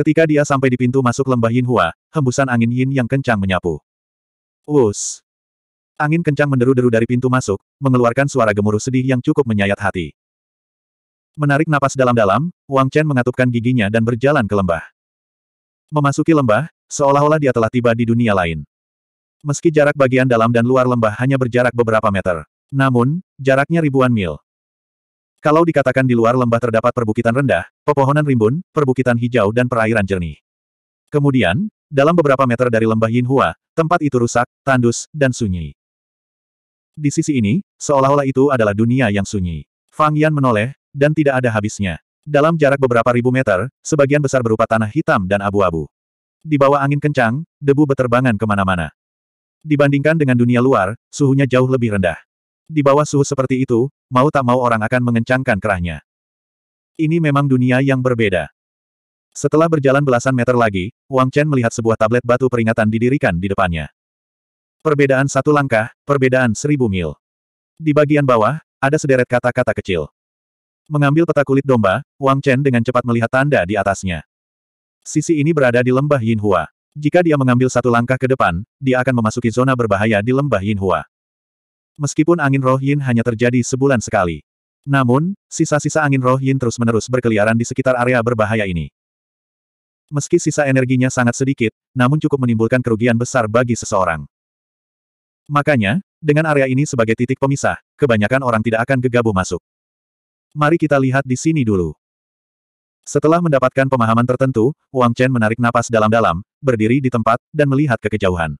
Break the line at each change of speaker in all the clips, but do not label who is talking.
Ketika dia sampai di pintu masuk lembah Yin Hua, hembusan angin Yin yang kencang menyapu. Wus! Angin kencang menderu-deru dari pintu masuk, mengeluarkan suara gemuruh sedih yang cukup menyayat hati. Menarik napas dalam-dalam, Wang Chen mengatupkan giginya dan berjalan ke lembah. Memasuki lembah, seolah-olah dia telah tiba di dunia lain. Meski jarak bagian dalam dan luar lembah hanya berjarak beberapa meter. Namun, jaraknya ribuan mil. Kalau dikatakan di luar lembah terdapat perbukitan rendah, pepohonan rimbun, perbukitan hijau dan perairan jernih. Kemudian, dalam beberapa meter dari lembah Yinhua, tempat itu rusak, tandus, dan sunyi. Di sisi ini, seolah-olah itu adalah dunia yang sunyi. Fang Yan menoleh, dan tidak ada habisnya. Dalam jarak beberapa ribu meter, sebagian besar berupa tanah hitam dan abu-abu. Di bawah angin kencang, debu beterbangan kemana-mana. Dibandingkan dengan dunia luar, suhunya jauh lebih rendah. Di bawah suhu seperti itu, mau tak mau orang akan mengencangkan kerahnya. Ini memang dunia yang berbeda. Setelah berjalan belasan meter lagi, Wang Chen melihat sebuah tablet batu peringatan didirikan di depannya. Perbedaan satu langkah, perbedaan seribu mil. Di bagian bawah, ada sederet kata-kata kecil. Mengambil peta kulit domba, Wang Chen dengan cepat melihat tanda di atasnya. Sisi ini berada di lembah Yin Hua. Jika dia mengambil satu langkah ke depan, dia akan memasuki zona berbahaya di lembah Yin Hua meskipun angin roh yin hanya terjadi sebulan sekali. Namun, sisa-sisa angin roh yin terus-menerus berkeliaran di sekitar area berbahaya ini. Meski sisa energinya sangat sedikit, namun cukup menimbulkan kerugian besar bagi seseorang. Makanya, dengan area ini sebagai titik pemisah, kebanyakan orang tidak akan gegabah masuk. Mari kita lihat di sini dulu. Setelah mendapatkan pemahaman tertentu, Wang Chen menarik napas dalam-dalam, berdiri di tempat, dan melihat ke kejauhan.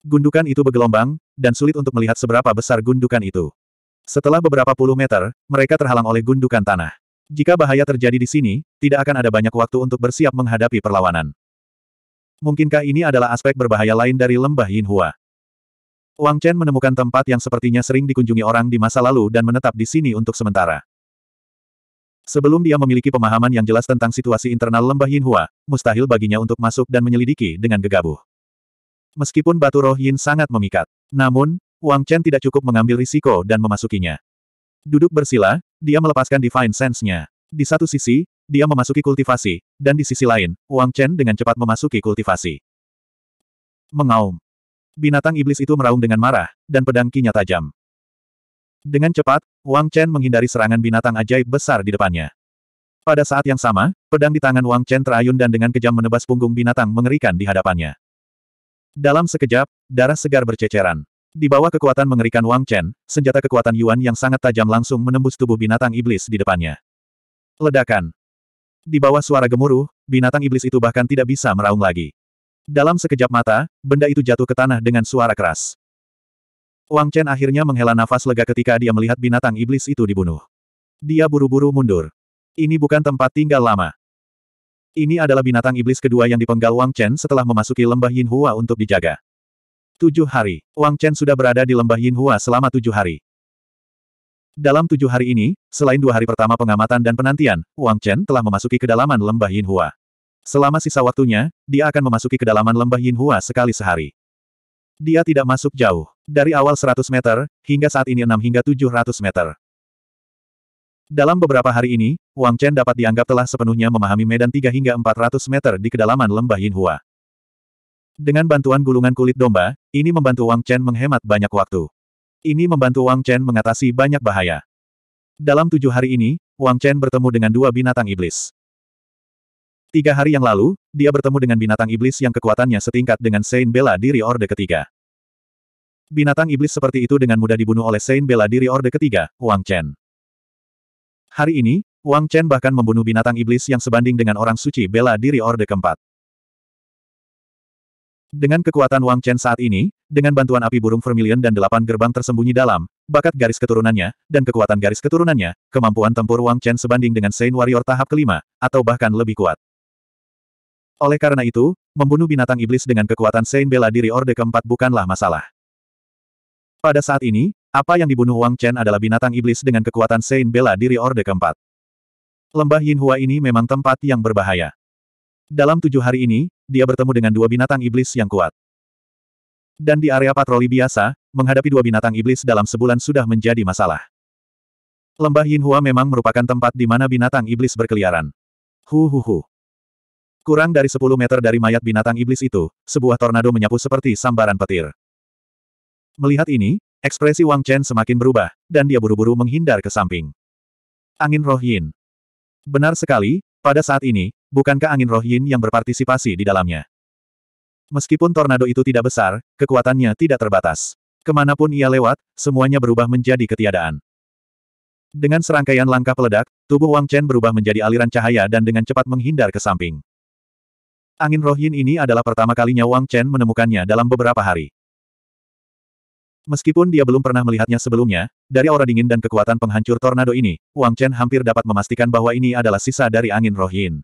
Gundukan itu bergelombang, dan sulit untuk melihat seberapa besar gundukan itu. Setelah beberapa puluh meter, mereka terhalang oleh gundukan tanah. Jika bahaya terjadi di sini, tidak akan ada banyak waktu untuk bersiap menghadapi perlawanan. Mungkinkah ini adalah aspek berbahaya lain dari lembah Yin Hua? Wang Chen menemukan tempat yang sepertinya sering dikunjungi orang di masa lalu dan menetap di sini untuk sementara. Sebelum dia memiliki pemahaman yang jelas tentang situasi internal lembah Yin Hua, mustahil baginya untuk masuk dan menyelidiki dengan gegabah. Meskipun batu roh Yin sangat memikat. Namun, Wang Chen tidak cukup mengambil risiko dan memasukinya. Duduk bersila, dia melepaskan Divine Sense-nya. Di satu sisi, dia memasuki kultivasi, dan di sisi lain, Wang Chen dengan cepat memasuki kultivasi. Mengaum. Binatang iblis itu meraung dengan marah, dan pedang kinya tajam. Dengan cepat, Wang Chen menghindari serangan binatang ajaib besar di depannya. Pada saat yang sama, pedang di tangan Wang Chen terayun dan dengan kejam menebas punggung binatang mengerikan di hadapannya. Dalam sekejap, darah segar berceceran. Di bawah kekuatan mengerikan Wang Chen, senjata kekuatan Yuan yang sangat tajam langsung menembus tubuh binatang iblis di depannya. Ledakan. Di bawah suara gemuruh, binatang iblis itu bahkan tidak bisa meraung lagi. Dalam sekejap mata, benda itu jatuh ke tanah dengan suara keras. Wang Chen akhirnya menghela nafas lega ketika dia melihat binatang iblis itu dibunuh. Dia buru-buru mundur. Ini bukan tempat tinggal lama. Ini adalah binatang iblis kedua yang dipenggal Wang Chen setelah memasuki lembah Yin Hua untuk dijaga. Tujuh hari, Wang Chen sudah berada di lembah Yin Hua selama tujuh hari. Dalam tujuh hari ini, selain dua hari pertama pengamatan dan penantian, Wang Chen telah memasuki kedalaman lembah Yin Hua. Selama sisa waktunya, dia akan memasuki kedalaman lembah Yin Hua sekali sehari. Dia tidak masuk jauh. Dari awal 100 meter, hingga saat ini 6 hingga 700 meter. Dalam beberapa hari ini, Wang Chen dapat dianggap telah sepenuhnya memahami medan 3 hingga 400 meter di kedalaman lembah Yin Hua. Dengan bantuan gulungan kulit domba, ini membantu Wang Chen menghemat banyak waktu. Ini membantu Wang Chen mengatasi banyak bahaya. Dalam tujuh hari ini, Wang Chen bertemu dengan dua binatang iblis. Tiga hari yang lalu, dia bertemu dengan binatang iblis yang kekuatannya setingkat dengan Saint Bella Diri Orde Ketiga. Binatang iblis seperti itu dengan mudah dibunuh oleh Saint Bella Diri Orde Ketiga, Wang Chen. Hari ini, Wang Chen bahkan membunuh binatang iblis yang sebanding dengan orang suci bela diri Orde keempat. Dengan kekuatan Wang Chen saat ini, dengan bantuan api burung vermilion dan delapan gerbang tersembunyi dalam, bakat garis keturunannya, dan kekuatan garis keturunannya, kemampuan tempur Wang Chen sebanding dengan Saint Warrior tahap kelima, atau bahkan lebih kuat. Oleh karena itu, membunuh binatang iblis dengan kekuatan Saint bela diri Orde keempat bukanlah masalah. Pada saat ini, apa yang dibunuh Wang Chen adalah binatang iblis dengan kekuatan Saint bela diri Orde keempat. Lembah Yin Hua ini memang tempat yang berbahaya. Dalam tujuh hari ini, dia bertemu dengan dua binatang iblis yang kuat. Dan di area patroli biasa, menghadapi dua binatang iblis dalam sebulan sudah menjadi masalah. Lembah Yin Hua memang merupakan tempat di mana binatang iblis berkeliaran. Hu hu hu. Kurang dari 10 meter dari mayat binatang iblis itu, sebuah tornado menyapu seperti sambaran petir. Melihat ini, Ekspresi Wang Chen semakin berubah, dan dia buru-buru menghindar ke samping. Angin Roh Yin. Benar sekali, pada saat ini, bukankah angin Roh Yin yang berpartisipasi di dalamnya? Meskipun tornado itu tidak besar, kekuatannya tidak terbatas. Kemanapun ia lewat, semuanya berubah menjadi ketiadaan. Dengan serangkaian langkah peledak, tubuh Wang Chen berubah menjadi aliran cahaya dan dengan cepat menghindar ke samping. Angin Roh Yin ini adalah pertama kalinya Wang Chen menemukannya dalam beberapa hari. Meskipun dia belum pernah melihatnya sebelumnya, dari aura dingin dan kekuatan penghancur tornado ini, Wang Chen hampir dapat memastikan bahwa ini adalah sisa dari angin roh rohin.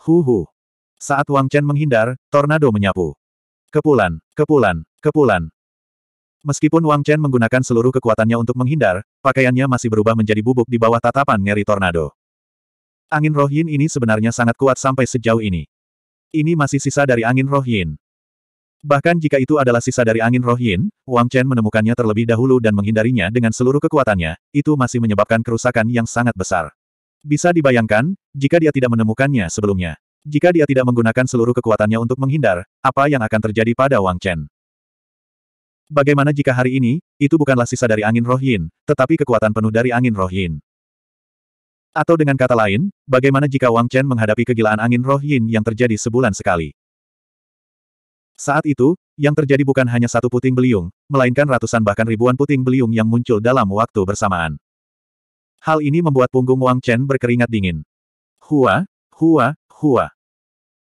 hu! Saat Wang Chen menghindar, tornado menyapu. Kepulan, kepulan, kepulan. Meskipun Wang Chen menggunakan seluruh kekuatannya untuk menghindar, pakaiannya masih berubah menjadi bubuk di bawah tatapan ngeri tornado. Angin roh Yin ini sebenarnya sangat kuat sampai sejauh ini. Ini masih sisa dari angin roh Yin. Bahkan jika itu adalah sisa dari angin roh yin, Wang Chen menemukannya terlebih dahulu dan menghindarinya dengan seluruh kekuatannya, itu masih menyebabkan kerusakan yang sangat besar. Bisa dibayangkan, jika dia tidak menemukannya sebelumnya. Jika dia tidak menggunakan seluruh kekuatannya untuk menghindar, apa yang akan terjadi pada Wang Chen? Bagaimana jika hari ini, itu bukanlah sisa dari angin roh yin, tetapi kekuatan penuh dari angin roh yin? Atau dengan kata lain, bagaimana jika Wang Chen menghadapi kegilaan angin roh yin yang terjadi sebulan sekali? Saat itu, yang terjadi bukan hanya satu puting beliung, melainkan ratusan bahkan ribuan puting beliung yang muncul dalam waktu bersamaan. Hal ini membuat punggung Wang Chen berkeringat dingin. Hua, hua, hua.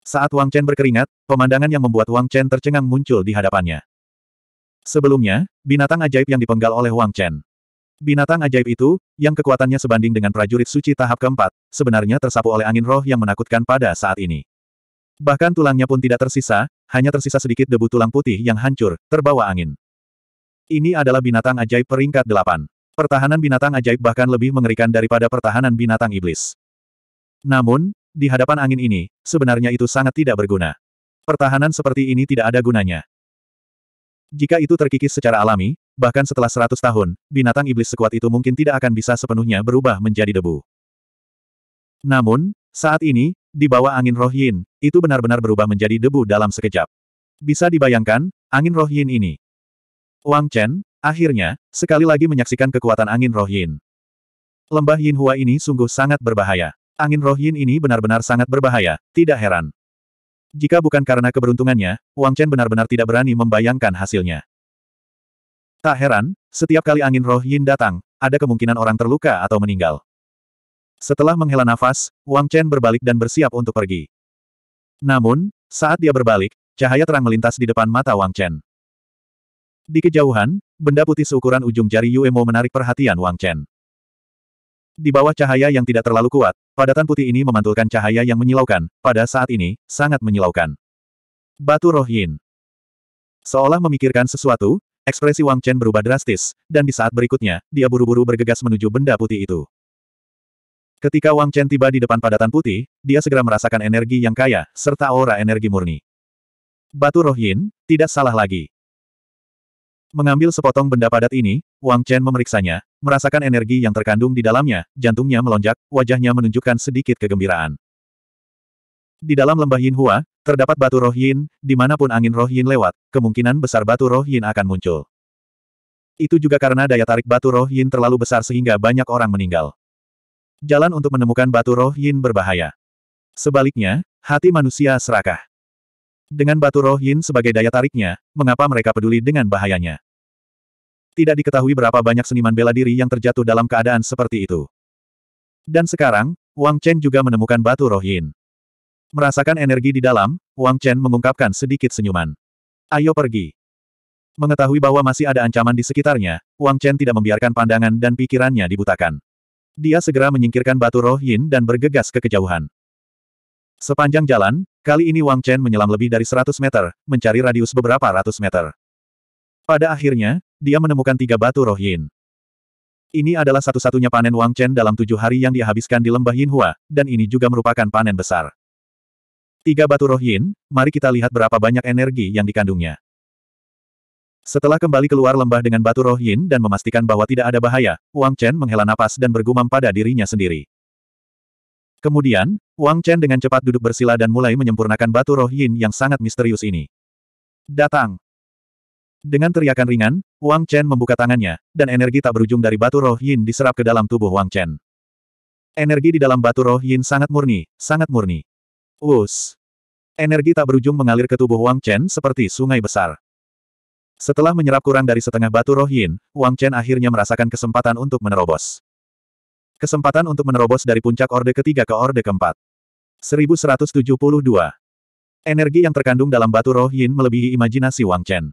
Saat Wang Chen berkeringat, pemandangan yang membuat Wang Chen tercengang muncul di hadapannya. Sebelumnya, binatang ajaib yang dipenggal oleh Wang Chen. Binatang ajaib itu, yang kekuatannya sebanding dengan prajurit suci tahap keempat, sebenarnya tersapu oleh angin roh yang menakutkan pada saat ini. Bahkan tulangnya pun tidak tersisa, hanya tersisa sedikit debu tulang putih yang hancur, terbawa angin. Ini adalah binatang ajaib peringkat delapan. Pertahanan binatang ajaib bahkan lebih mengerikan daripada pertahanan binatang iblis. Namun, di hadapan angin ini, sebenarnya itu sangat tidak berguna. Pertahanan seperti ini tidak ada gunanya. Jika itu terkikis secara alami, bahkan setelah seratus tahun, binatang iblis sekuat itu mungkin tidak akan bisa sepenuhnya berubah menjadi debu. Namun, saat ini, di bawah angin roh yin, itu benar-benar berubah menjadi debu dalam sekejap. Bisa dibayangkan, angin roh yin ini. Wang Chen, akhirnya, sekali lagi menyaksikan kekuatan angin roh yin. Lembah yin hua ini sungguh sangat berbahaya. Angin roh yin ini benar-benar sangat berbahaya, tidak heran. Jika bukan karena keberuntungannya, Wang Chen benar-benar tidak berani membayangkan hasilnya. Tak heran, setiap kali angin roh yin datang, ada kemungkinan orang terluka atau meninggal. Setelah menghela nafas, Wang Chen berbalik dan bersiap untuk pergi. Namun, saat dia berbalik, cahaya terang melintas di depan mata Wang Chen. Di kejauhan, benda putih seukuran ujung jari Yue menarik perhatian Wang Chen. Di bawah cahaya yang tidak terlalu kuat, padatan putih ini memantulkan cahaya yang menyilaukan, pada saat ini, sangat menyilaukan. Batu Roh Yin. Seolah memikirkan sesuatu, ekspresi Wang Chen berubah drastis, dan di saat berikutnya, dia buru-buru bergegas menuju benda putih itu. Ketika Wang Chen tiba di depan padatan putih, dia segera merasakan energi yang kaya, serta aura energi murni. Batu roh yin, tidak salah lagi. Mengambil sepotong benda padat ini, Wang Chen memeriksanya, merasakan energi yang terkandung di dalamnya, jantungnya melonjak, wajahnya menunjukkan sedikit kegembiraan. Di dalam lembah yin hua, terdapat batu roh yin, dimanapun angin roh yin lewat, kemungkinan besar batu roh yin akan muncul. Itu juga karena daya tarik batu roh yin terlalu besar sehingga banyak orang meninggal. Jalan untuk menemukan batu roh yin berbahaya. Sebaliknya, hati manusia serakah. Dengan batu roh yin sebagai daya tariknya, mengapa mereka peduli dengan bahayanya? Tidak diketahui berapa banyak seniman bela diri yang terjatuh dalam keadaan seperti itu. Dan sekarang, Wang Chen juga menemukan batu roh yin. Merasakan energi di dalam, Wang Chen mengungkapkan sedikit senyuman. Ayo pergi. Mengetahui bahwa masih ada ancaman di sekitarnya, Wang Chen tidak membiarkan pandangan dan pikirannya dibutakan. Dia segera menyingkirkan batu roh Yin dan bergegas ke kejauhan. Sepanjang jalan, kali ini Wang Chen menyelam lebih dari 100 meter, mencari radius beberapa ratus meter. Pada akhirnya, dia menemukan tiga batu roh Yin. Ini adalah satu-satunya panen Wang Chen dalam tujuh hari yang dihabiskan di lembah Yin Hua, dan ini juga merupakan panen besar. Tiga batu roh Yin, mari kita lihat berapa banyak energi yang dikandungnya. Setelah kembali keluar lembah dengan batu roh yin dan memastikan bahwa tidak ada bahaya, Wang Chen menghela napas dan bergumam pada dirinya sendiri. Kemudian, Wang Chen dengan cepat duduk bersila dan mulai menyempurnakan batu roh yin yang sangat misterius ini. Datang! Dengan teriakan ringan, Wang Chen membuka tangannya, dan energi tak berujung dari batu roh yin diserap ke dalam tubuh Wang Chen. Energi di dalam batu roh yin sangat murni, sangat murni. Us! Energi tak berujung mengalir ke tubuh Wang Chen seperti sungai besar. Setelah menyerap kurang dari setengah batu roh yin, Wang Chen akhirnya merasakan kesempatan untuk menerobos. Kesempatan untuk menerobos dari puncak orde ketiga ke orde keempat. 1172. Energi yang terkandung dalam batu roh yin melebihi imajinasi Wang Chen.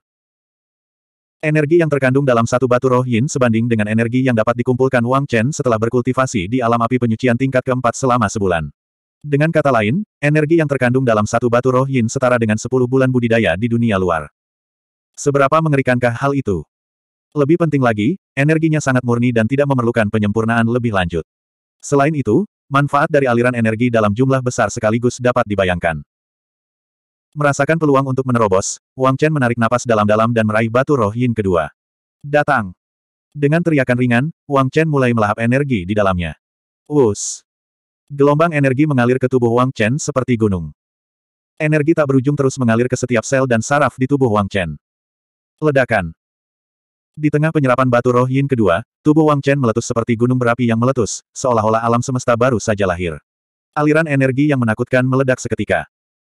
Energi yang terkandung dalam satu batu roh yin sebanding dengan energi yang dapat dikumpulkan Wang Chen setelah berkultivasi di alam api penyucian tingkat keempat selama sebulan. Dengan kata lain, energi yang terkandung dalam satu batu roh yin setara dengan 10 bulan budidaya di dunia luar. Seberapa mengerikankah hal itu? Lebih penting lagi, energinya sangat murni dan tidak memerlukan penyempurnaan lebih lanjut. Selain itu, manfaat dari aliran energi dalam jumlah besar sekaligus dapat dibayangkan. Merasakan peluang untuk menerobos, Wang Chen menarik napas dalam-dalam dan meraih batu roh yin kedua. Datang! Dengan teriakan ringan, Wang Chen mulai melahap energi di dalamnya. Us. Gelombang energi mengalir ke tubuh Wang Chen seperti gunung. Energi tak berujung terus mengalir ke setiap sel dan saraf di tubuh Wang Chen. Ledakan. Di tengah penyerapan batu roh yin kedua, tubuh Wang Chen meletus seperti gunung berapi yang meletus, seolah-olah alam semesta baru saja lahir. Aliran energi yang menakutkan meledak seketika.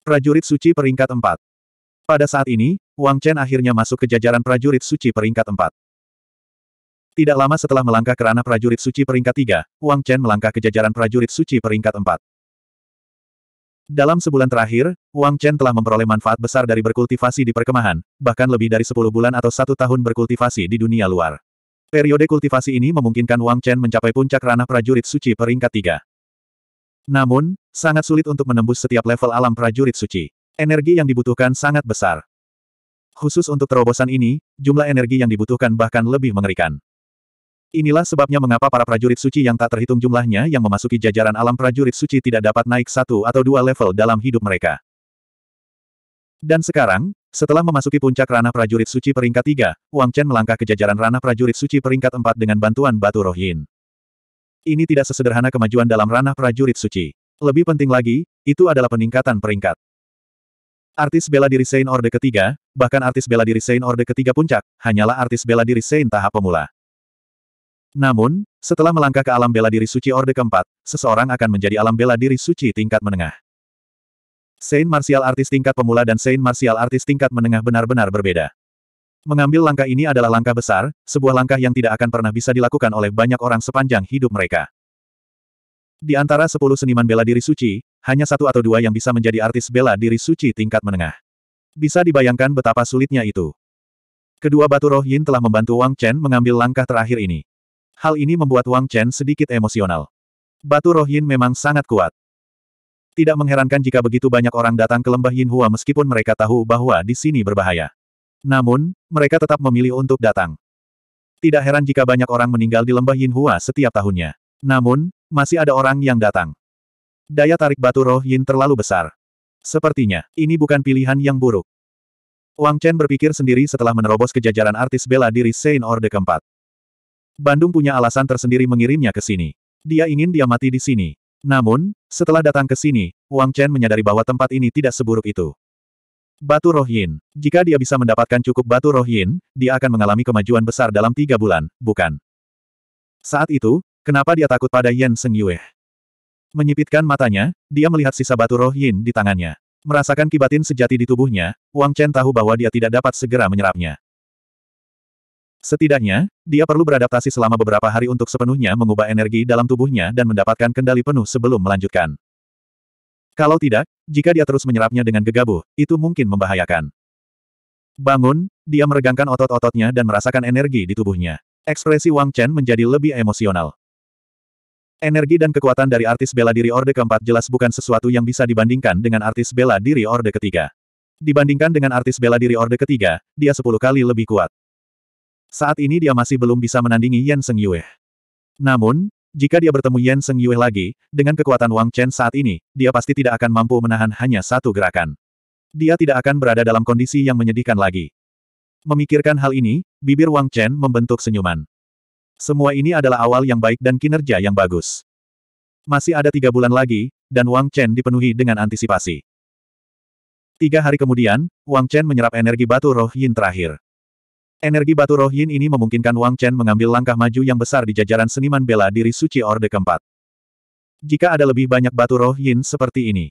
Prajurit suci peringkat 4. Pada saat ini, Wang Chen akhirnya masuk ke jajaran prajurit suci peringkat 4. Tidak lama setelah melangkah ke ranah prajurit suci peringkat 3, Wang Chen melangkah ke jajaran prajurit suci peringkat 4. Dalam sebulan terakhir, Wang Chen telah memperoleh manfaat besar dari berkultivasi di perkemahan, bahkan lebih dari 10 bulan atau satu tahun berkultivasi di dunia luar. Periode kultivasi ini memungkinkan Wang Chen mencapai puncak ranah prajurit suci peringkat 3. Namun, sangat sulit untuk menembus setiap level alam prajurit suci. Energi yang dibutuhkan sangat besar. Khusus untuk terobosan ini, jumlah energi yang dibutuhkan bahkan lebih mengerikan. Inilah sebabnya mengapa para prajurit suci yang tak terhitung jumlahnya yang memasuki jajaran alam prajurit suci tidak dapat naik satu atau dua level dalam hidup mereka. Dan sekarang, setelah memasuki puncak ranah prajurit suci peringkat tiga, Wang Chen melangkah ke jajaran ranah prajurit suci peringkat empat dengan bantuan batu roh yin. Ini tidak sesederhana kemajuan dalam ranah prajurit suci. Lebih penting lagi, itu adalah peningkatan peringkat. Artis bela diri Sein Orde ketiga, bahkan artis bela diri Sein Orde ketiga puncak, hanyalah artis bela diri Sein tahap pemula. Namun, setelah melangkah ke alam bela diri suci Orde keempat, seseorang akan menjadi alam bela diri suci tingkat menengah. Saint Martial Artis tingkat pemula dan Saint Martial Artis tingkat menengah benar-benar berbeda. Mengambil langkah ini adalah langkah besar, sebuah langkah yang tidak akan pernah bisa dilakukan oleh banyak orang sepanjang hidup mereka. Di antara sepuluh seniman bela diri suci, hanya satu atau dua yang bisa menjadi artis bela diri suci tingkat menengah. Bisa dibayangkan betapa sulitnya itu. Kedua batu roh Yin telah membantu Wang Chen mengambil langkah terakhir ini. Hal ini membuat Wang Chen sedikit emosional. Batu roh Yin memang sangat kuat. Tidak mengherankan jika begitu banyak orang datang ke lembah Yin Hua meskipun mereka tahu bahwa di sini berbahaya. Namun, mereka tetap memilih untuk datang. Tidak heran jika banyak orang meninggal di lembah Yin Hua setiap tahunnya. Namun, masih ada orang yang datang. Daya tarik batu roh Yin terlalu besar. Sepertinya, ini bukan pilihan yang buruk. Wang Chen berpikir sendiri setelah menerobos kejajaran artis bela diri Saint Orde keempat. Bandung punya alasan tersendiri mengirimnya ke sini. Dia ingin dia mati di sini. Namun, setelah datang ke sini, Wang Chen menyadari bahwa tempat ini tidak seburuk itu. Batu Roh Yin. Jika dia bisa mendapatkan cukup batu Roh Yin, dia akan mengalami kemajuan besar dalam tiga bulan, bukan? Saat itu, kenapa dia takut pada Yan Seng Yue? Menyipitkan matanya, dia melihat sisa batu Roh Yin di tangannya. Merasakan kibatin sejati di tubuhnya, Wang Chen tahu bahwa dia tidak dapat segera menyerapnya. Setidaknya, dia perlu beradaptasi selama beberapa hari untuk sepenuhnya mengubah energi dalam tubuhnya dan mendapatkan kendali penuh sebelum melanjutkan. Kalau tidak, jika dia terus menyerapnya dengan gegabah, itu mungkin membahayakan. Bangun, dia meregangkan otot-ototnya dan merasakan energi di tubuhnya. Ekspresi Wang Chen menjadi lebih emosional. Energi dan kekuatan dari artis bela diri Orde keempat jelas bukan sesuatu yang bisa dibandingkan dengan artis bela diri Orde ketiga. Dibandingkan dengan artis bela diri Orde ketiga, dia sepuluh kali lebih kuat. Saat ini dia masih belum bisa menandingi Yan Seng Yue. Namun, jika dia bertemu Yan Seng Yue lagi, dengan kekuatan Wang Chen saat ini, dia pasti tidak akan mampu menahan hanya satu gerakan. Dia tidak akan berada dalam kondisi yang menyedihkan lagi. Memikirkan hal ini, bibir Wang Chen membentuk senyuman. Semua ini adalah awal yang baik dan kinerja yang bagus. Masih ada tiga bulan lagi, dan Wang Chen dipenuhi dengan antisipasi. Tiga hari kemudian, Wang Chen menyerap energi batu roh yin terakhir. Energi batu roh yin ini memungkinkan Wang Chen mengambil langkah maju yang besar di jajaran seniman bela diri suci Orde keempat. Jika ada lebih banyak batu roh yin seperti ini.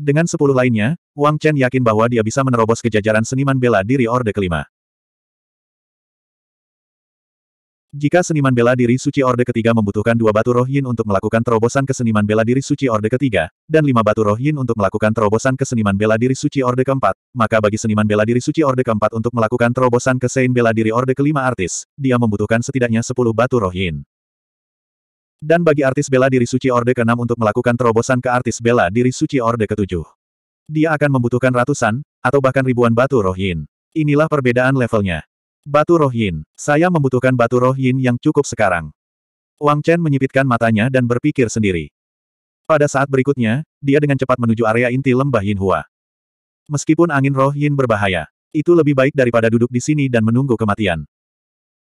Dengan sepuluh lainnya, Wang Chen yakin bahwa dia bisa menerobos ke jajaran seniman bela diri Orde kelima. Jika seniman bela diri suci Orde Ketiga membutuhkan dua batu roh yin untuk melakukan terobosan ke seniman bela diri suci Orde Ketiga, dan lima batu roh yin untuk melakukan terobosan ke seniman bela diri suci Orde Keempat, maka bagi seniman bela diri suci Orde Keempat untuk melakukan terobosan ke Sein bela diri Orde Kelima artis, dia membutuhkan setidaknya sepuluh batu roh yin. Dan bagi artis bela diri suci Orde Keenam untuk melakukan terobosan ke artis bela diri suci Orde Ketujuh. Dia akan membutuhkan ratusan, atau bahkan ribuan batu roh yin. Inilah perbedaan levelnya. Batu roh yin. Saya membutuhkan batu roh yin yang cukup sekarang. Wang Chen menyipitkan matanya dan berpikir sendiri. Pada saat berikutnya, dia dengan cepat menuju area inti lembah Yin Hua. Meskipun angin roh Yin berbahaya, itu lebih baik daripada duduk di sini dan menunggu kematian.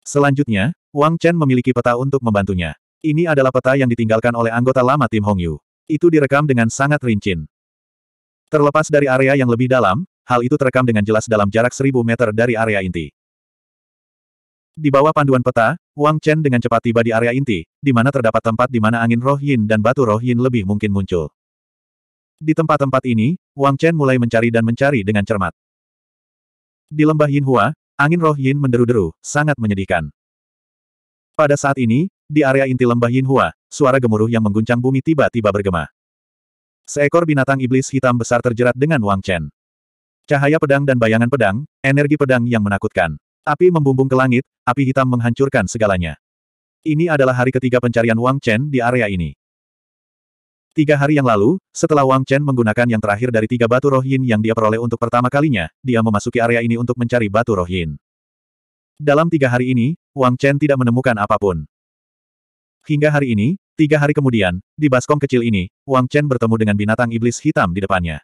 Selanjutnya, Wang Chen memiliki peta untuk membantunya. Ini adalah peta yang ditinggalkan oleh anggota lama tim Hong Yu. Itu direkam dengan sangat rinci. Terlepas dari area yang lebih dalam, hal itu terekam dengan jelas dalam jarak seribu meter dari area inti. Di bawah panduan peta, Wang Chen dengan cepat tiba di area inti, di mana terdapat tempat di mana angin roh yin dan batu roh yin lebih mungkin muncul. Di tempat-tempat ini, Wang Chen mulai mencari dan mencari dengan cermat. Di lembah Yin Hua, angin roh Yin menderu-deru, sangat menyedihkan. Pada saat ini, di area inti lembah Yin Hua, suara gemuruh yang mengguncang bumi tiba-tiba bergema. Seekor binatang iblis hitam besar terjerat dengan Wang Chen. Cahaya pedang dan bayangan pedang, energi pedang yang menakutkan. Api membumbung ke langit, api hitam menghancurkan segalanya. Ini adalah hari ketiga pencarian Wang Chen di area ini. Tiga hari yang lalu, setelah Wang Chen menggunakan yang terakhir dari tiga batu roh yin yang dia peroleh untuk pertama kalinya, dia memasuki area ini untuk mencari batu roh yin. Dalam tiga hari ini, Wang Chen tidak menemukan apapun. Hingga hari ini, tiga hari kemudian, di baskom kecil ini, Wang Chen bertemu dengan binatang iblis hitam di depannya.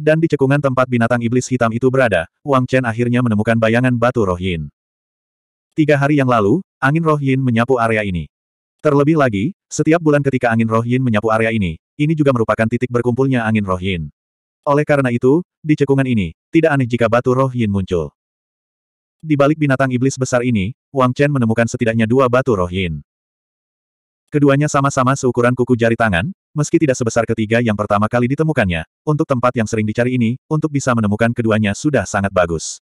Dan di cekungan tempat binatang iblis hitam itu berada, Wang Chen akhirnya menemukan bayangan batu roh yin. Tiga hari yang lalu, angin roh yin menyapu area ini. Terlebih lagi, setiap bulan ketika angin roh yin menyapu area ini, ini juga merupakan titik berkumpulnya angin roh yin. Oleh karena itu, di cekungan ini, tidak aneh jika batu roh yin muncul. Di balik binatang iblis besar ini, Wang Chen menemukan setidaknya dua batu roh yin. Keduanya sama-sama seukuran kuku jari tangan, meski tidak sebesar ketiga yang pertama kali ditemukannya, untuk tempat yang sering dicari ini, untuk bisa menemukan keduanya sudah sangat bagus.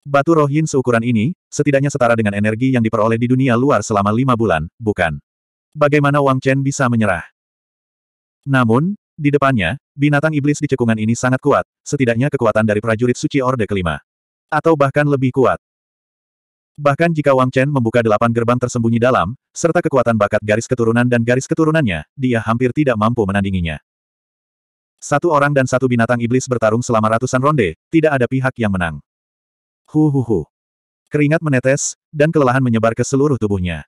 Batu rohin seukuran ini, setidaknya setara dengan energi yang diperoleh di dunia luar selama lima bulan, bukan? Bagaimana Wang Chen bisa menyerah? Namun, di depannya, binatang iblis di cekungan ini sangat kuat, setidaknya kekuatan dari prajurit suci Orde kelima. Atau bahkan lebih kuat. Bahkan jika Wang Chen membuka delapan gerbang tersembunyi dalam, serta kekuatan bakat garis keturunan dan garis keturunannya, dia hampir tidak mampu menandinginya. Satu orang dan satu binatang iblis bertarung selama ratusan ronde, tidak ada pihak yang menang. Hu hu hu. Keringat menetes, dan kelelahan menyebar ke seluruh tubuhnya.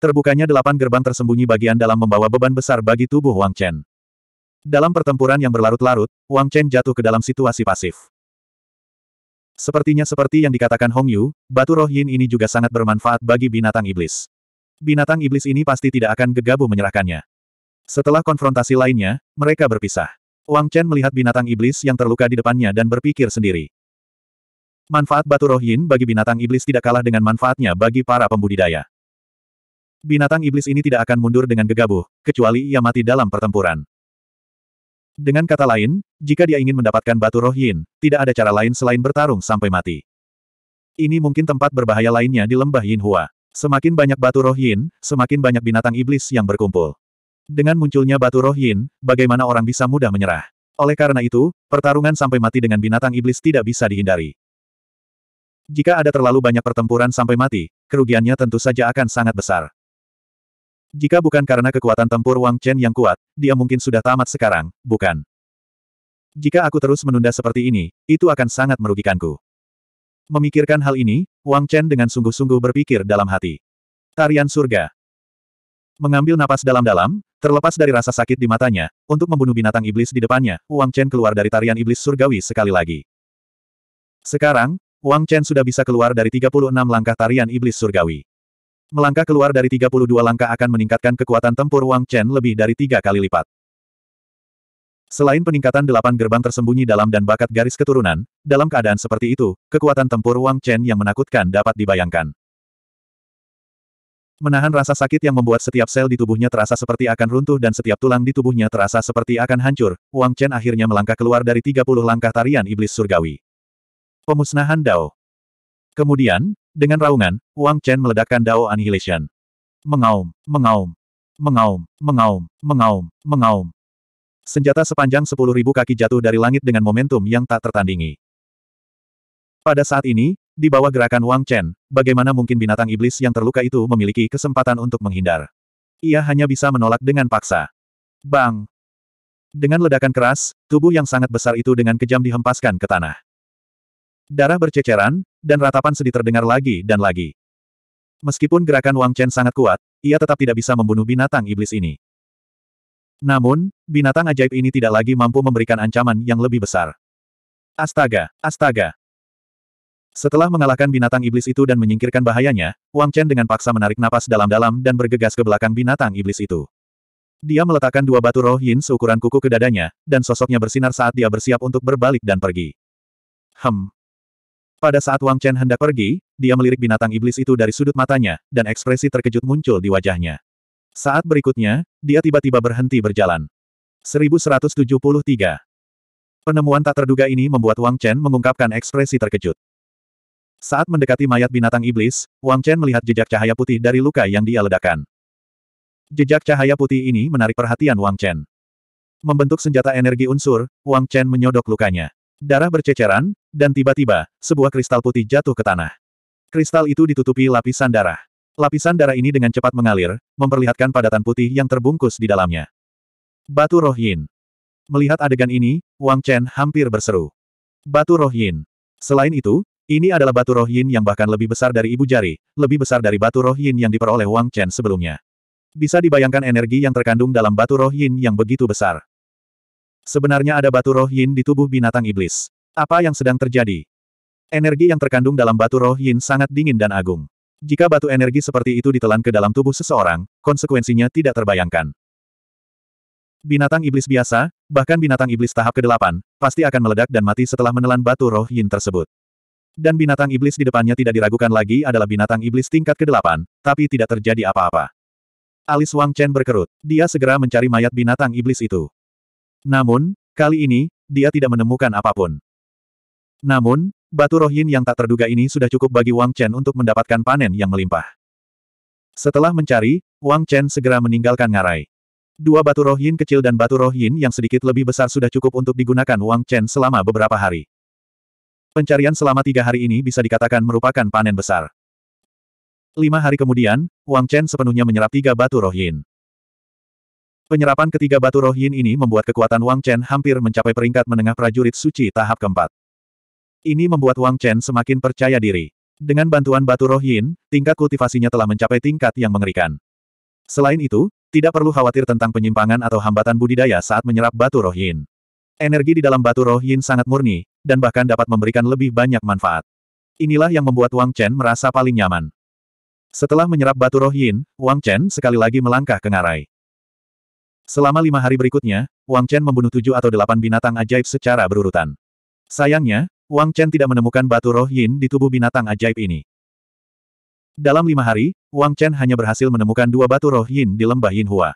Terbukanya delapan gerbang tersembunyi bagian dalam membawa beban besar bagi tubuh Wang Chen. Dalam pertempuran yang berlarut-larut, Wang Chen jatuh ke dalam situasi pasif. Sepertinya seperti yang dikatakan Hong Yu, batu roh yin ini juga sangat bermanfaat bagi binatang iblis. Binatang iblis ini pasti tidak akan gegabah menyerahkannya. Setelah konfrontasi lainnya, mereka berpisah. Wang Chen melihat binatang iblis yang terluka di depannya dan berpikir sendiri. Manfaat batu roh yin bagi binatang iblis tidak kalah dengan manfaatnya bagi para pembudidaya. Binatang iblis ini tidak akan mundur dengan gegabah, kecuali ia mati dalam pertempuran. Dengan kata lain, jika dia ingin mendapatkan batu roh yin, tidak ada cara lain selain bertarung sampai mati. Ini mungkin tempat berbahaya lainnya di lembah Yin Hua. Semakin banyak batu roh yin, semakin banyak binatang iblis yang berkumpul. Dengan munculnya batu roh yin, bagaimana orang bisa mudah menyerah? Oleh karena itu, pertarungan sampai mati dengan binatang iblis tidak bisa dihindari. Jika ada terlalu banyak pertempuran sampai mati, kerugiannya tentu saja akan sangat besar. Jika bukan karena kekuatan tempur Wang Chen yang kuat, dia mungkin sudah tamat sekarang, bukan? Jika aku terus menunda seperti ini, itu akan sangat merugikanku. Memikirkan hal ini, Wang Chen dengan sungguh-sungguh berpikir dalam hati. Tarian surga. Mengambil napas dalam-dalam, terlepas dari rasa sakit di matanya, untuk membunuh binatang iblis di depannya, Wang Chen keluar dari tarian iblis surgawi sekali lagi. Sekarang, Wang Chen sudah bisa keluar dari 36 langkah tarian iblis surgawi. Melangkah keluar dari 32 langkah akan meningkatkan kekuatan tempur Wang Chen lebih dari tiga kali lipat. Selain peningkatan delapan gerbang tersembunyi dalam dan bakat garis keturunan, dalam keadaan seperti itu, kekuatan tempur Wang Chen yang menakutkan dapat dibayangkan. Menahan rasa sakit yang membuat setiap sel di tubuhnya terasa seperti akan runtuh dan setiap tulang di tubuhnya terasa seperti akan hancur, Wang Chen akhirnya melangkah keluar dari 30 langkah tarian iblis surgawi. Pemusnahan Dao Kemudian, dengan raungan, Wang Chen meledakkan Dao Annihilation. Mengaum, mengaum, mengaum, mengaum, mengaum, mengaum. Senjata sepanjang 10.000 kaki jatuh dari langit dengan momentum yang tak tertandingi. Pada saat ini, di bawah gerakan Wang Chen, bagaimana mungkin binatang iblis yang terluka itu memiliki kesempatan untuk menghindar? Ia hanya bisa menolak dengan paksa. Bang! Dengan ledakan keras, tubuh yang sangat besar itu dengan kejam dihempaskan ke tanah. Darah berceceran, dan ratapan sedih terdengar lagi dan lagi. Meskipun gerakan Wang Chen sangat kuat, ia tetap tidak bisa membunuh binatang iblis ini. Namun, binatang ajaib ini tidak lagi mampu memberikan ancaman yang lebih besar. Astaga, astaga. Setelah mengalahkan binatang iblis itu dan menyingkirkan bahayanya, Wang Chen dengan paksa menarik napas dalam-dalam dan bergegas ke belakang binatang iblis itu. Dia meletakkan dua batu roh yin seukuran kuku ke dadanya, dan sosoknya bersinar saat dia bersiap untuk berbalik dan pergi. Hem, pada saat Wang Chen hendak pergi, dia melirik binatang iblis itu dari sudut matanya, dan ekspresi terkejut muncul di wajahnya. Saat berikutnya, dia tiba-tiba berhenti berjalan. 1173 Penemuan tak terduga ini membuat Wang Chen mengungkapkan ekspresi terkejut. Saat mendekati mayat binatang iblis, Wang Chen melihat jejak cahaya putih dari luka yang dia ledakan. Jejak cahaya putih ini menarik perhatian Wang Chen. Membentuk senjata energi unsur, Wang Chen menyodok lukanya. Darah berceceran, dan tiba-tiba, sebuah kristal putih jatuh ke tanah. Kristal itu ditutupi lapisan darah. Lapisan darah ini dengan cepat mengalir, memperlihatkan padatan putih yang terbungkus di dalamnya. Batu Roh Yin. Melihat adegan ini, Wang Chen hampir berseru. Batu Roh Yin. Selain itu, ini adalah batu roh yin yang bahkan lebih besar dari ibu jari, lebih besar dari batu roh yin yang diperoleh Wang Chen sebelumnya. Bisa dibayangkan energi yang terkandung dalam batu roh yin yang begitu besar. Sebenarnya ada batu roh yin di tubuh binatang iblis. Apa yang sedang terjadi? Energi yang terkandung dalam batu roh yin sangat dingin dan agung. Jika batu energi seperti itu ditelan ke dalam tubuh seseorang, konsekuensinya tidak terbayangkan. Binatang iblis biasa, bahkan binatang iblis tahap ke-8, pasti akan meledak dan mati setelah menelan batu roh yin tersebut. Dan binatang iblis di depannya tidak diragukan lagi adalah binatang iblis tingkat ke-8, tapi tidak terjadi apa-apa. Alis Wang Chen berkerut. Dia segera mencari mayat binatang iblis itu. Namun, kali ini, dia tidak menemukan apapun. Namun, batu rohin yang tak terduga ini sudah cukup bagi Wang Chen untuk mendapatkan panen yang melimpah. Setelah mencari, Wang Chen segera meninggalkan ngarai. Dua batu rohin kecil dan batu rohin yang sedikit lebih besar sudah cukup untuk digunakan Wang Chen selama beberapa hari. Pencarian selama tiga hari ini bisa dikatakan merupakan panen besar. Lima hari kemudian, Wang Chen sepenuhnya menyerap tiga batu rohin. Penyerapan ketiga batu roh yin ini membuat kekuatan Wang Chen hampir mencapai peringkat menengah prajurit suci tahap keempat. Ini membuat Wang Chen semakin percaya diri. Dengan bantuan batu roh yin, tingkat kultivasinya telah mencapai tingkat yang mengerikan. Selain itu, tidak perlu khawatir tentang penyimpangan atau hambatan budidaya saat menyerap batu roh yin. Energi di dalam batu roh yin sangat murni, dan bahkan dapat memberikan lebih banyak manfaat. Inilah yang membuat Wang Chen merasa paling nyaman. Setelah menyerap batu roh yin, Wang Chen sekali lagi melangkah ke ngarai. Selama lima hari berikutnya, Wang Chen membunuh tujuh atau delapan binatang ajaib secara berurutan. Sayangnya, Wang Chen tidak menemukan batu roh yin di tubuh binatang ajaib ini. Dalam lima hari, Wang Chen hanya berhasil menemukan dua batu roh yin di lembah Yin Hua.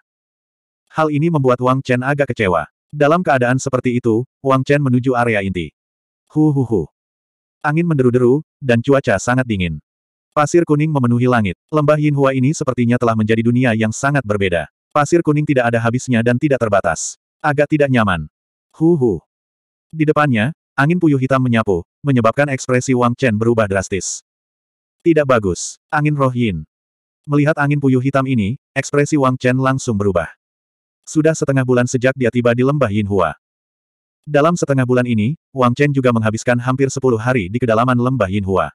Hal ini membuat Wang Chen agak kecewa. Dalam keadaan seperti itu, Wang Chen menuju area inti. Hu hu hu. Angin menderu-deru, dan cuaca sangat dingin. Pasir kuning memenuhi langit. Lembah Yin Hua ini sepertinya telah menjadi dunia yang sangat berbeda. Pasir kuning tidak ada habisnya dan tidak terbatas. Agak tidak nyaman. Hu hu. Di depannya, angin puyuh hitam menyapu, menyebabkan ekspresi Wang Chen berubah drastis. Tidak bagus. Angin roh yin. Melihat angin puyuh hitam ini, ekspresi Wang Chen langsung berubah. Sudah setengah bulan sejak dia tiba di lembah Yin Hua. Dalam setengah bulan ini, Wang Chen juga menghabiskan hampir 10 hari di kedalaman lembah Yin Hua.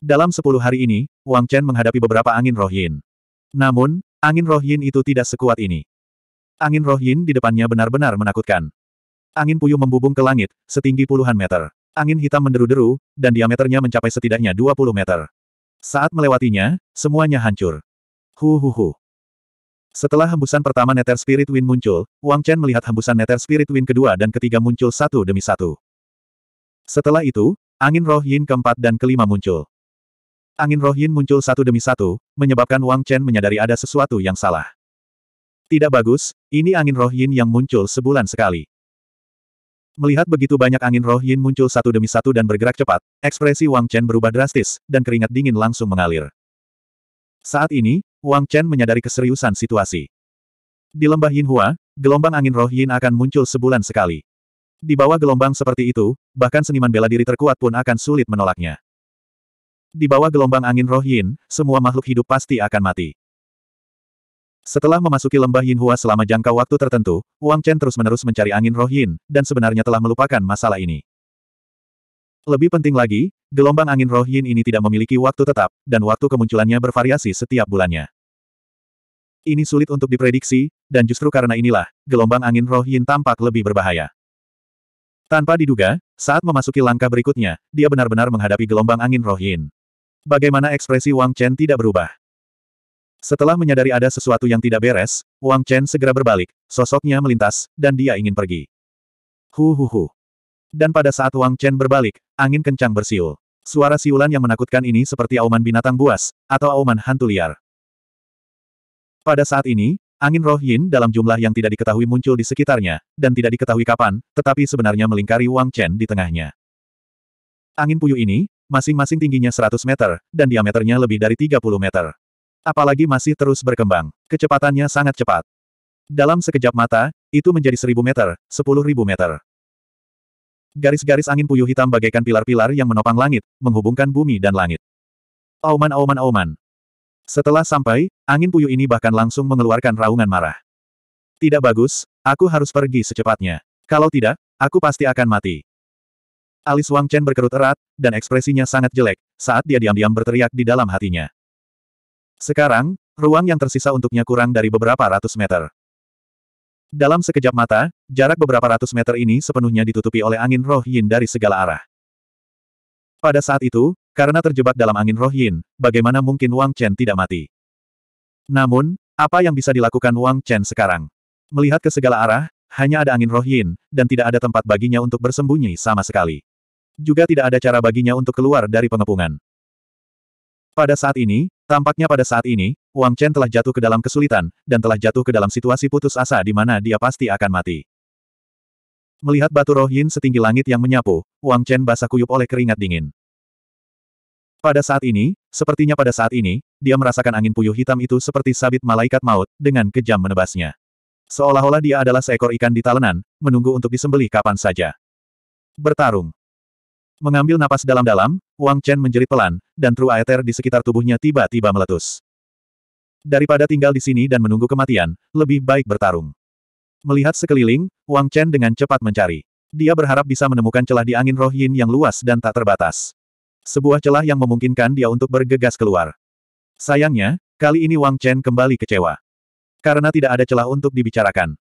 Dalam 10 hari ini, Wang Chen menghadapi beberapa angin roh yin. Namun, Angin roh yin itu tidak sekuat ini. Angin roh yin di depannya benar-benar menakutkan. Angin puyuh membubung ke langit, setinggi puluhan meter. Angin hitam menderu-deru, dan diameternya mencapai setidaknya 20 meter. Saat melewatinya, semuanya hancur. Hu hu hu. Setelah hembusan pertama Nether Spirit Wind muncul, Wang Chen melihat hembusan Nether Spirit Wind kedua dan ketiga muncul satu demi satu. Setelah itu, angin roh yin keempat dan kelima muncul. Angin Roh Yin muncul satu demi satu, menyebabkan Wang Chen menyadari ada sesuatu yang salah. Tidak bagus, ini angin Roh Yin yang muncul sebulan sekali. Melihat begitu banyak angin Roh Yin muncul satu demi satu dan bergerak cepat, ekspresi Wang Chen berubah drastis, dan keringat dingin langsung mengalir. Saat ini, Wang Chen menyadari keseriusan situasi. Di lembah Yin Hua, gelombang angin Roh Yin akan muncul sebulan sekali. Di bawah gelombang seperti itu, bahkan seniman bela diri terkuat pun akan sulit menolaknya. Di bawah gelombang angin roh Yin, semua makhluk hidup pasti akan mati. Setelah memasuki lembah Yinhua selama jangka waktu tertentu, Wang Chen terus-menerus mencari angin roh Yin, dan sebenarnya telah melupakan masalah ini. Lebih penting lagi, gelombang angin roh Yin ini tidak memiliki waktu tetap, dan waktu kemunculannya bervariasi setiap bulannya. Ini sulit untuk diprediksi, dan justru karena inilah, gelombang angin roh Yin tampak lebih berbahaya. Tanpa diduga, saat memasuki langkah berikutnya, dia benar-benar menghadapi gelombang angin roh Yin. Bagaimana ekspresi Wang Chen tidak berubah? Setelah menyadari ada sesuatu yang tidak beres, Wang Chen segera berbalik, sosoknya melintas, dan dia ingin pergi. Hu hu hu. Dan pada saat Wang Chen berbalik, angin kencang bersiul. Suara siulan yang menakutkan ini seperti auman binatang buas, atau auman hantu liar. Pada saat ini, angin roh yin dalam jumlah yang tidak diketahui muncul di sekitarnya, dan tidak diketahui kapan, tetapi sebenarnya melingkari Wang Chen di tengahnya. Angin puyuh ini, masing-masing tingginya 100 meter, dan diameternya lebih dari 30 meter. Apalagi masih terus berkembang. Kecepatannya sangat cepat. Dalam sekejap mata, itu menjadi 1000 meter, 10.000 meter. Garis-garis angin puyuh hitam bagaikan pilar-pilar yang menopang langit, menghubungkan bumi dan langit. Auman auman auman. Setelah sampai, angin puyuh ini bahkan langsung mengeluarkan raungan marah. Tidak bagus, aku harus pergi secepatnya. Kalau tidak, aku pasti akan mati. Alis Wang Chen berkerut erat, dan ekspresinya sangat jelek, saat dia diam-diam berteriak di dalam hatinya. Sekarang, ruang yang tersisa untuknya kurang dari beberapa ratus meter. Dalam sekejap mata, jarak beberapa ratus meter ini sepenuhnya ditutupi oleh angin roh yin dari segala arah. Pada saat itu, karena terjebak dalam angin roh yin, bagaimana mungkin Wang Chen tidak mati? Namun, apa yang bisa dilakukan Wang Chen sekarang? Melihat ke segala arah, hanya ada angin roh yin, dan tidak ada tempat baginya untuk bersembunyi sama sekali juga tidak ada cara baginya untuk keluar dari pengepungan. Pada saat ini, tampaknya pada saat ini, Wang Chen telah jatuh ke dalam kesulitan, dan telah jatuh ke dalam situasi putus asa di mana dia pasti akan mati. Melihat batu roh yin setinggi langit yang menyapu, Wang Chen basah kuyup oleh keringat dingin. Pada saat ini, sepertinya pada saat ini, dia merasakan angin puyuh hitam itu seperti sabit malaikat maut, dengan kejam menebasnya. Seolah-olah dia adalah seekor ikan di talenan, menunggu untuk disembelih kapan saja. Bertarung. Mengambil napas dalam-dalam, Wang Chen menjerit pelan, dan True Aether di sekitar tubuhnya tiba-tiba meletus. Daripada tinggal di sini dan menunggu kematian, lebih baik bertarung. Melihat sekeliling, Wang Chen dengan cepat mencari. Dia berharap bisa menemukan celah di angin roh yin yang luas dan tak terbatas. Sebuah celah yang memungkinkan dia untuk bergegas keluar. Sayangnya, kali ini Wang Chen kembali kecewa. Karena tidak ada celah untuk dibicarakan.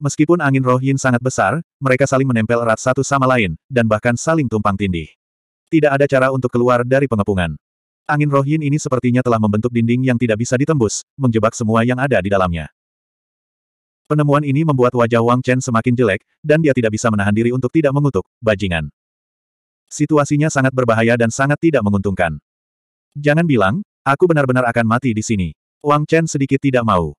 Meskipun angin roh yin sangat besar, mereka saling menempel erat satu sama lain, dan bahkan saling tumpang tindih. Tidak ada cara untuk keluar dari pengepungan. Angin roh yin ini sepertinya telah membentuk dinding yang tidak bisa ditembus, menjebak semua yang ada di dalamnya. Penemuan ini membuat wajah Wang Chen semakin jelek, dan dia tidak bisa menahan diri untuk tidak mengutuk, bajingan. Situasinya sangat berbahaya dan sangat tidak menguntungkan. Jangan bilang, aku benar-benar akan mati di sini. Wang Chen sedikit tidak mau.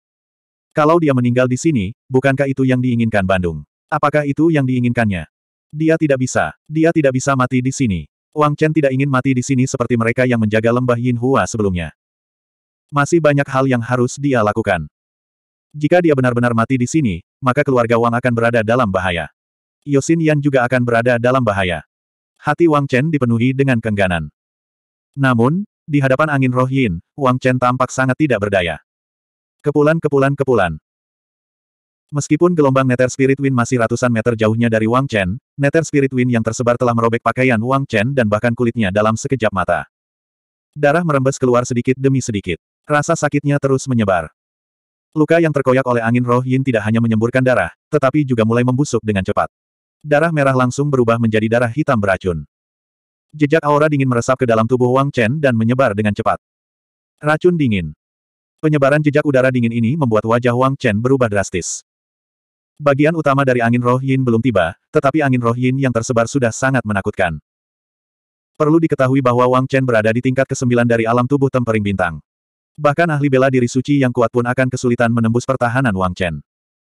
Kalau dia meninggal di sini, bukankah itu yang diinginkan Bandung? Apakah itu yang diinginkannya? Dia tidak bisa. Dia tidak bisa mati di sini. Wang Chen tidak ingin mati di sini seperti mereka yang menjaga lembah Yin Hua sebelumnya. Masih banyak hal yang harus dia lakukan. Jika dia benar-benar mati di sini, maka keluarga Wang akan berada dalam bahaya. Yosin Yan juga akan berada dalam bahaya. Hati Wang Chen dipenuhi dengan kengganan. Namun, di hadapan angin roh Yin, Wang Chen tampak sangat tidak berdaya. Kepulan-kepulan-kepulan. Meskipun gelombang Nether Spirit Wind masih ratusan meter jauhnya dari Wang Chen, Nether Spirit Wind yang tersebar telah merobek pakaian Wang Chen dan bahkan kulitnya dalam sekejap mata. Darah merembes keluar sedikit demi sedikit. Rasa sakitnya terus menyebar. Luka yang terkoyak oleh angin roh Yin tidak hanya menyemburkan darah, tetapi juga mulai membusuk dengan cepat. Darah merah langsung berubah menjadi darah hitam beracun. Jejak aura dingin meresap ke dalam tubuh Wang Chen dan menyebar dengan cepat. Racun dingin. Penyebaran jejak udara dingin ini membuat wajah Wang Chen berubah drastis. Bagian utama dari angin roh yin belum tiba, tetapi angin roh yin yang tersebar sudah sangat menakutkan. Perlu diketahui bahwa Wang Chen berada di tingkat ke-9 dari alam tubuh tempering bintang. Bahkan ahli bela diri suci yang kuat pun akan kesulitan menembus pertahanan Wang Chen.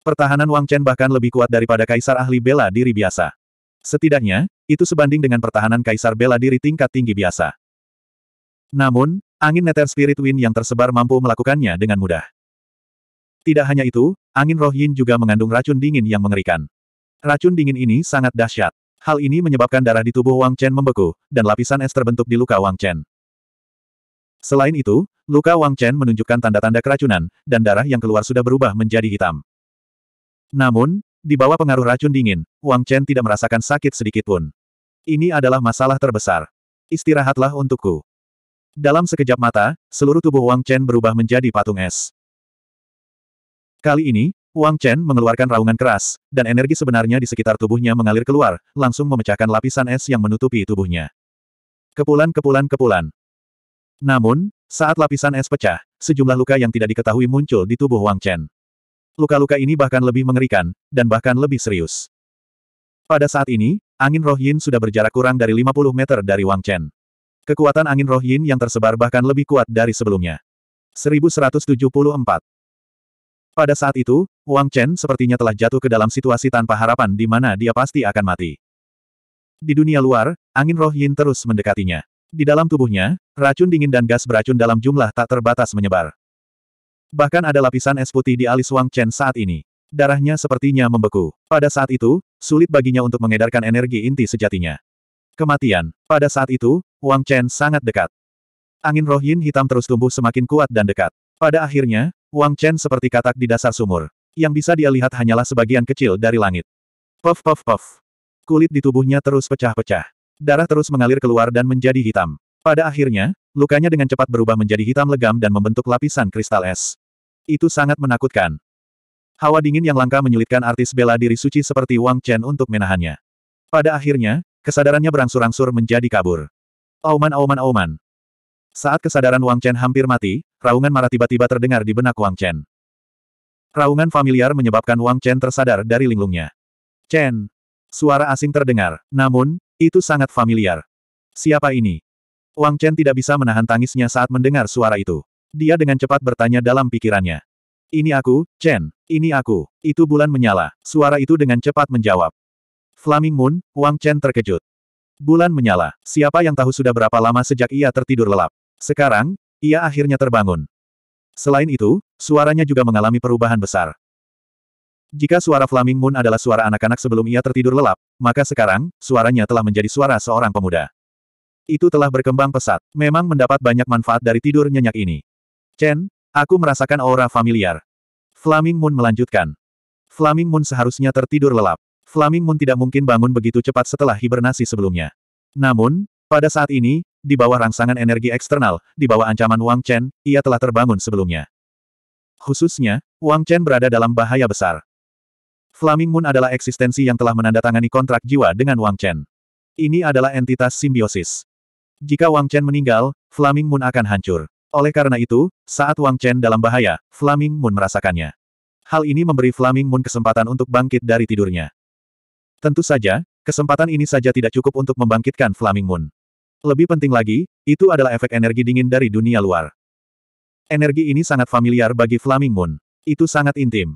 Pertahanan Wang Chen bahkan lebih kuat daripada kaisar ahli bela diri biasa. Setidaknya, itu sebanding dengan pertahanan kaisar bela diri tingkat tinggi biasa. Namun, Angin neter spirit wind yang tersebar mampu melakukannya dengan mudah. Tidak hanya itu, angin roh yin juga mengandung racun dingin yang mengerikan. Racun dingin ini sangat dahsyat. Hal ini menyebabkan darah di tubuh Wang Chen membeku, dan lapisan es terbentuk di luka Wang Chen. Selain itu, luka Wang Chen menunjukkan tanda-tanda keracunan, dan darah yang keluar sudah berubah menjadi hitam. Namun, di bawah pengaruh racun dingin, Wang Chen tidak merasakan sakit sedikit pun. Ini adalah masalah terbesar. Istirahatlah untukku. Dalam sekejap mata, seluruh tubuh Wang Chen berubah menjadi patung es. Kali ini, Wang Chen mengeluarkan raungan keras, dan energi sebenarnya di sekitar tubuhnya mengalir keluar, langsung memecahkan lapisan es yang menutupi tubuhnya. Kepulan kepulan kepulan. Namun, saat lapisan es pecah, sejumlah luka yang tidak diketahui muncul di tubuh Wang Chen. Luka-luka ini bahkan lebih mengerikan, dan bahkan lebih serius. Pada saat ini, angin roh Yin sudah berjarak kurang dari 50 meter dari Wang Chen. Kekuatan angin roh yin yang tersebar bahkan lebih kuat dari sebelumnya. 1174. Pada saat itu, Wang Chen sepertinya telah jatuh ke dalam situasi tanpa harapan di mana dia pasti akan mati. Di dunia luar, angin roh yin terus mendekatinya. Di dalam tubuhnya, racun dingin dan gas beracun dalam jumlah tak terbatas menyebar. Bahkan ada lapisan es putih di alis Wang Chen saat ini. Darahnya sepertinya membeku. Pada saat itu, sulit baginya untuk mengedarkan energi inti sejatinya. Kematian. Pada saat itu, Wang Chen sangat dekat. Angin roh yin hitam terus tumbuh semakin kuat dan dekat. Pada akhirnya, Wang Chen seperti katak di dasar sumur. Yang bisa dia lihat hanyalah sebagian kecil dari langit. Puff puff puff. Kulit di tubuhnya terus pecah-pecah. Darah terus mengalir keluar dan menjadi hitam. Pada akhirnya, lukanya dengan cepat berubah menjadi hitam legam dan membentuk lapisan kristal es. Itu sangat menakutkan. Hawa dingin yang langka menyulitkan artis bela diri suci seperti Wang Chen untuk menahannya. Pada akhirnya, kesadarannya berangsur-angsur menjadi kabur. Auman auman auman. Saat kesadaran Wang Chen hampir mati, raungan marah tiba-tiba terdengar di benak Wang Chen. Raungan familiar menyebabkan Wang Chen tersadar dari linglungnya. Chen! Suara asing terdengar, namun, itu sangat familiar. Siapa ini? Wang Chen tidak bisa menahan tangisnya saat mendengar suara itu. Dia dengan cepat bertanya dalam pikirannya. Ini aku, Chen. Ini aku. Itu bulan menyala. Suara itu dengan cepat menjawab. Flaming Moon, Wang Chen terkejut. Bulan menyala. Siapa yang tahu sudah berapa lama sejak ia tertidur lelap. Sekarang, ia akhirnya terbangun. Selain itu, suaranya juga mengalami perubahan besar. Jika suara Flaming Moon adalah suara anak-anak sebelum ia tertidur lelap, maka sekarang, suaranya telah menjadi suara seorang pemuda. Itu telah berkembang pesat, memang mendapat banyak manfaat dari tidur nyenyak ini. Chen, aku merasakan aura familiar. Flaming Moon melanjutkan. Flaming Moon seharusnya tertidur lelap. Flaming Moon tidak mungkin bangun begitu cepat setelah hibernasi sebelumnya. Namun, pada saat ini, di bawah rangsangan energi eksternal, di bawah ancaman Wang Chen, ia telah terbangun sebelumnya. Khususnya, Wang Chen berada dalam bahaya besar. Flaming Moon adalah eksistensi yang telah menandatangani kontrak jiwa dengan Wang Chen. Ini adalah entitas simbiosis. Jika Wang Chen meninggal, Flaming Moon akan hancur. Oleh karena itu, saat Wang Chen dalam bahaya, Flaming Moon merasakannya. Hal ini memberi Flaming Moon kesempatan untuk bangkit dari tidurnya. Tentu saja, kesempatan ini saja tidak cukup untuk membangkitkan Flaming Moon. Lebih penting lagi, itu adalah efek energi dingin dari dunia luar. Energi ini sangat familiar bagi Flaming Moon. Itu sangat intim.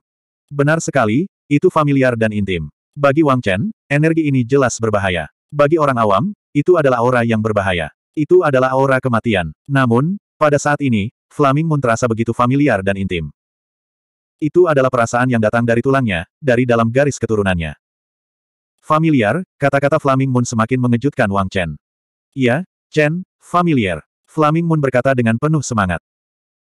Benar sekali, itu familiar dan intim. Bagi Wang Chen, energi ini jelas berbahaya. Bagi orang awam, itu adalah aura yang berbahaya. Itu adalah aura kematian. Namun, pada saat ini, Flaming Moon terasa begitu familiar dan intim. Itu adalah perasaan yang datang dari tulangnya, dari dalam garis keturunannya. Familiar, kata-kata Flaming Moon semakin mengejutkan Wang Chen. Iya, Chen, familiar. Flaming Moon berkata dengan penuh semangat.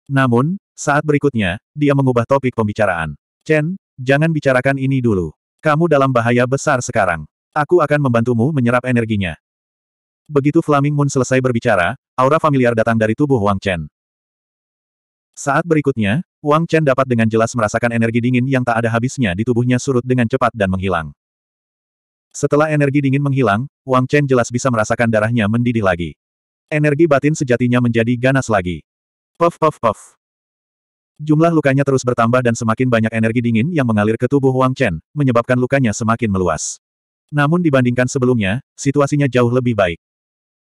Namun, saat berikutnya, dia mengubah topik pembicaraan. Chen, jangan bicarakan ini dulu. Kamu dalam bahaya besar sekarang. Aku akan membantumu menyerap energinya. Begitu Flaming Moon selesai berbicara, aura familiar datang dari tubuh Wang Chen. Saat berikutnya, Wang Chen dapat dengan jelas merasakan energi dingin yang tak ada habisnya di tubuhnya surut dengan cepat dan menghilang. Setelah energi dingin menghilang, Wang Chen jelas bisa merasakan darahnya mendidih lagi. Energi batin sejatinya menjadi ganas lagi. Puff puff puff. Jumlah lukanya terus bertambah dan semakin banyak energi dingin yang mengalir ke tubuh Wang Chen, menyebabkan lukanya semakin meluas. Namun dibandingkan sebelumnya, situasinya jauh lebih baik.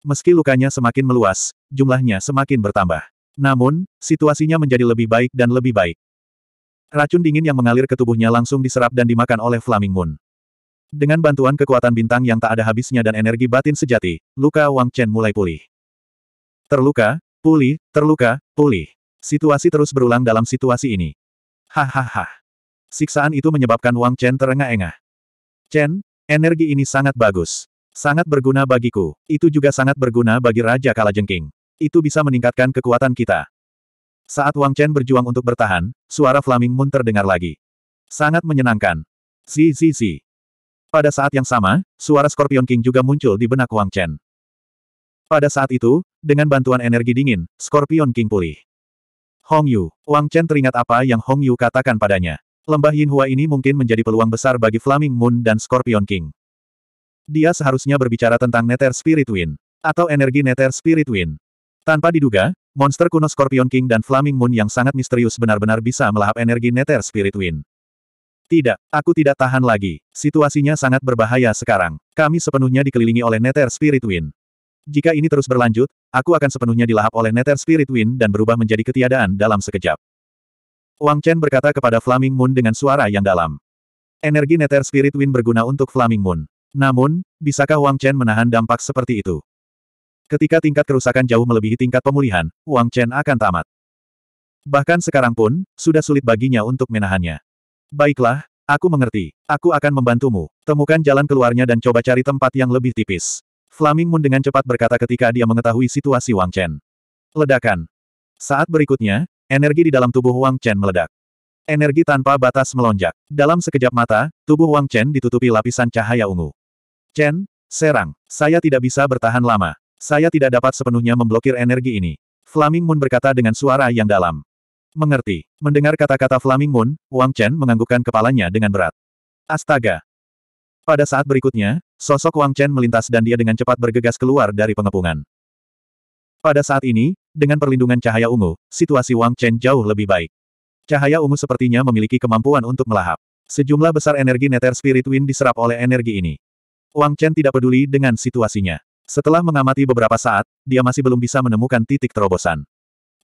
Meski lukanya semakin meluas, jumlahnya semakin bertambah. Namun, situasinya menjadi lebih baik dan lebih baik. Racun dingin yang mengalir ke tubuhnya langsung diserap dan dimakan oleh Flaming Moon. Dengan bantuan kekuatan bintang yang tak ada habisnya dan energi batin sejati, luka Wang Chen mulai pulih. Terluka, pulih, terluka, pulih. Situasi terus berulang dalam situasi ini. Hahaha. Siksaan itu menyebabkan Wang Chen terengah-engah. Chen, energi ini sangat bagus. Sangat berguna bagiku. Itu juga sangat berguna bagi Raja Kalajengking. Itu bisa meningkatkan kekuatan kita. Saat Wang Chen berjuang untuk bertahan, suara Flaming Moon terdengar lagi. Sangat menyenangkan. Si si si. Pada saat yang sama, suara Scorpion King juga muncul di benak Wang Chen. Pada saat itu, dengan bantuan energi dingin, Scorpion King pulih. Hong Yu, Wang Chen teringat apa yang Hong Yu katakan padanya. Lembah Yin Hua ini mungkin menjadi peluang besar bagi Flaming Moon dan Scorpion King. Dia seharusnya berbicara tentang Nether Spirit Wind, atau energi Nether Spirit Wind. Tanpa diduga, monster kuno Scorpion King dan Flaming Moon yang sangat misterius benar-benar bisa melahap energi Nether Spirit Wind. Tidak, aku tidak tahan lagi. Situasinya sangat berbahaya sekarang. Kami sepenuhnya dikelilingi oleh Nether Spirit Wind. Jika ini terus berlanjut, aku akan sepenuhnya dilahap oleh Nether Spirit Wind dan berubah menjadi ketiadaan dalam sekejap. Wang Chen berkata kepada Flaming Moon dengan suara yang dalam. Energi Nether Spirit Wind berguna untuk Flaming Moon. Namun, bisakah Wang Chen menahan dampak seperti itu? Ketika tingkat kerusakan jauh melebihi tingkat pemulihan, Wang Chen akan tamat. Bahkan sekarang pun, sudah sulit baginya untuk menahannya. Baiklah, aku mengerti. Aku akan membantumu. Temukan jalan keluarnya dan coba cari tempat yang lebih tipis. Flaming Moon dengan cepat berkata ketika dia mengetahui situasi Wang Chen. Ledakan. Saat berikutnya, energi di dalam tubuh Wang Chen meledak. Energi tanpa batas melonjak. Dalam sekejap mata, tubuh Wang Chen ditutupi lapisan cahaya ungu. Chen, serang. Saya tidak bisa bertahan lama. Saya tidak dapat sepenuhnya memblokir energi ini. Flaming Moon berkata dengan suara yang dalam. Mengerti. Mendengar kata-kata Flaming Moon, Wang Chen menganggukkan kepalanya dengan berat. Astaga. Pada saat berikutnya, sosok Wang Chen melintas dan dia dengan cepat bergegas keluar dari pengepungan. Pada saat ini, dengan perlindungan cahaya ungu, situasi Wang Chen jauh lebih baik. Cahaya ungu sepertinya memiliki kemampuan untuk melahap. Sejumlah besar energi Nether Spirit Wind diserap oleh energi ini. Wang Chen tidak peduli dengan situasinya. Setelah mengamati beberapa saat, dia masih belum bisa menemukan titik terobosan.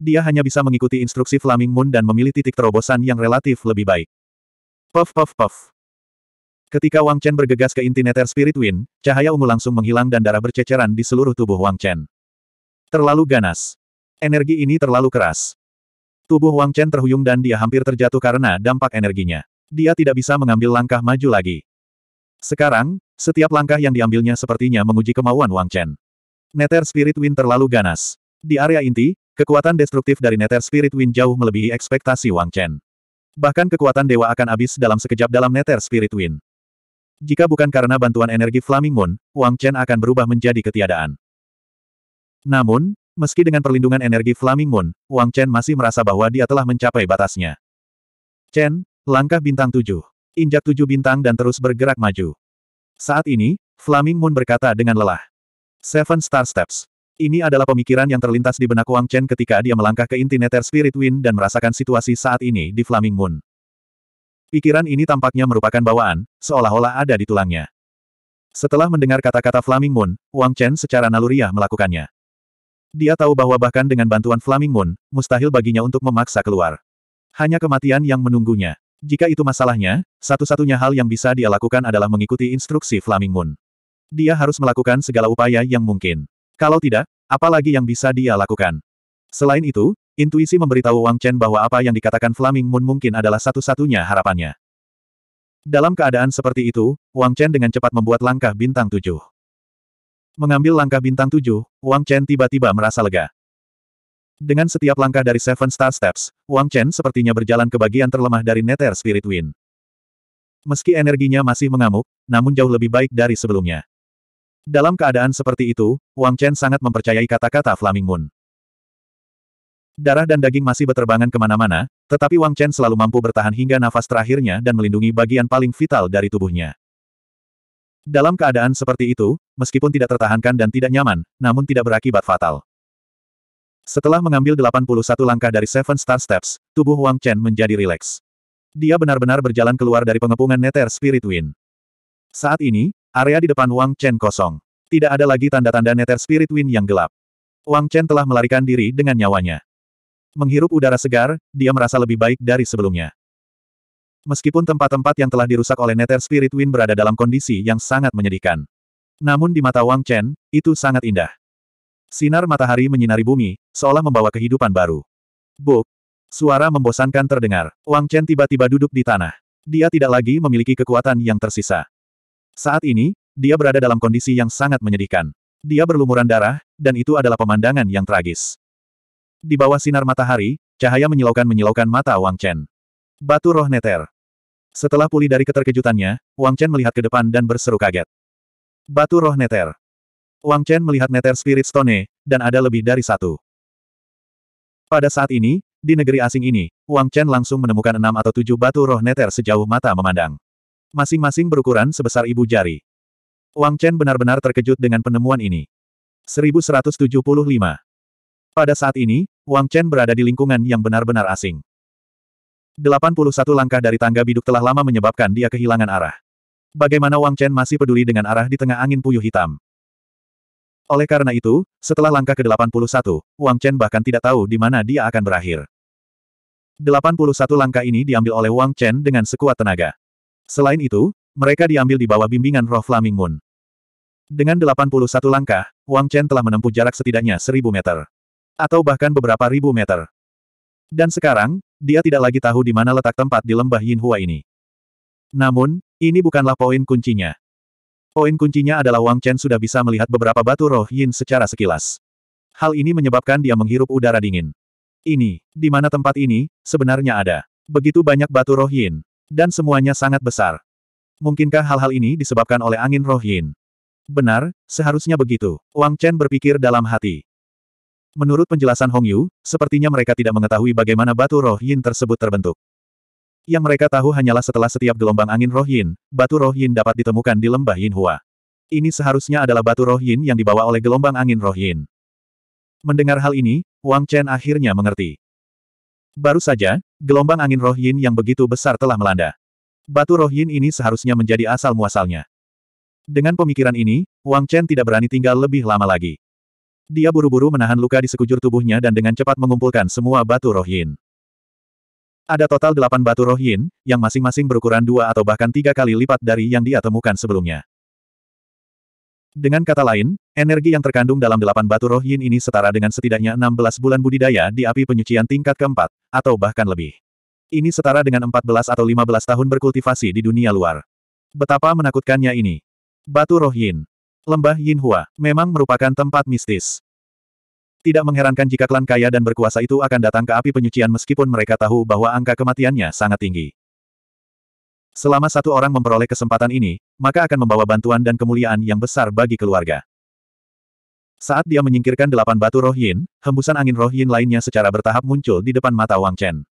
Dia hanya bisa mengikuti instruksi Flaming Moon dan memilih titik terobosan yang relatif lebih baik. Puff puff puff. Ketika Wang Chen bergegas ke inti Nether Spirit Wind, cahaya ungu langsung menghilang dan darah berceceran di seluruh tubuh Wang Chen. Terlalu ganas. Energi ini terlalu keras. Tubuh Wang Chen terhuyung dan dia hampir terjatuh karena dampak energinya. Dia tidak bisa mengambil langkah maju lagi. Sekarang, setiap langkah yang diambilnya sepertinya menguji kemauan Wang Chen. Nether Spirit Wind terlalu ganas. Di area inti, Kekuatan destruktif dari Nether Spirit Wind jauh melebihi ekspektasi Wang Chen. Bahkan kekuatan dewa akan habis dalam sekejap dalam Nether Spirit Wind. Jika bukan karena bantuan energi Flaming Moon, Wang Chen akan berubah menjadi ketiadaan. Namun, meski dengan perlindungan energi Flaming Moon, Wang Chen masih merasa bahwa dia telah mencapai batasnya. Chen, langkah bintang tujuh. Injak tujuh bintang dan terus bergerak maju. Saat ini, Flaming Moon berkata dengan lelah. Seven Star Steps. Ini adalah pemikiran yang terlintas di benak Wang Chen ketika dia melangkah ke inti Nether Spirit Wind dan merasakan situasi saat ini di Flaming Moon. Pikiran ini tampaknya merupakan bawaan, seolah-olah ada di tulangnya. Setelah mendengar kata-kata Flaming Moon, Wang Chen secara naluriah melakukannya. Dia tahu bahwa bahkan dengan bantuan Flaming Moon, mustahil baginya untuk memaksa keluar. Hanya kematian yang menunggunya. Jika itu masalahnya, satu-satunya hal yang bisa dia lakukan adalah mengikuti instruksi Flaming Moon. Dia harus melakukan segala upaya yang mungkin. Kalau tidak, apa lagi yang bisa dia lakukan? Selain itu, intuisi memberitahu Wang Chen bahwa apa yang dikatakan Flaming Moon mungkin adalah satu-satunya harapannya. Dalam keadaan seperti itu, Wang Chen dengan cepat membuat langkah bintang tujuh. Mengambil langkah bintang tujuh, Wang Chen tiba-tiba merasa lega. Dengan setiap langkah dari Seven Star Steps, Wang Chen sepertinya berjalan ke bagian terlemah dari Nether Spirit Wind. Meski energinya masih mengamuk, namun jauh lebih baik dari sebelumnya. Dalam keadaan seperti itu, Wang Chen sangat mempercayai kata-kata Flaming Moon. Darah dan daging masih berterbangan kemana-mana, tetapi Wang Chen selalu mampu bertahan hingga nafas terakhirnya dan melindungi bagian paling vital dari tubuhnya. Dalam keadaan seperti itu, meskipun tidak tertahankan dan tidak nyaman, namun tidak berakibat fatal. Setelah mengambil 81 langkah dari Seven Star Steps, tubuh Wang Chen menjadi rileks. Dia benar-benar berjalan keluar dari pengepungan Nether Spirit Wind. Saat ini, Area di depan Wang Chen kosong. Tidak ada lagi tanda-tanda neter spirit wind yang gelap. Wang Chen telah melarikan diri dengan nyawanya. Menghirup udara segar, dia merasa lebih baik dari sebelumnya. Meskipun tempat-tempat yang telah dirusak oleh Nether Spirit Wind berada dalam kondisi yang sangat menyedihkan. Namun di mata Wang Chen, itu sangat indah. Sinar matahari menyinari bumi, seolah membawa kehidupan baru. Buk! Suara membosankan terdengar. Wang Chen tiba-tiba duduk di tanah. Dia tidak lagi memiliki kekuatan yang tersisa. Saat ini, dia berada dalam kondisi yang sangat menyedihkan. Dia berlumuran darah, dan itu adalah pemandangan yang tragis. Di bawah sinar matahari, cahaya menyilaukan-menyilaukan mata Wang Chen. Batu roh neter. Setelah pulih dari keterkejutannya, Wang Chen melihat ke depan dan berseru kaget. Batu roh neter. Wang Chen melihat neter spirit stone, dan ada lebih dari satu. Pada saat ini, di negeri asing ini, Wang Chen langsung menemukan enam atau tujuh batu roh neter sejauh mata memandang masing-masing berukuran sebesar ibu jari. Wang Chen benar-benar terkejut dengan penemuan ini. 1175. Pada saat ini, Wang Chen berada di lingkungan yang benar-benar asing. 81 langkah dari tangga biduk telah lama menyebabkan dia kehilangan arah. Bagaimana Wang Chen masih peduli dengan arah di tengah angin puyuh hitam? Oleh karena itu, setelah langkah ke-81, Wang Chen bahkan tidak tahu di mana dia akan berakhir. 81 langkah ini diambil oleh Wang Chen dengan sekuat tenaga. Selain itu, mereka diambil di bawah bimbingan roh Flaming Moon. Dengan 81 langkah, Wang Chen telah menempuh jarak setidaknya 1000 meter. Atau bahkan beberapa ribu meter. Dan sekarang, dia tidak lagi tahu di mana letak tempat di lembah Yin Hua ini. Namun, ini bukanlah poin kuncinya. Poin kuncinya adalah Wang Chen sudah bisa melihat beberapa batu roh Yin secara sekilas. Hal ini menyebabkan dia menghirup udara dingin. Ini, di mana tempat ini, sebenarnya ada. Begitu banyak batu roh Yin. Dan semuanya sangat besar. Mungkinkah hal-hal ini disebabkan oleh angin roh yin? Benar, seharusnya begitu. Wang Chen berpikir dalam hati. Menurut penjelasan Hong Yu, sepertinya mereka tidak mengetahui bagaimana batu roh yin tersebut terbentuk. Yang mereka tahu hanyalah setelah setiap gelombang angin roh yin, batu roh yin dapat ditemukan di lembah Yin Hua. Ini seharusnya adalah batu roh yin yang dibawa oleh gelombang angin roh yin. Mendengar hal ini, Wang Chen akhirnya mengerti. Baru saja, gelombang angin roh yin yang begitu besar telah melanda. Batu roh yin ini seharusnya menjadi asal-muasalnya. Dengan pemikiran ini, Wang Chen tidak berani tinggal lebih lama lagi. Dia buru-buru menahan luka di sekujur tubuhnya dan dengan cepat mengumpulkan semua batu roh yin. Ada total delapan batu roh yin, yang masing-masing berukuran dua atau bahkan tiga kali lipat dari yang dia temukan sebelumnya. Dengan kata lain, energi yang terkandung dalam delapan batu roh yin ini setara dengan setidaknya 16 bulan budidaya di api penyucian tingkat keempat, atau bahkan lebih. Ini setara dengan 14 atau 15 tahun berkultivasi di dunia luar. Betapa menakutkannya ini. Batu roh yin. Lembah Yin Hua, memang merupakan tempat mistis. Tidak mengherankan jika klan kaya dan berkuasa itu akan datang ke api penyucian meskipun mereka tahu bahwa angka kematiannya sangat tinggi. Selama satu orang memperoleh kesempatan ini, maka akan membawa bantuan dan kemuliaan yang besar bagi keluarga. Saat dia menyingkirkan delapan batu roh yin, hembusan angin roh yin lainnya secara bertahap muncul di depan mata Wang Chen.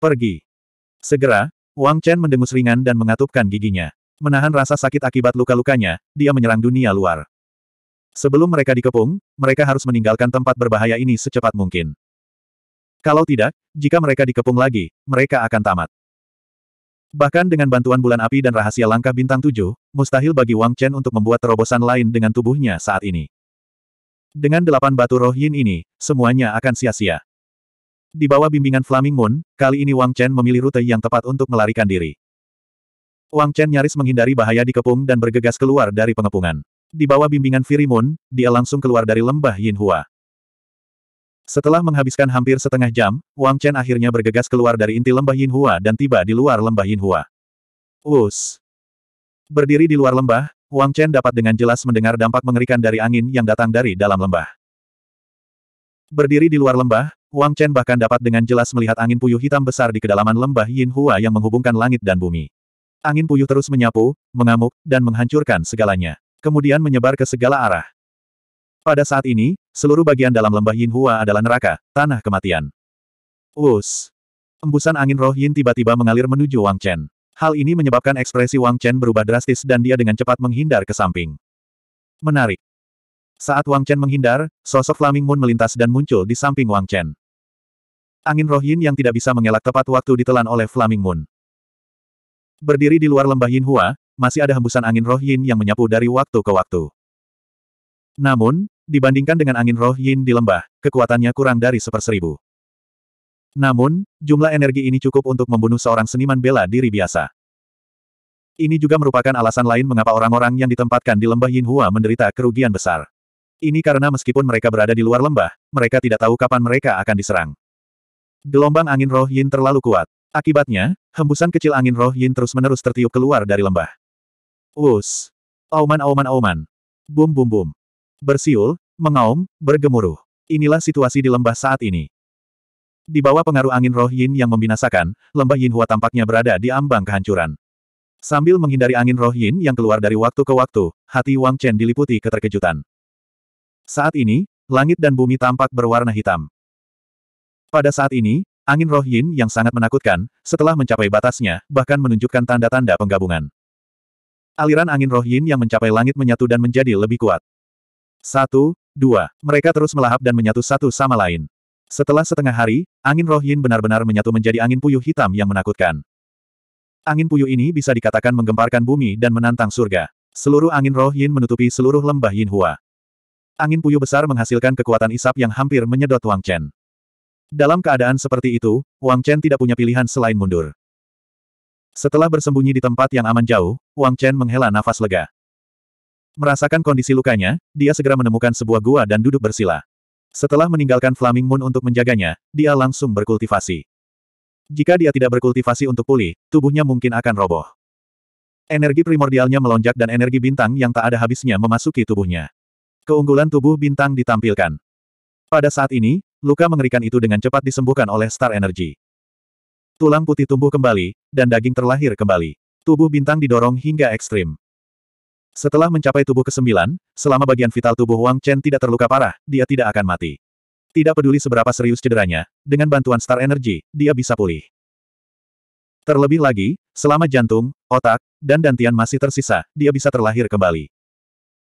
Pergi. Segera, Wang Chen mendengus ringan dan mengatupkan giginya. Menahan rasa sakit akibat luka-lukanya, dia menyerang dunia luar. Sebelum mereka dikepung, mereka harus meninggalkan tempat berbahaya ini secepat mungkin. Kalau tidak, jika mereka dikepung lagi, mereka akan tamat. Bahkan dengan bantuan bulan api dan rahasia langkah bintang tujuh, mustahil bagi Wang Chen untuk membuat terobosan lain dengan tubuhnya saat ini. Dengan delapan batu roh yin ini, semuanya akan sia-sia. Di bawah bimbingan Flaming Moon, kali ini Wang Chen memilih rute yang tepat untuk melarikan diri. Wang Chen nyaris menghindari bahaya dikepung dan bergegas keluar dari pengepungan. Di bawah bimbingan Fury Moon, dia langsung keluar dari lembah Yin Hua. Setelah menghabiskan hampir setengah jam, Wang Chen akhirnya bergegas keluar dari inti lembah Yin Hua dan tiba di luar lembah Yin Hua. Us. Berdiri di luar lembah, Wang Chen dapat dengan jelas mendengar dampak mengerikan dari angin yang datang dari dalam lembah. Berdiri di luar lembah, Wang Chen bahkan dapat dengan jelas melihat angin puyuh hitam besar di kedalaman lembah Yin Hua yang menghubungkan langit dan bumi. Angin puyuh terus menyapu, mengamuk, dan menghancurkan segalanya. Kemudian menyebar ke segala arah. Pada saat ini, seluruh bagian dalam lembah Yin Hua adalah neraka, tanah kematian. Us, Embusan angin roh Yin tiba-tiba mengalir menuju Wang Chen. Hal ini menyebabkan ekspresi Wang Chen berubah drastis dan dia dengan cepat menghindar ke samping. Menarik. Saat Wang Chen menghindar, sosok Flaming Moon melintas dan muncul di samping Wang Chen. Angin roh Yin yang tidak bisa mengelak tepat waktu ditelan oleh Flaming Moon. Berdiri di luar lembah Yin Hua, masih ada hembusan angin roh Yin yang menyapu dari waktu ke waktu. Namun, dibandingkan dengan angin roh yin di lembah, kekuatannya kurang dari seperseribu. Namun, jumlah energi ini cukup untuk membunuh seorang seniman bela diri biasa. Ini juga merupakan alasan lain mengapa orang-orang yang ditempatkan di lembah Yin Hua menderita kerugian besar. Ini karena meskipun mereka berada di luar lembah, mereka tidak tahu kapan mereka akan diserang. Gelombang angin roh Yin terlalu kuat. Akibatnya, hembusan kecil angin roh Yin terus-menerus tertiup keluar dari lembah. Wus! Auman auman auman! Bum bum bum! Bersiul, mengaum, bergemuruh. Inilah situasi di lembah saat ini. Di bawah pengaruh angin roh yin yang membinasakan, lembah Yin Hua tampaknya berada di ambang kehancuran. Sambil menghindari angin roh yin yang keluar dari waktu ke waktu, hati Wang Chen diliputi keterkejutan. Saat ini, langit dan bumi tampak berwarna hitam. Pada saat ini, angin roh yin yang sangat menakutkan, setelah mencapai batasnya, bahkan menunjukkan tanda-tanda penggabungan. Aliran angin roh yin yang mencapai langit menyatu dan menjadi lebih kuat. Satu, dua. Mereka terus melahap dan menyatu satu sama lain. Setelah setengah hari, angin roh yin benar-benar menyatu menjadi angin puyuh hitam yang menakutkan. Angin puyuh ini bisa dikatakan menggemparkan bumi dan menantang surga. Seluruh angin roh yin menutupi seluruh lembah yin hua. Angin puyuh besar menghasilkan kekuatan isap yang hampir menyedot Wang Chen. Dalam keadaan seperti itu, Wang Chen tidak punya pilihan selain mundur. Setelah bersembunyi di tempat yang aman jauh, Wang Chen menghela nafas lega. Merasakan kondisi lukanya, dia segera menemukan sebuah gua dan duduk bersila. Setelah meninggalkan Flaming Moon untuk menjaganya, dia langsung berkultivasi. Jika dia tidak berkultivasi untuk pulih, tubuhnya mungkin akan roboh. Energi primordialnya melonjak dan energi bintang yang tak ada habisnya memasuki tubuhnya. Keunggulan tubuh bintang ditampilkan. Pada saat ini, luka mengerikan itu dengan cepat disembuhkan oleh Star Energy. Tulang putih tumbuh kembali, dan daging terlahir kembali. Tubuh bintang didorong hingga ekstrim. Setelah mencapai tubuh ke-9, selama bagian vital tubuh Wang Chen tidak terluka parah, dia tidak akan mati. Tidak peduli seberapa serius cederanya, dengan bantuan Star Energy, dia bisa pulih. Terlebih lagi, selama jantung, otak, dan dantian masih tersisa, dia bisa terlahir kembali.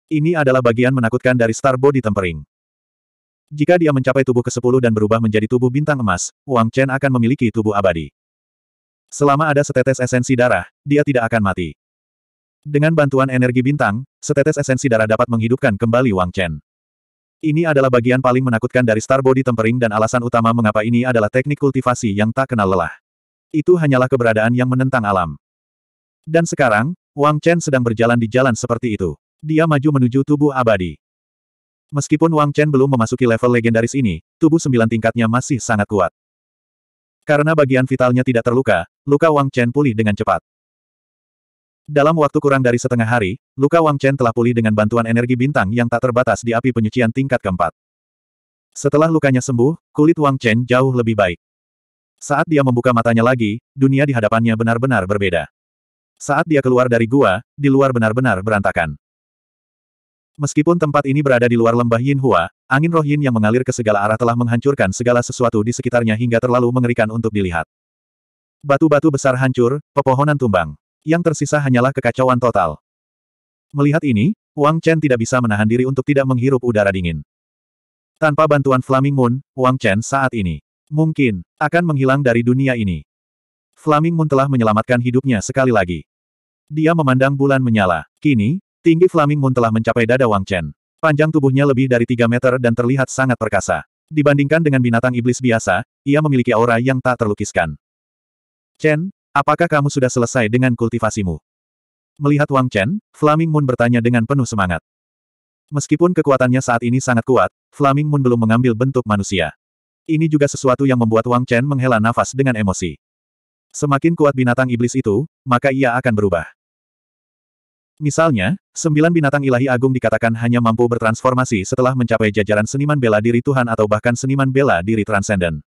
Ini adalah bagian menakutkan dari Star Body Tempering. Jika dia mencapai tubuh ke-10 dan berubah menjadi tubuh bintang emas, Wang Chen akan memiliki tubuh abadi. Selama ada setetes esensi darah, dia tidak akan mati. Dengan bantuan energi bintang, setetes esensi darah dapat menghidupkan kembali Wang Chen. Ini adalah bagian paling menakutkan dari Star Body Tempering dan alasan utama mengapa ini adalah teknik kultivasi yang tak kenal lelah. Itu hanyalah keberadaan yang menentang alam. Dan sekarang, Wang Chen sedang berjalan di jalan seperti itu. Dia maju menuju tubuh abadi. Meskipun Wang Chen belum memasuki level legendaris ini, tubuh sembilan tingkatnya masih sangat kuat. Karena bagian vitalnya tidak terluka, luka Wang Chen pulih dengan cepat. Dalam waktu kurang dari setengah hari, luka Wang Chen telah pulih dengan bantuan energi bintang yang tak terbatas di api penyucian tingkat keempat. Setelah lukanya sembuh, kulit Wang Chen jauh lebih baik. Saat dia membuka matanya lagi, dunia di hadapannya benar-benar berbeda. Saat dia keluar dari gua, di luar benar-benar berantakan. Meskipun tempat ini berada di luar lembah Yin Hua, angin roh Yin yang mengalir ke segala arah telah menghancurkan segala sesuatu di sekitarnya hingga terlalu mengerikan untuk dilihat. Batu-batu besar hancur, pepohonan tumbang yang tersisa hanyalah kekacauan total. Melihat ini, Wang Chen tidak bisa menahan diri untuk tidak menghirup udara dingin. Tanpa bantuan Flaming Moon, Wang Chen saat ini mungkin akan menghilang dari dunia ini. Flaming Moon telah menyelamatkan hidupnya sekali lagi. Dia memandang bulan menyala. Kini, tinggi Flaming Moon telah mencapai dada Wang Chen. Panjang tubuhnya lebih dari 3 meter dan terlihat sangat perkasa. Dibandingkan dengan binatang iblis biasa, ia memiliki aura yang tak terlukiskan. Chen, Apakah kamu sudah selesai dengan kultivasimu? Melihat Wang Chen, Flaming Moon bertanya dengan penuh semangat. Meskipun kekuatannya saat ini sangat kuat, Flaming Moon belum mengambil bentuk manusia. Ini juga sesuatu yang membuat Wang Chen menghela nafas dengan emosi. Semakin kuat binatang iblis itu, maka ia akan berubah. Misalnya, sembilan binatang ilahi agung dikatakan hanya mampu bertransformasi setelah mencapai jajaran seniman bela diri Tuhan atau bahkan seniman bela diri transenden.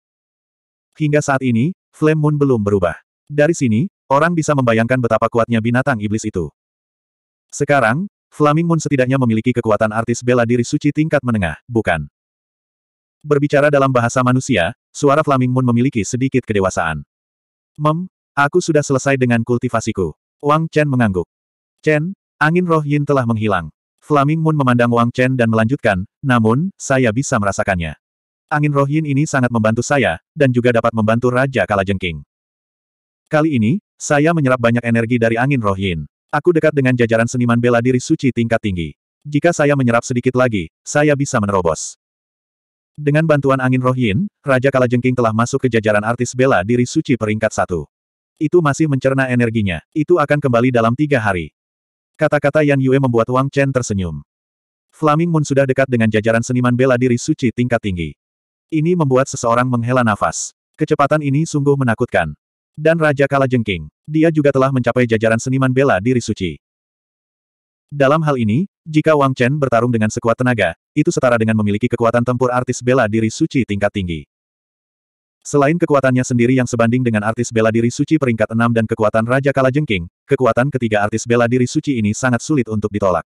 Hingga saat ini, Flame Moon belum berubah. Dari sini, orang bisa membayangkan betapa kuatnya binatang iblis itu. Sekarang, Flaming Moon setidaknya memiliki kekuatan artis bela diri suci tingkat menengah, bukan? Berbicara dalam bahasa manusia, suara Flaming Moon memiliki sedikit kedewasaan. Mem, aku sudah selesai dengan kultivasiku. Wang Chen mengangguk. Chen, angin roh yin telah menghilang. Flaming Moon memandang Wang Chen dan melanjutkan, namun, saya bisa merasakannya. Angin roh yin ini sangat membantu saya, dan juga dapat membantu Raja Kalajengking. Kali ini, saya menyerap banyak energi dari angin roh yin. Aku dekat dengan jajaran seniman bela diri suci tingkat tinggi. Jika saya menyerap sedikit lagi, saya bisa menerobos. Dengan bantuan angin roh yin, Raja Kalajengking telah masuk ke jajaran artis bela diri suci peringkat satu. Itu masih mencerna energinya. Itu akan kembali dalam tiga hari. Kata-kata Yan Yue membuat Wang Chen tersenyum. Flaming Moon sudah dekat dengan jajaran seniman bela diri suci tingkat tinggi. Ini membuat seseorang menghela nafas. Kecepatan ini sungguh menakutkan. Dan Raja Kalajengking, dia juga telah mencapai jajaran seniman bela diri suci. Dalam hal ini, jika Wang Chen bertarung dengan sekuat tenaga, itu setara dengan memiliki kekuatan tempur artis bela diri suci tingkat tinggi. Selain kekuatannya sendiri yang sebanding dengan artis bela diri suci peringkat 6 dan kekuatan Raja Kalajengking, kekuatan ketiga artis bela diri suci ini sangat sulit untuk ditolak.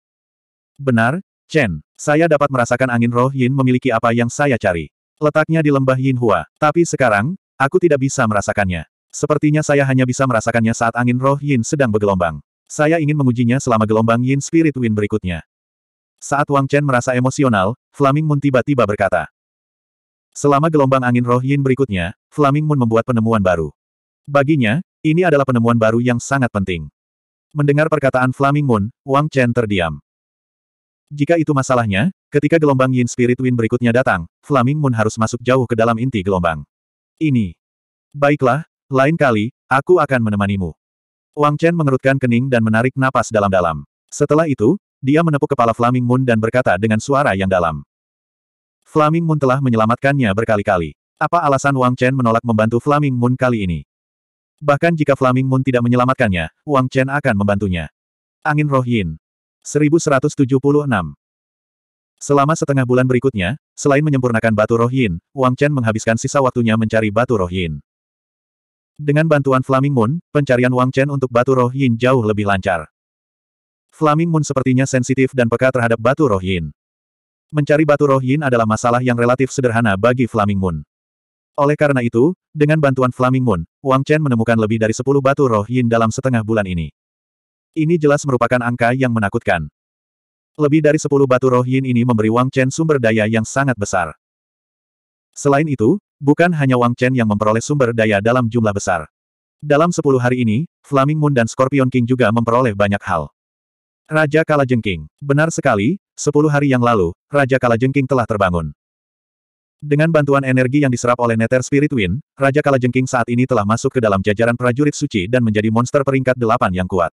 Benar, Chen, saya dapat merasakan angin roh Yin memiliki apa yang saya cari. Letaknya di lembah Yin Hua, tapi sekarang, aku tidak bisa merasakannya. Sepertinya saya hanya bisa merasakannya saat angin roh Yin sedang bergelombang. Saya ingin mengujinya selama gelombang Yin Spirit Wind berikutnya. Saat Wang Chen merasa emosional, Flaming Moon tiba-tiba berkata. Selama gelombang angin roh Yin berikutnya, Flaming Moon membuat penemuan baru. Baginya, ini adalah penemuan baru yang sangat penting. Mendengar perkataan Flaming Moon, Wang Chen terdiam. Jika itu masalahnya, ketika gelombang Yin Spirit Wind berikutnya datang, Flaming Moon harus masuk jauh ke dalam inti gelombang. Ini. Baiklah, lain kali, aku akan menemanimu. Wang Chen mengerutkan kening dan menarik napas dalam-dalam. Setelah itu, dia menepuk kepala Flaming Moon dan berkata dengan suara yang dalam. Flaming Moon telah menyelamatkannya berkali-kali. Apa alasan Wang Chen menolak membantu Flaming Moon kali ini? Bahkan jika Flaming Moon tidak menyelamatkannya, Wang Chen akan membantunya. Angin Roh Yin. 1176 Selama setengah bulan berikutnya, selain menyempurnakan batu Roh Yin, Wang Chen menghabiskan sisa waktunya mencari batu Roh Yin. Dengan bantuan Flaming Moon, pencarian Wang Chen untuk batu roh yin jauh lebih lancar. Flaming Moon sepertinya sensitif dan peka terhadap batu roh yin. Mencari batu roh yin adalah masalah yang relatif sederhana bagi Flaming Moon. Oleh karena itu, dengan bantuan Flaming Moon, Wang Chen menemukan lebih dari 10 batu roh yin dalam setengah bulan ini. Ini jelas merupakan angka yang menakutkan. Lebih dari 10 batu roh yin ini memberi Wang Chen sumber daya yang sangat besar. Selain itu, bukan hanya Wang Chen yang memperoleh sumber daya dalam jumlah besar. Dalam sepuluh hari ini, Flaming Moon dan Scorpion King juga memperoleh banyak hal. Raja Kalajengking. Benar sekali, sepuluh hari yang lalu, Raja Kalajengking telah terbangun. Dengan bantuan energi yang diserap oleh Nether Spirit Wind, Raja Kalajengking saat ini telah masuk ke dalam jajaran prajurit suci dan menjadi monster peringkat delapan yang kuat.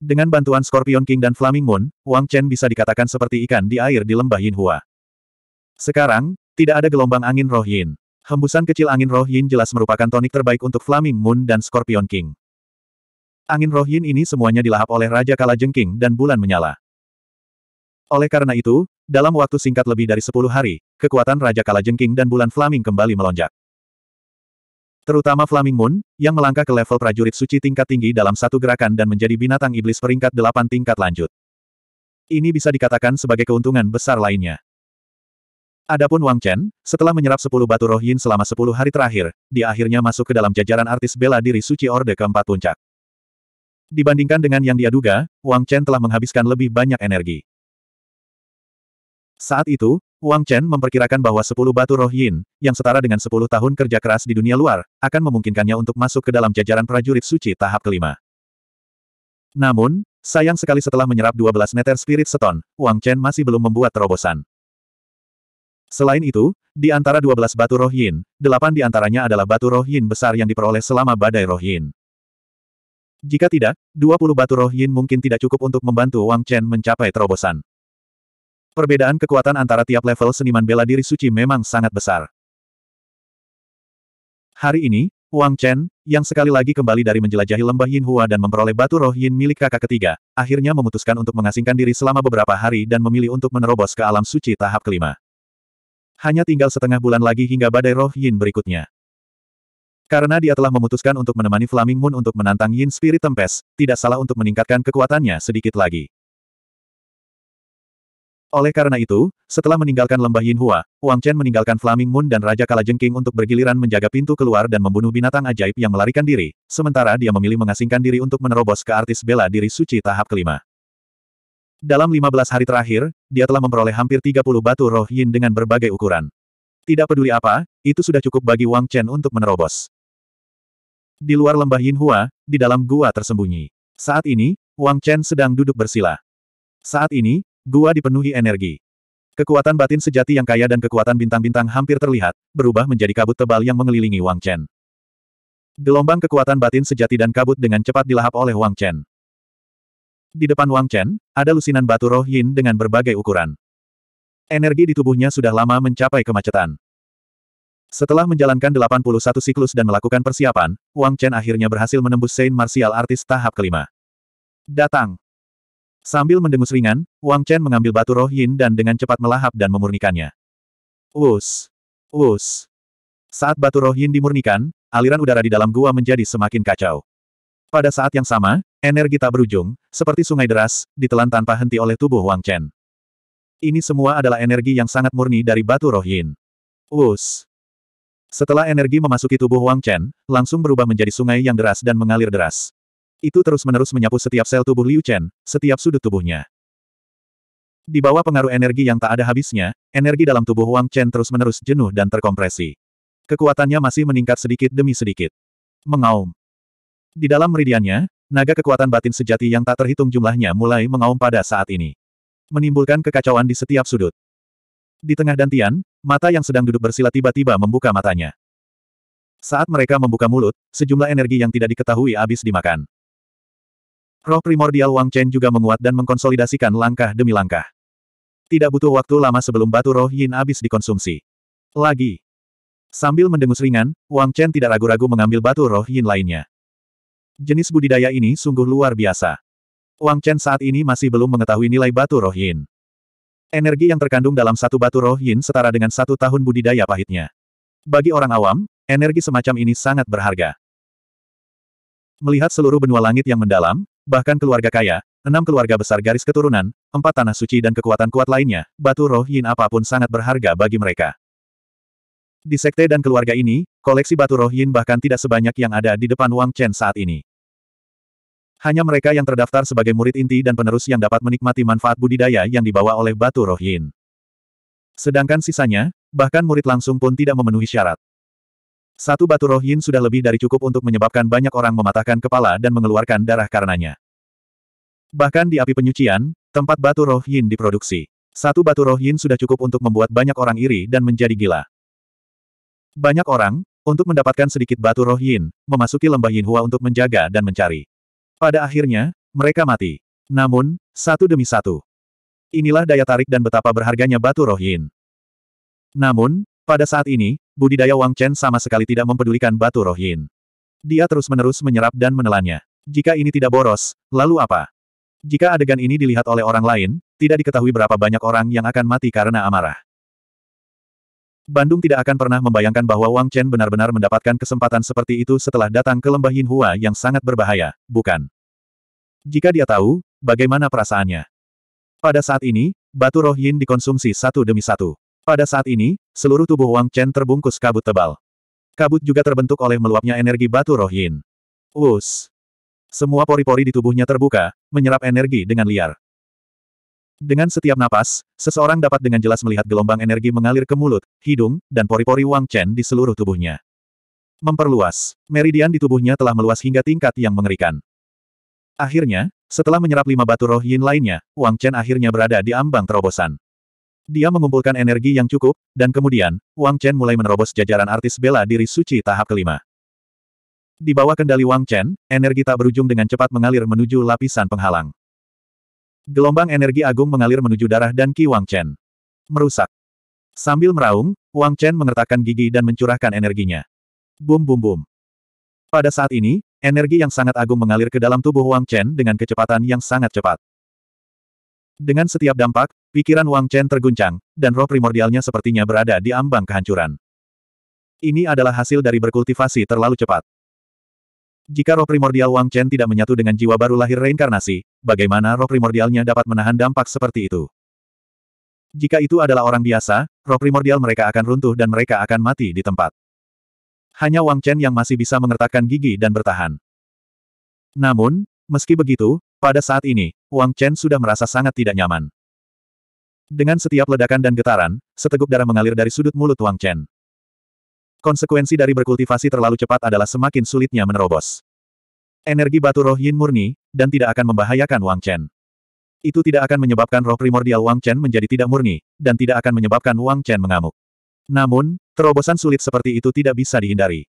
Dengan bantuan Scorpion King dan Flaming Moon, Wang Chen bisa dikatakan seperti ikan di air di lembah Yin Hua. Sekarang, tidak ada gelombang angin roh yin. Hembusan kecil angin roh yin jelas merupakan tonik terbaik untuk Flaming Moon dan Scorpion King. Angin roh yin ini semuanya dilahap oleh Raja Kala Jengking dan bulan menyala. Oleh karena itu, dalam waktu singkat lebih dari 10 hari, kekuatan Raja Kala Jengking dan bulan Flaming kembali melonjak. Terutama Flaming Moon, yang melangkah ke level prajurit suci tingkat tinggi dalam satu gerakan dan menjadi binatang iblis peringkat delapan tingkat lanjut. Ini bisa dikatakan sebagai keuntungan besar lainnya. Adapun Wang Chen, setelah menyerap sepuluh batu roh yin selama sepuluh hari terakhir, dia akhirnya masuk ke dalam jajaran artis bela diri suci Orde keempat puncak. Dibandingkan dengan yang dia duga, Wang Chen telah menghabiskan lebih banyak energi. Saat itu, Wang Chen memperkirakan bahwa sepuluh batu roh yin, yang setara dengan sepuluh tahun kerja keras di dunia luar, akan memungkinkannya untuk masuk ke dalam jajaran prajurit suci tahap kelima. Namun, sayang sekali setelah menyerap dua belas meter spirit seton, Wang Chen masih belum membuat terobosan. Selain itu, di antara 12 batu roh yin, 8 di antaranya adalah batu roh yin besar yang diperoleh selama badai roh yin. Jika tidak, 20 batu roh yin mungkin tidak cukup untuk membantu Wang Chen mencapai terobosan. Perbedaan kekuatan antara tiap level seniman bela diri suci memang sangat besar. Hari ini, Wang Chen, yang sekali lagi kembali dari menjelajahi lembah Yin Hua dan memperoleh batu roh Yin milik kakak ketiga, akhirnya memutuskan untuk mengasingkan diri selama beberapa hari dan memilih untuk menerobos ke alam suci tahap kelima. Hanya tinggal setengah bulan lagi hingga badai roh Yin berikutnya. Karena dia telah memutuskan untuk menemani Flaming Moon untuk menantang Yin Spirit Tempest, tidak salah untuk meningkatkan kekuatannya sedikit lagi. Oleh karena itu, setelah meninggalkan lembah Yin Hua, Wang Chen meninggalkan Flaming Moon dan Raja Kalajengking untuk bergiliran menjaga pintu keluar dan membunuh binatang ajaib yang melarikan diri, sementara dia memilih mengasingkan diri untuk menerobos ke artis bela diri suci tahap kelima. Dalam 15 hari terakhir, dia telah memperoleh hampir 30 batu roh yin dengan berbagai ukuran. Tidak peduli apa, itu sudah cukup bagi Wang Chen untuk menerobos. Di luar lembah Yin Hua, di dalam gua tersembunyi. Saat ini, Wang Chen sedang duduk bersila. Saat ini, gua dipenuhi energi. Kekuatan batin sejati yang kaya dan kekuatan bintang-bintang hampir terlihat, berubah menjadi kabut tebal yang mengelilingi Wang Chen. Gelombang kekuatan batin sejati dan kabut dengan cepat dilahap oleh Wang Chen. Di depan Wang Chen, ada lusinan batu roh yin dengan berbagai ukuran. Energi di tubuhnya sudah lama mencapai kemacetan. Setelah menjalankan 81 siklus dan melakukan persiapan, Wang Chen akhirnya berhasil menembus Saint Martial Artis tahap kelima. Datang. Sambil mendengus ringan, Wang Chen mengambil batu roh yin dan dengan cepat melahap dan memurnikannya. Us, us. Saat batu roh yin dimurnikan, aliran udara di dalam gua menjadi semakin kacau. Pada saat yang sama, Energi tak berujung, seperti sungai deras, ditelan tanpa henti oleh tubuh Wang Chen. Ini semua adalah energi yang sangat murni dari batu roh yin. Wus. Setelah energi memasuki tubuh Wang Chen, langsung berubah menjadi sungai yang deras dan mengalir deras. Itu terus-menerus menyapu setiap sel tubuh Liu Chen, setiap sudut tubuhnya. Di bawah pengaruh energi yang tak ada habisnya, energi dalam tubuh Wang Chen terus-menerus jenuh dan terkompresi. Kekuatannya masih meningkat sedikit demi sedikit. Mengaum. Di dalam meridiannya, Naga kekuatan batin sejati yang tak terhitung jumlahnya mulai mengaum pada saat ini. Menimbulkan kekacauan di setiap sudut. Di tengah dantian, mata yang sedang duduk bersila tiba-tiba membuka matanya. Saat mereka membuka mulut, sejumlah energi yang tidak diketahui habis dimakan. Roh primordial Wang Chen juga menguat dan mengkonsolidasikan langkah demi langkah. Tidak butuh waktu lama sebelum batu roh Yin habis dikonsumsi. Lagi. Sambil mendengus ringan, Wang Chen tidak ragu-ragu mengambil batu roh Yin lainnya. Jenis budidaya ini sungguh luar biasa. Wang Chen saat ini masih belum mengetahui nilai batu roh yin. Energi yang terkandung dalam satu batu roh yin setara dengan satu tahun budidaya pahitnya. Bagi orang awam, energi semacam ini sangat berharga. Melihat seluruh benua langit yang mendalam, bahkan keluarga kaya, enam keluarga besar garis keturunan, empat tanah suci dan kekuatan kuat lainnya, batu roh yin apapun sangat berharga bagi mereka. Di sekte dan keluarga ini, koleksi batu roh yin bahkan tidak sebanyak yang ada di depan Wang Chen saat ini. Hanya mereka yang terdaftar sebagai murid inti dan penerus yang dapat menikmati manfaat budidaya yang dibawa oleh batu roh yin. Sedangkan sisanya, bahkan murid langsung pun tidak memenuhi syarat. Satu batu roh yin sudah lebih dari cukup untuk menyebabkan banyak orang mematahkan kepala dan mengeluarkan darah karenanya. Bahkan di api penyucian, tempat batu roh yin diproduksi. Satu batu roh yin sudah cukup untuk membuat banyak orang iri dan menjadi gila. Banyak orang, untuk mendapatkan sedikit batu roh Yin, memasuki lembah Yinhua untuk menjaga dan mencari. Pada akhirnya, mereka mati. Namun, satu demi satu. Inilah daya tarik dan betapa berharganya batu roh Yin. Namun, pada saat ini, budidaya Wang Chen sama sekali tidak mempedulikan batu roh Yin. Dia terus-menerus menyerap dan menelannya. Jika ini tidak boros, lalu apa? Jika adegan ini dilihat oleh orang lain, tidak diketahui berapa banyak orang yang akan mati karena amarah. Bandung tidak akan pernah membayangkan bahwa Wang Chen benar-benar mendapatkan kesempatan seperti itu setelah datang ke lembah Yin Hua yang sangat berbahaya, bukan? Jika dia tahu, bagaimana perasaannya? Pada saat ini, batu roh Yin dikonsumsi satu demi satu. Pada saat ini, seluruh tubuh Wang Chen terbungkus kabut tebal. Kabut juga terbentuk oleh meluapnya energi batu roh Yin. Uus. Semua pori-pori di tubuhnya terbuka, menyerap energi dengan liar. Dengan setiap napas, seseorang dapat dengan jelas melihat gelombang energi mengalir ke mulut, hidung, dan pori-pori Wang Chen di seluruh tubuhnya. Memperluas, meridian di tubuhnya telah meluas hingga tingkat yang mengerikan. Akhirnya, setelah menyerap lima batu roh yin lainnya, Wang Chen akhirnya berada di ambang terobosan. Dia mengumpulkan energi yang cukup, dan kemudian, Wang Chen mulai menerobos jajaran artis bela diri suci tahap kelima. Di bawah kendali Wang Chen, energi tak berujung dengan cepat mengalir menuju lapisan penghalang. Gelombang energi agung mengalir menuju darah dan Ki Wang Chen. Merusak. Sambil meraung, Wang Chen mengertakkan gigi dan mencurahkan energinya. Bum bum bum. Pada saat ini, energi yang sangat agung mengalir ke dalam tubuh Wang Chen dengan kecepatan yang sangat cepat. Dengan setiap dampak, pikiran Wang Chen terguncang, dan roh primordialnya sepertinya berada di ambang kehancuran. Ini adalah hasil dari berkultivasi terlalu cepat. Jika roh primordial Wang Chen tidak menyatu dengan jiwa baru lahir reinkarnasi, bagaimana roh primordialnya dapat menahan dampak seperti itu? Jika itu adalah orang biasa, roh primordial mereka akan runtuh dan mereka akan mati di tempat. Hanya Wang Chen yang masih bisa mengertakkan gigi dan bertahan. Namun, meski begitu, pada saat ini, Wang Chen sudah merasa sangat tidak nyaman. Dengan setiap ledakan dan getaran, seteguk darah mengalir dari sudut mulut Wang Chen. Konsekuensi dari berkultivasi terlalu cepat adalah semakin sulitnya menerobos. Energi batu roh yin murni, dan tidak akan membahayakan Wang Chen. Itu tidak akan menyebabkan roh primordial Wang Chen menjadi tidak murni, dan tidak akan menyebabkan Wang Chen mengamuk. Namun, terobosan sulit seperti itu tidak bisa dihindari.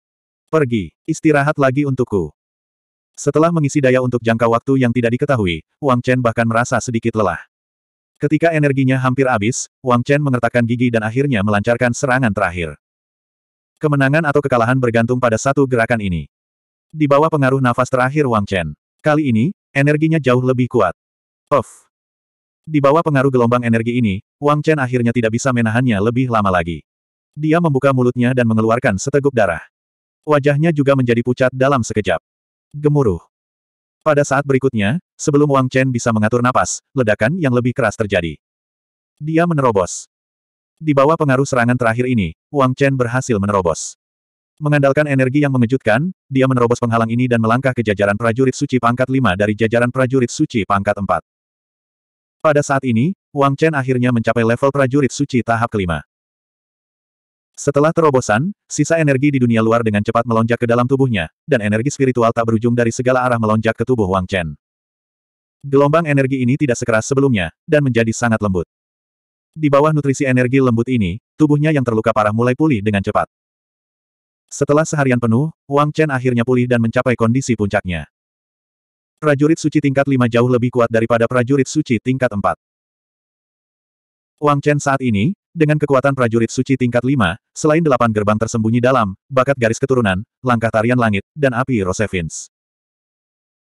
Pergi, istirahat lagi untukku. Setelah mengisi daya untuk jangka waktu yang tidak diketahui, Wang Chen bahkan merasa sedikit lelah. Ketika energinya hampir habis, Wang Chen mengertakkan gigi dan akhirnya melancarkan serangan terakhir. Kemenangan atau kekalahan bergantung pada satu gerakan ini. Di bawah pengaruh nafas terakhir Wang Chen. Kali ini, energinya jauh lebih kuat. Puff. Di bawah pengaruh gelombang energi ini, Wang Chen akhirnya tidak bisa menahannya lebih lama lagi. Dia membuka mulutnya dan mengeluarkan seteguk darah. Wajahnya juga menjadi pucat dalam sekejap. Gemuruh. Pada saat berikutnya, sebelum Wang Chen bisa mengatur napas, ledakan yang lebih keras terjadi. Dia menerobos. Di bawah pengaruh serangan terakhir ini, Wang Chen berhasil menerobos. Mengandalkan energi yang mengejutkan, dia menerobos penghalang ini dan melangkah ke jajaran prajurit suci pangkat 5 dari jajaran prajurit suci pangkat 4. Pada saat ini, Wang Chen akhirnya mencapai level prajurit suci tahap kelima. Setelah terobosan, sisa energi di dunia luar dengan cepat melonjak ke dalam tubuhnya, dan energi spiritual tak berujung dari segala arah melonjak ke tubuh Wang Chen. Gelombang energi ini tidak sekeras sebelumnya, dan menjadi sangat lembut. Di bawah nutrisi energi lembut ini, tubuhnya yang terluka parah mulai pulih dengan cepat. Setelah seharian penuh, Wang Chen akhirnya pulih dan mencapai kondisi puncaknya. Prajurit suci tingkat 5 jauh lebih kuat daripada prajurit suci tingkat 4. Wang Chen saat ini, dengan kekuatan prajurit suci tingkat 5, selain delapan gerbang tersembunyi dalam, bakat garis keturunan, langkah tarian langit, dan api Rosevins.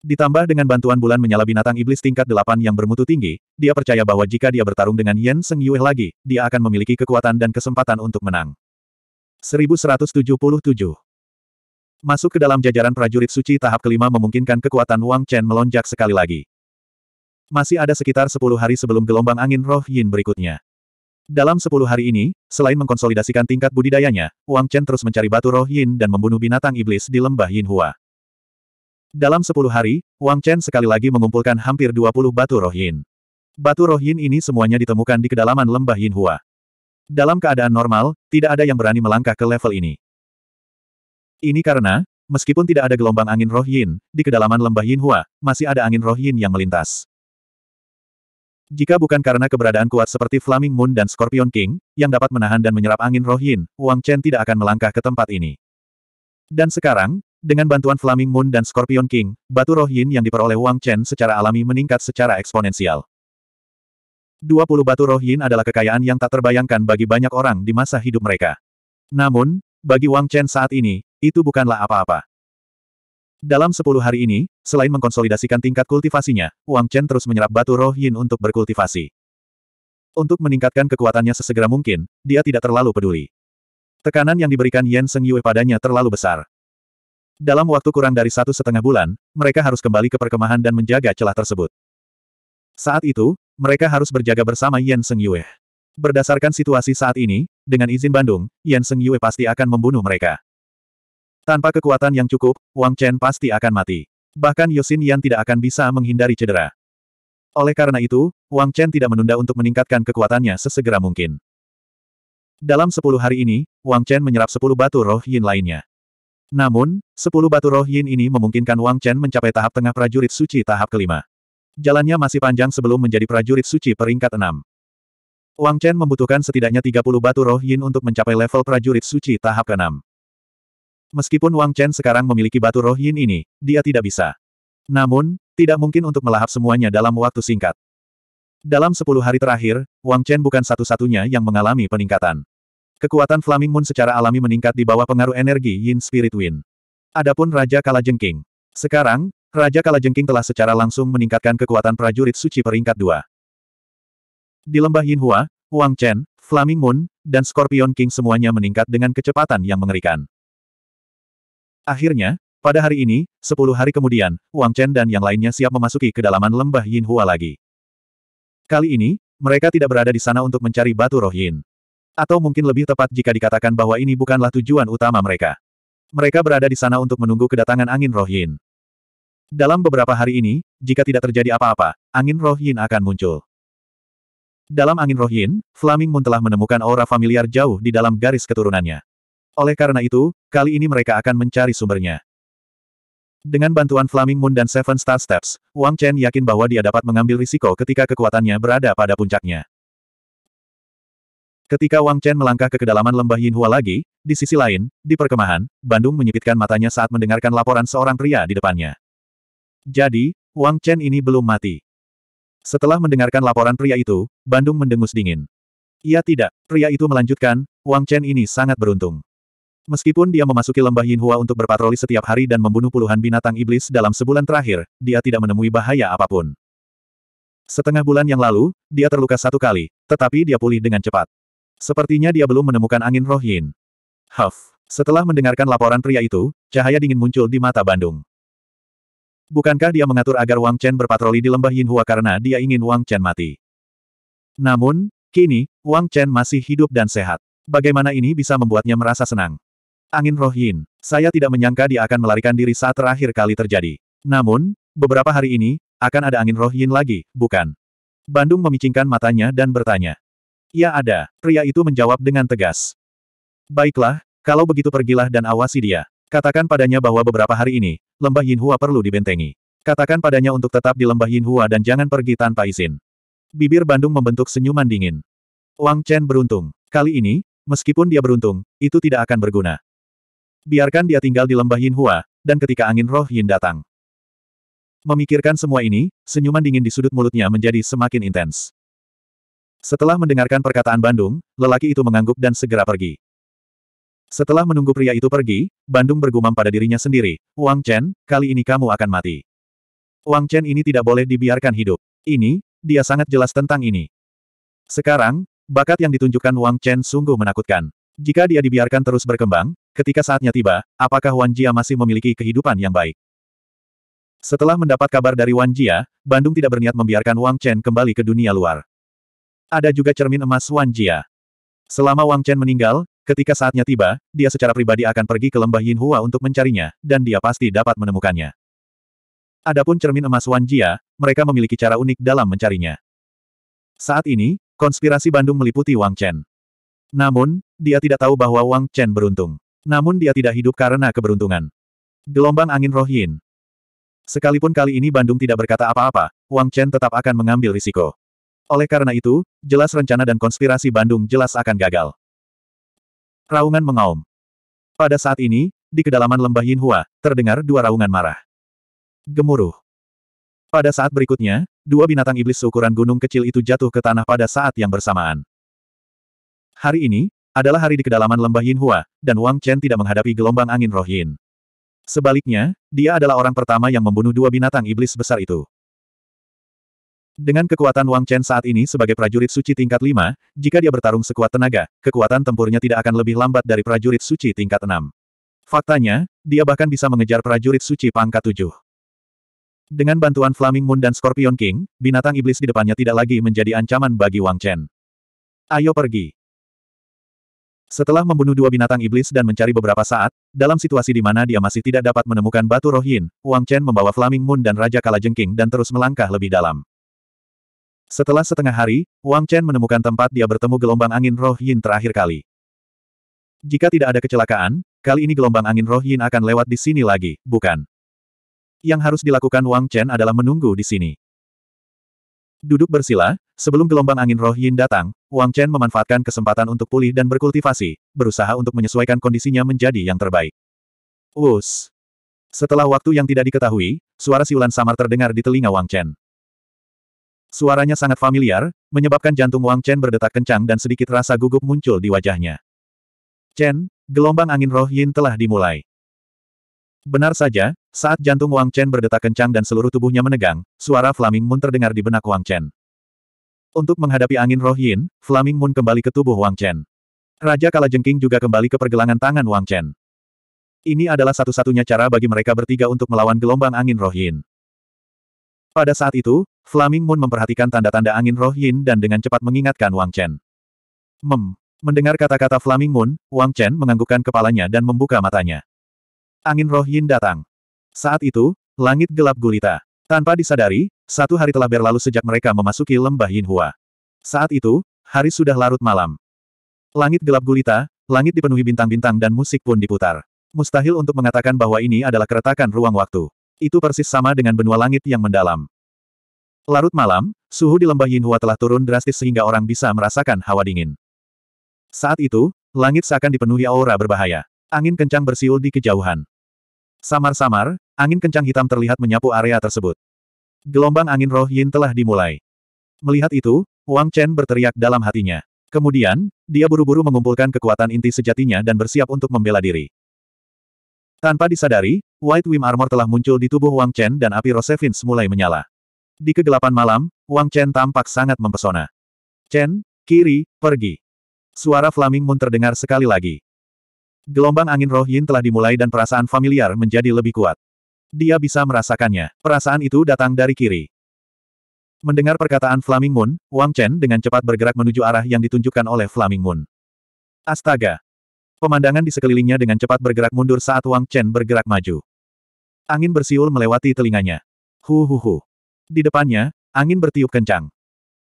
Ditambah dengan bantuan bulan menyala binatang iblis tingkat delapan yang bermutu tinggi, dia percaya bahwa jika dia bertarung dengan Yen Seng Yue lagi, dia akan memiliki kekuatan dan kesempatan untuk menang. 1177 Masuk ke dalam jajaran prajurit suci tahap kelima memungkinkan kekuatan Wang Chen melonjak sekali lagi. Masih ada sekitar 10 hari sebelum gelombang angin roh yin berikutnya. Dalam 10 hari ini, selain mengkonsolidasikan tingkat budidayanya, Wang Chen terus mencari batu roh yin dan membunuh binatang iblis di lembah Yin Hua. Dalam sepuluh hari, Wang Chen sekali lagi mengumpulkan hampir 20 batu Roh Yin. Batu Roh Yin ini semuanya ditemukan di kedalaman lembah Yin Hua. Dalam keadaan normal, tidak ada yang berani melangkah ke level ini. Ini karena, meskipun tidak ada gelombang angin Roh Yin, di kedalaman lembah Yin Hua masih ada angin Roh Yin yang melintas. Jika bukan karena keberadaan kuat seperti Flaming Moon dan Scorpion King, yang dapat menahan dan menyerap angin Roh Yin, Wang Chen tidak akan melangkah ke tempat ini. Dan sekarang, dengan bantuan Flaming Moon dan Scorpion King, batu roh yin yang diperoleh Wang Chen secara alami meningkat secara eksponensial. 20 batu roh yin adalah kekayaan yang tak terbayangkan bagi banyak orang di masa hidup mereka. Namun, bagi Wang Chen saat ini, itu bukanlah apa-apa. Dalam 10 hari ini, selain mengkonsolidasikan tingkat kultivasinya, Wang Chen terus menyerap batu roh yin untuk berkultivasi. Untuk meningkatkan kekuatannya sesegera mungkin, dia tidak terlalu peduli. Tekanan yang diberikan Yen Seng Yue padanya terlalu besar. Dalam waktu kurang dari satu setengah bulan, mereka harus kembali ke perkemahan dan menjaga celah tersebut. Saat itu, mereka harus berjaga bersama Yan Seng Yue. Berdasarkan situasi saat ini, dengan izin Bandung, Yan Seng Yue pasti akan membunuh mereka. Tanpa kekuatan yang cukup, Wang Chen pasti akan mati. Bahkan Yosin Yan tidak akan bisa menghindari cedera. Oleh karena itu, Wang Chen tidak menunda untuk meningkatkan kekuatannya sesegera mungkin. Dalam sepuluh hari ini, Wang Chen menyerap sepuluh batu roh yin lainnya. Namun, sepuluh batu roh yin ini memungkinkan Wang Chen mencapai tahap tengah prajurit suci tahap kelima. Jalannya masih panjang sebelum menjadi prajurit suci peringkat enam. Wang Chen membutuhkan setidaknya 30 batu roh yin untuk mencapai level prajurit suci tahap keenam. Meskipun Wang Chen sekarang memiliki batu roh yin ini, dia tidak bisa. Namun, tidak mungkin untuk melahap semuanya dalam waktu singkat. Dalam sepuluh hari terakhir, Wang Chen bukan satu-satunya yang mengalami peningkatan. Kekuatan Flaming Moon secara alami meningkat di bawah pengaruh energi Yin Spirit Wind. Adapun Raja Kalajengking. Sekarang, Raja Kalajengking telah secara langsung meningkatkan kekuatan prajurit suci peringkat dua. Di lembah Yin Hua, Wang Chen, Flaming Moon, dan Scorpion King semuanya meningkat dengan kecepatan yang mengerikan. Akhirnya, pada hari ini, sepuluh hari kemudian, Wang Chen dan yang lainnya siap memasuki kedalaman lembah Yin Hua lagi. Kali ini, mereka tidak berada di sana untuk mencari batu roh Yin. Atau mungkin lebih tepat jika dikatakan bahwa ini bukanlah tujuan utama mereka. Mereka berada di sana untuk menunggu kedatangan angin roh yin. Dalam beberapa hari ini, jika tidak terjadi apa-apa, angin roh yin akan muncul. Dalam angin roh yin, Flaming Moon telah menemukan aura familiar jauh di dalam garis keturunannya. Oleh karena itu, kali ini mereka akan mencari sumbernya. Dengan bantuan Flaming Moon dan Seven Star Steps, Wang Chen yakin bahwa dia dapat mengambil risiko ketika kekuatannya berada pada puncaknya. Ketika Wang Chen melangkah ke kedalaman lembah Yin Hua lagi, di sisi lain, di perkemahan, Bandung menyipitkan matanya saat mendengarkan laporan seorang pria di depannya. Jadi, Wang Chen ini belum mati. Setelah mendengarkan laporan pria itu, Bandung mendengus dingin. Ia tidak, pria itu melanjutkan, Wang Chen ini sangat beruntung. Meskipun dia memasuki lembah Yin Hua untuk berpatroli setiap hari dan membunuh puluhan binatang iblis dalam sebulan terakhir, dia tidak menemui bahaya apapun. Setengah bulan yang lalu, dia terluka satu kali, tetapi dia pulih dengan cepat. Sepertinya dia belum menemukan angin roh Yin. Huff. Setelah mendengarkan laporan pria itu, cahaya dingin muncul di mata Bandung. Bukankah dia mengatur agar Wang Chen berpatroli di lembah Yin Hua karena dia ingin Wang Chen mati? Namun, kini, Wang Chen masih hidup dan sehat. Bagaimana ini bisa membuatnya merasa senang? Angin roh Yin, saya tidak menyangka dia akan melarikan diri saat terakhir kali terjadi. Namun, beberapa hari ini, akan ada angin roh Yin lagi, bukan? Bandung memicingkan matanya dan bertanya. Ya ada, pria itu menjawab dengan tegas. Baiklah, kalau begitu pergilah dan awasi dia. Katakan padanya bahwa beberapa hari ini, lembah Yin Hua perlu dibentengi. Katakan padanya untuk tetap di lembah Yin Hua dan jangan pergi tanpa izin. Bibir Bandung membentuk senyuman dingin. Wang Chen beruntung. Kali ini, meskipun dia beruntung, itu tidak akan berguna. Biarkan dia tinggal di lembah Yin Hua, dan ketika angin roh Yin datang. Memikirkan semua ini, senyuman dingin di sudut mulutnya menjadi semakin intens. Setelah mendengarkan perkataan Bandung, lelaki itu mengangguk dan segera pergi. Setelah menunggu pria itu pergi, Bandung bergumam pada dirinya sendiri, Wang Chen, kali ini kamu akan mati. Wang Chen ini tidak boleh dibiarkan hidup. Ini, dia sangat jelas tentang ini. Sekarang, bakat yang ditunjukkan Wang Chen sungguh menakutkan. Jika dia dibiarkan terus berkembang, ketika saatnya tiba, apakah Wan Jia masih memiliki kehidupan yang baik? Setelah mendapat kabar dari Wan Jia, Bandung tidak berniat membiarkan Wang Chen kembali ke dunia luar. Ada juga cermin emas Wan Jia. Selama Wang Chen meninggal, ketika saatnya tiba, dia secara pribadi akan pergi ke lembah Yin Hua untuk mencarinya, dan dia pasti dapat menemukannya. Adapun cermin emas Wan Jia, mereka memiliki cara unik dalam mencarinya. Saat ini, konspirasi Bandung meliputi Wang Chen. Namun, dia tidak tahu bahwa Wang Chen beruntung. Namun dia tidak hidup karena keberuntungan. Gelombang angin Roh Yin. Sekalipun kali ini Bandung tidak berkata apa-apa, Wang Chen tetap akan mengambil risiko. Oleh karena itu, jelas rencana dan konspirasi Bandung jelas akan gagal. Raungan mengaum. Pada saat ini, di kedalaman lembah Yin Hua terdengar dua raungan marah. Gemuruh. Pada saat berikutnya, dua binatang iblis seukuran gunung kecil itu jatuh ke tanah pada saat yang bersamaan. Hari ini, adalah hari di kedalaman lembah Yin Hua, dan Wang Chen tidak menghadapi gelombang angin roh Yin. Sebaliknya, dia adalah orang pertama yang membunuh dua binatang iblis besar itu. Dengan kekuatan Wang Chen saat ini sebagai prajurit suci tingkat 5, jika dia bertarung sekuat tenaga, kekuatan tempurnya tidak akan lebih lambat dari prajurit suci tingkat 6. Faktanya, dia bahkan bisa mengejar prajurit suci pangkat 7. Dengan bantuan Flaming Moon dan Scorpion King, binatang iblis di depannya tidak lagi menjadi ancaman bagi Wang Chen. Ayo pergi. Setelah membunuh dua binatang iblis dan mencari beberapa saat, dalam situasi di mana dia masih tidak dapat menemukan batu rohin, Wang Chen membawa Flaming Moon dan Raja Kalajengking dan terus melangkah lebih dalam. Setelah setengah hari, Wang Chen menemukan tempat dia bertemu gelombang angin roh yin terakhir kali. Jika tidak ada kecelakaan, kali ini gelombang angin roh yin akan lewat di sini lagi, bukan? Yang harus dilakukan Wang Chen adalah menunggu di sini. Duduk bersila, sebelum gelombang angin roh yin datang, Wang Chen memanfaatkan kesempatan untuk pulih dan berkultivasi, berusaha untuk menyesuaikan kondisinya menjadi yang terbaik. Wus! Setelah waktu yang tidak diketahui, suara siulan samar terdengar di telinga Wang Chen. Suaranya sangat familiar, menyebabkan jantung Wang Chen berdetak kencang dan sedikit rasa gugup muncul di wajahnya. Chen, gelombang angin roh yin telah dimulai. Benar saja, saat jantung Wang Chen berdetak kencang dan seluruh tubuhnya menegang, suara Flaming Moon terdengar di benak Wang Chen. Untuk menghadapi angin roh yin, Flaming Moon kembali ke tubuh Wang Chen. Raja Kalajengking juga kembali ke pergelangan tangan Wang Chen. Ini adalah satu-satunya cara bagi mereka bertiga untuk melawan gelombang angin roh yin. Pada saat itu, Flaming Moon memperhatikan tanda-tanda angin roh Yin dan dengan cepat mengingatkan Wang Chen. Mem. Mendengar kata-kata Flaming Moon, Wang Chen menganggukkan kepalanya dan membuka matanya. Angin roh Yin datang. Saat itu, langit gelap gulita. Tanpa disadari, satu hari telah berlalu sejak mereka memasuki lembah Yin Hua. Saat itu, hari sudah larut malam. Langit gelap gulita, langit dipenuhi bintang-bintang dan musik pun diputar. Mustahil untuk mengatakan bahwa ini adalah keretakan ruang waktu. Itu persis sama dengan benua langit yang mendalam. Larut malam, suhu di lembah Yinhua telah turun drastis sehingga orang bisa merasakan hawa dingin. Saat itu, langit seakan dipenuhi aura berbahaya. Angin kencang bersiul di kejauhan. Samar-samar, angin kencang hitam terlihat menyapu area tersebut. Gelombang angin roh Yin telah dimulai. Melihat itu, Wang Chen berteriak dalam hatinya. Kemudian, dia buru-buru mengumpulkan kekuatan inti sejatinya dan bersiap untuk membela diri. Tanpa disadari, White Wim Armor telah muncul di tubuh Wang Chen dan api Rosevins mulai menyala. Di kegelapan malam, Wang Chen tampak sangat mempesona. Chen, kiri, pergi. Suara Flaming Moon terdengar sekali lagi. Gelombang angin roh yin telah dimulai dan perasaan familiar menjadi lebih kuat. Dia bisa merasakannya. Perasaan itu datang dari kiri. Mendengar perkataan Flaming Moon, Wang Chen dengan cepat bergerak menuju arah yang ditunjukkan oleh Flaming Moon. Astaga! Pemandangan di sekelilingnya dengan cepat bergerak mundur saat Wang Chen bergerak maju. Angin bersiul melewati telinganya. Hu hu hu. Di depannya, angin bertiup kencang.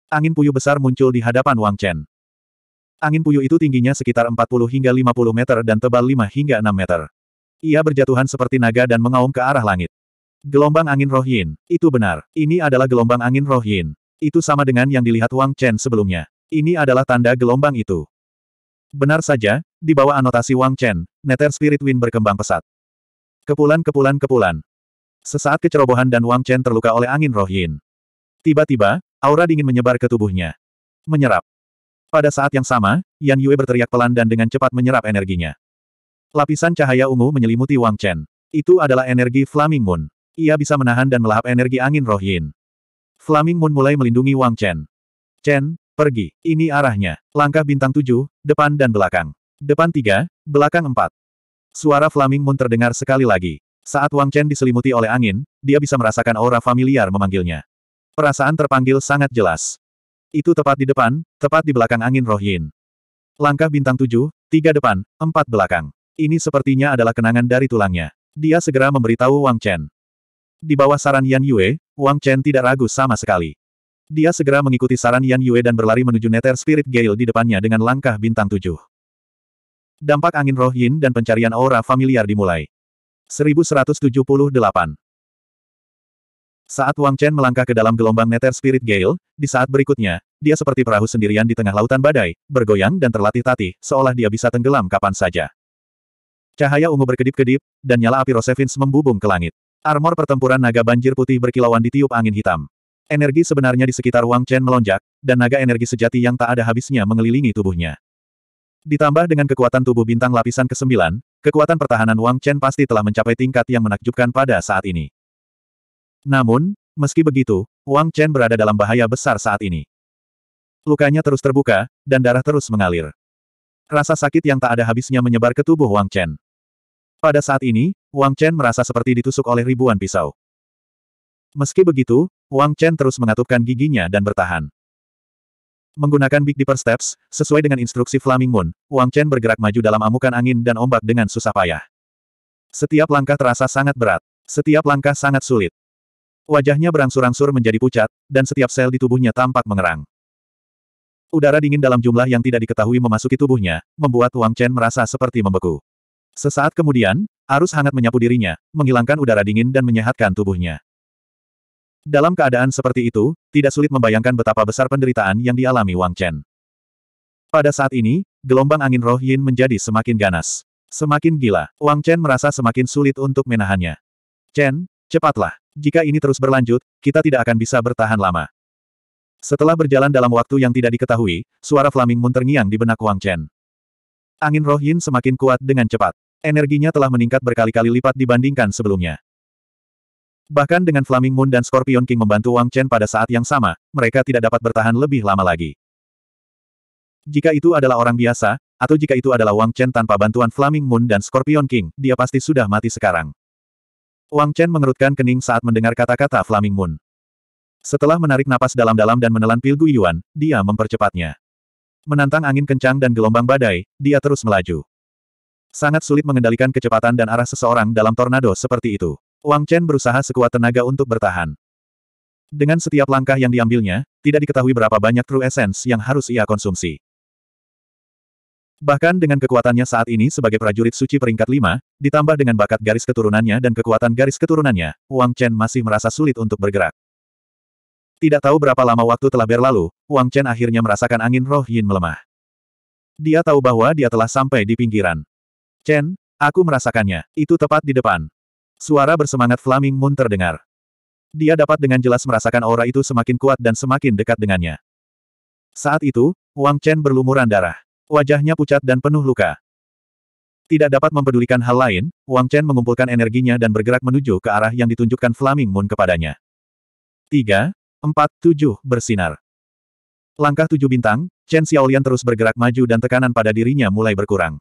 Angin puyuh besar muncul di hadapan Wang Chen. Angin puyuh itu tingginya sekitar 40 hingga 50 meter dan tebal 5 hingga 6 meter. Ia berjatuhan seperti naga dan mengaum ke arah langit. Gelombang angin roh yin. Itu benar. Ini adalah gelombang angin roh yin. Itu sama dengan yang dilihat Wang Chen sebelumnya. Ini adalah tanda gelombang itu. Benar saja, di bawah anotasi Wang Chen, Nether Spirit Wind berkembang pesat. Kepulan kepulan kepulan. Sesaat kecerobohan dan Wang Chen terluka oleh angin roh yin. Tiba-tiba, aura dingin menyebar ke tubuhnya. Menyerap. Pada saat yang sama, Yan Yue berteriak pelan dan dengan cepat menyerap energinya. Lapisan cahaya ungu menyelimuti Wang Chen. Itu adalah energi Flaming Moon. Ia bisa menahan dan melahap energi angin roh yin. Flaming Moon mulai melindungi Wang Chen. Chen, pergi. Ini arahnya. Langkah bintang tujuh, depan dan belakang. Depan tiga, belakang empat. Suara Flaming Moon terdengar sekali lagi. Saat Wang Chen diselimuti oleh angin, dia bisa merasakan aura familiar memanggilnya. Perasaan terpanggil sangat jelas. Itu tepat di depan, tepat di belakang angin Roh Yin. Langkah bintang tujuh, tiga depan, empat belakang. Ini sepertinya adalah kenangan dari tulangnya. Dia segera memberitahu Wang Chen. Di bawah saran Yan Yue, Wang Chen tidak ragu sama sekali. Dia segera mengikuti saran Yan Yue dan berlari menuju Nether Spirit Gale di depannya dengan langkah bintang tujuh dampak angin roh yin dan pencarian aura familiar dimulai. 1178 Saat Wang Chen melangkah ke dalam gelombang neter spirit gale, di saat berikutnya, dia seperti perahu sendirian di tengah lautan badai, bergoyang dan terlatih-tatih, seolah dia bisa tenggelam kapan saja. Cahaya ungu berkedip-kedip, dan nyala api Rosevins membubung ke langit. Armor pertempuran naga banjir putih berkilauan ditiup angin hitam. Energi sebenarnya di sekitar Wang Chen melonjak, dan naga energi sejati yang tak ada habisnya mengelilingi tubuhnya. Ditambah dengan kekuatan tubuh bintang lapisan ke-9, kekuatan pertahanan Wang Chen pasti telah mencapai tingkat yang menakjubkan pada saat ini. Namun, meski begitu, Wang Chen berada dalam bahaya besar saat ini. Lukanya terus terbuka, dan darah terus mengalir. Rasa sakit yang tak ada habisnya menyebar ke tubuh Wang Chen. Pada saat ini, Wang Chen merasa seperti ditusuk oleh ribuan pisau. Meski begitu, Wang Chen terus mengatupkan giginya dan bertahan. Menggunakan Big Dipper Steps, sesuai dengan instruksi Flaming Moon, Wang Chen bergerak maju dalam amukan angin dan ombak dengan susah payah. Setiap langkah terasa sangat berat. Setiap langkah sangat sulit. Wajahnya berangsur-angsur menjadi pucat, dan setiap sel di tubuhnya tampak mengerang. Udara dingin dalam jumlah yang tidak diketahui memasuki tubuhnya, membuat Wang Chen merasa seperti membeku. Sesaat kemudian, arus hangat menyapu dirinya, menghilangkan udara dingin dan menyehatkan tubuhnya. Dalam keadaan seperti itu, tidak sulit membayangkan betapa besar penderitaan yang dialami Wang Chen. Pada saat ini, gelombang angin roh Yin menjadi semakin ganas. Semakin gila, Wang Chen merasa semakin sulit untuk menahannya. Chen, cepatlah. Jika ini terus berlanjut, kita tidak akan bisa bertahan lama. Setelah berjalan dalam waktu yang tidak diketahui, suara Flaming Moon terngiang di benak Wang Chen. Angin roh Yin semakin kuat dengan cepat. Energinya telah meningkat berkali-kali lipat dibandingkan sebelumnya. Bahkan dengan Flaming Moon dan Scorpion King membantu Wang Chen pada saat yang sama, mereka tidak dapat bertahan lebih lama lagi. Jika itu adalah orang biasa, atau jika itu adalah Wang Chen tanpa bantuan Flaming Moon dan Scorpion King, dia pasti sudah mati sekarang. Wang Chen mengerutkan kening saat mendengar kata-kata Flaming Moon. Setelah menarik napas dalam-dalam dan menelan pil Guiyuan, dia mempercepatnya. Menantang angin kencang dan gelombang badai, dia terus melaju. Sangat sulit mengendalikan kecepatan dan arah seseorang dalam tornado seperti itu. Wang Chen berusaha sekuat tenaga untuk bertahan. Dengan setiap langkah yang diambilnya, tidak diketahui berapa banyak True Essence yang harus ia konsumsi. Bahkan dengan kekuatannya saat ini sebagai prajurit suci peringkat 5, ditambah dengan bakat garis keturunannya dan kekuatan garis keturunannya, Wang Chen masih merasa sulit untuk bergerak. Tidak tahu berapa lama waktu telah berlalu, Wang Chen akhirnya merasakan angin roh yin melemah. Dia tahu bahwa dia telah sampai di pinggiran. Chen, aku merasakannya, itu tepat di depan. Suara bersemangat Flaming Moon terdengar. Dia dapat dengan jelas merasakan aura itu semakin kuat dan semakin dekat dengannya. Saat itu, Wang Chen berlumuran darah. Wajahnya pucat dan penuh luka. Tidak dapat mempedulikan hal lain, Wang Chen mengumpulkan energinya dan bergerak menuju ke arah yang ditunjukkan Flaming Moon kepadanya. 3, 4, 7, bersinar. Langkah tujuh bintang, Chen Xiaolian terus bergerak maju dan tekanan pada dirinya mulai berkurang.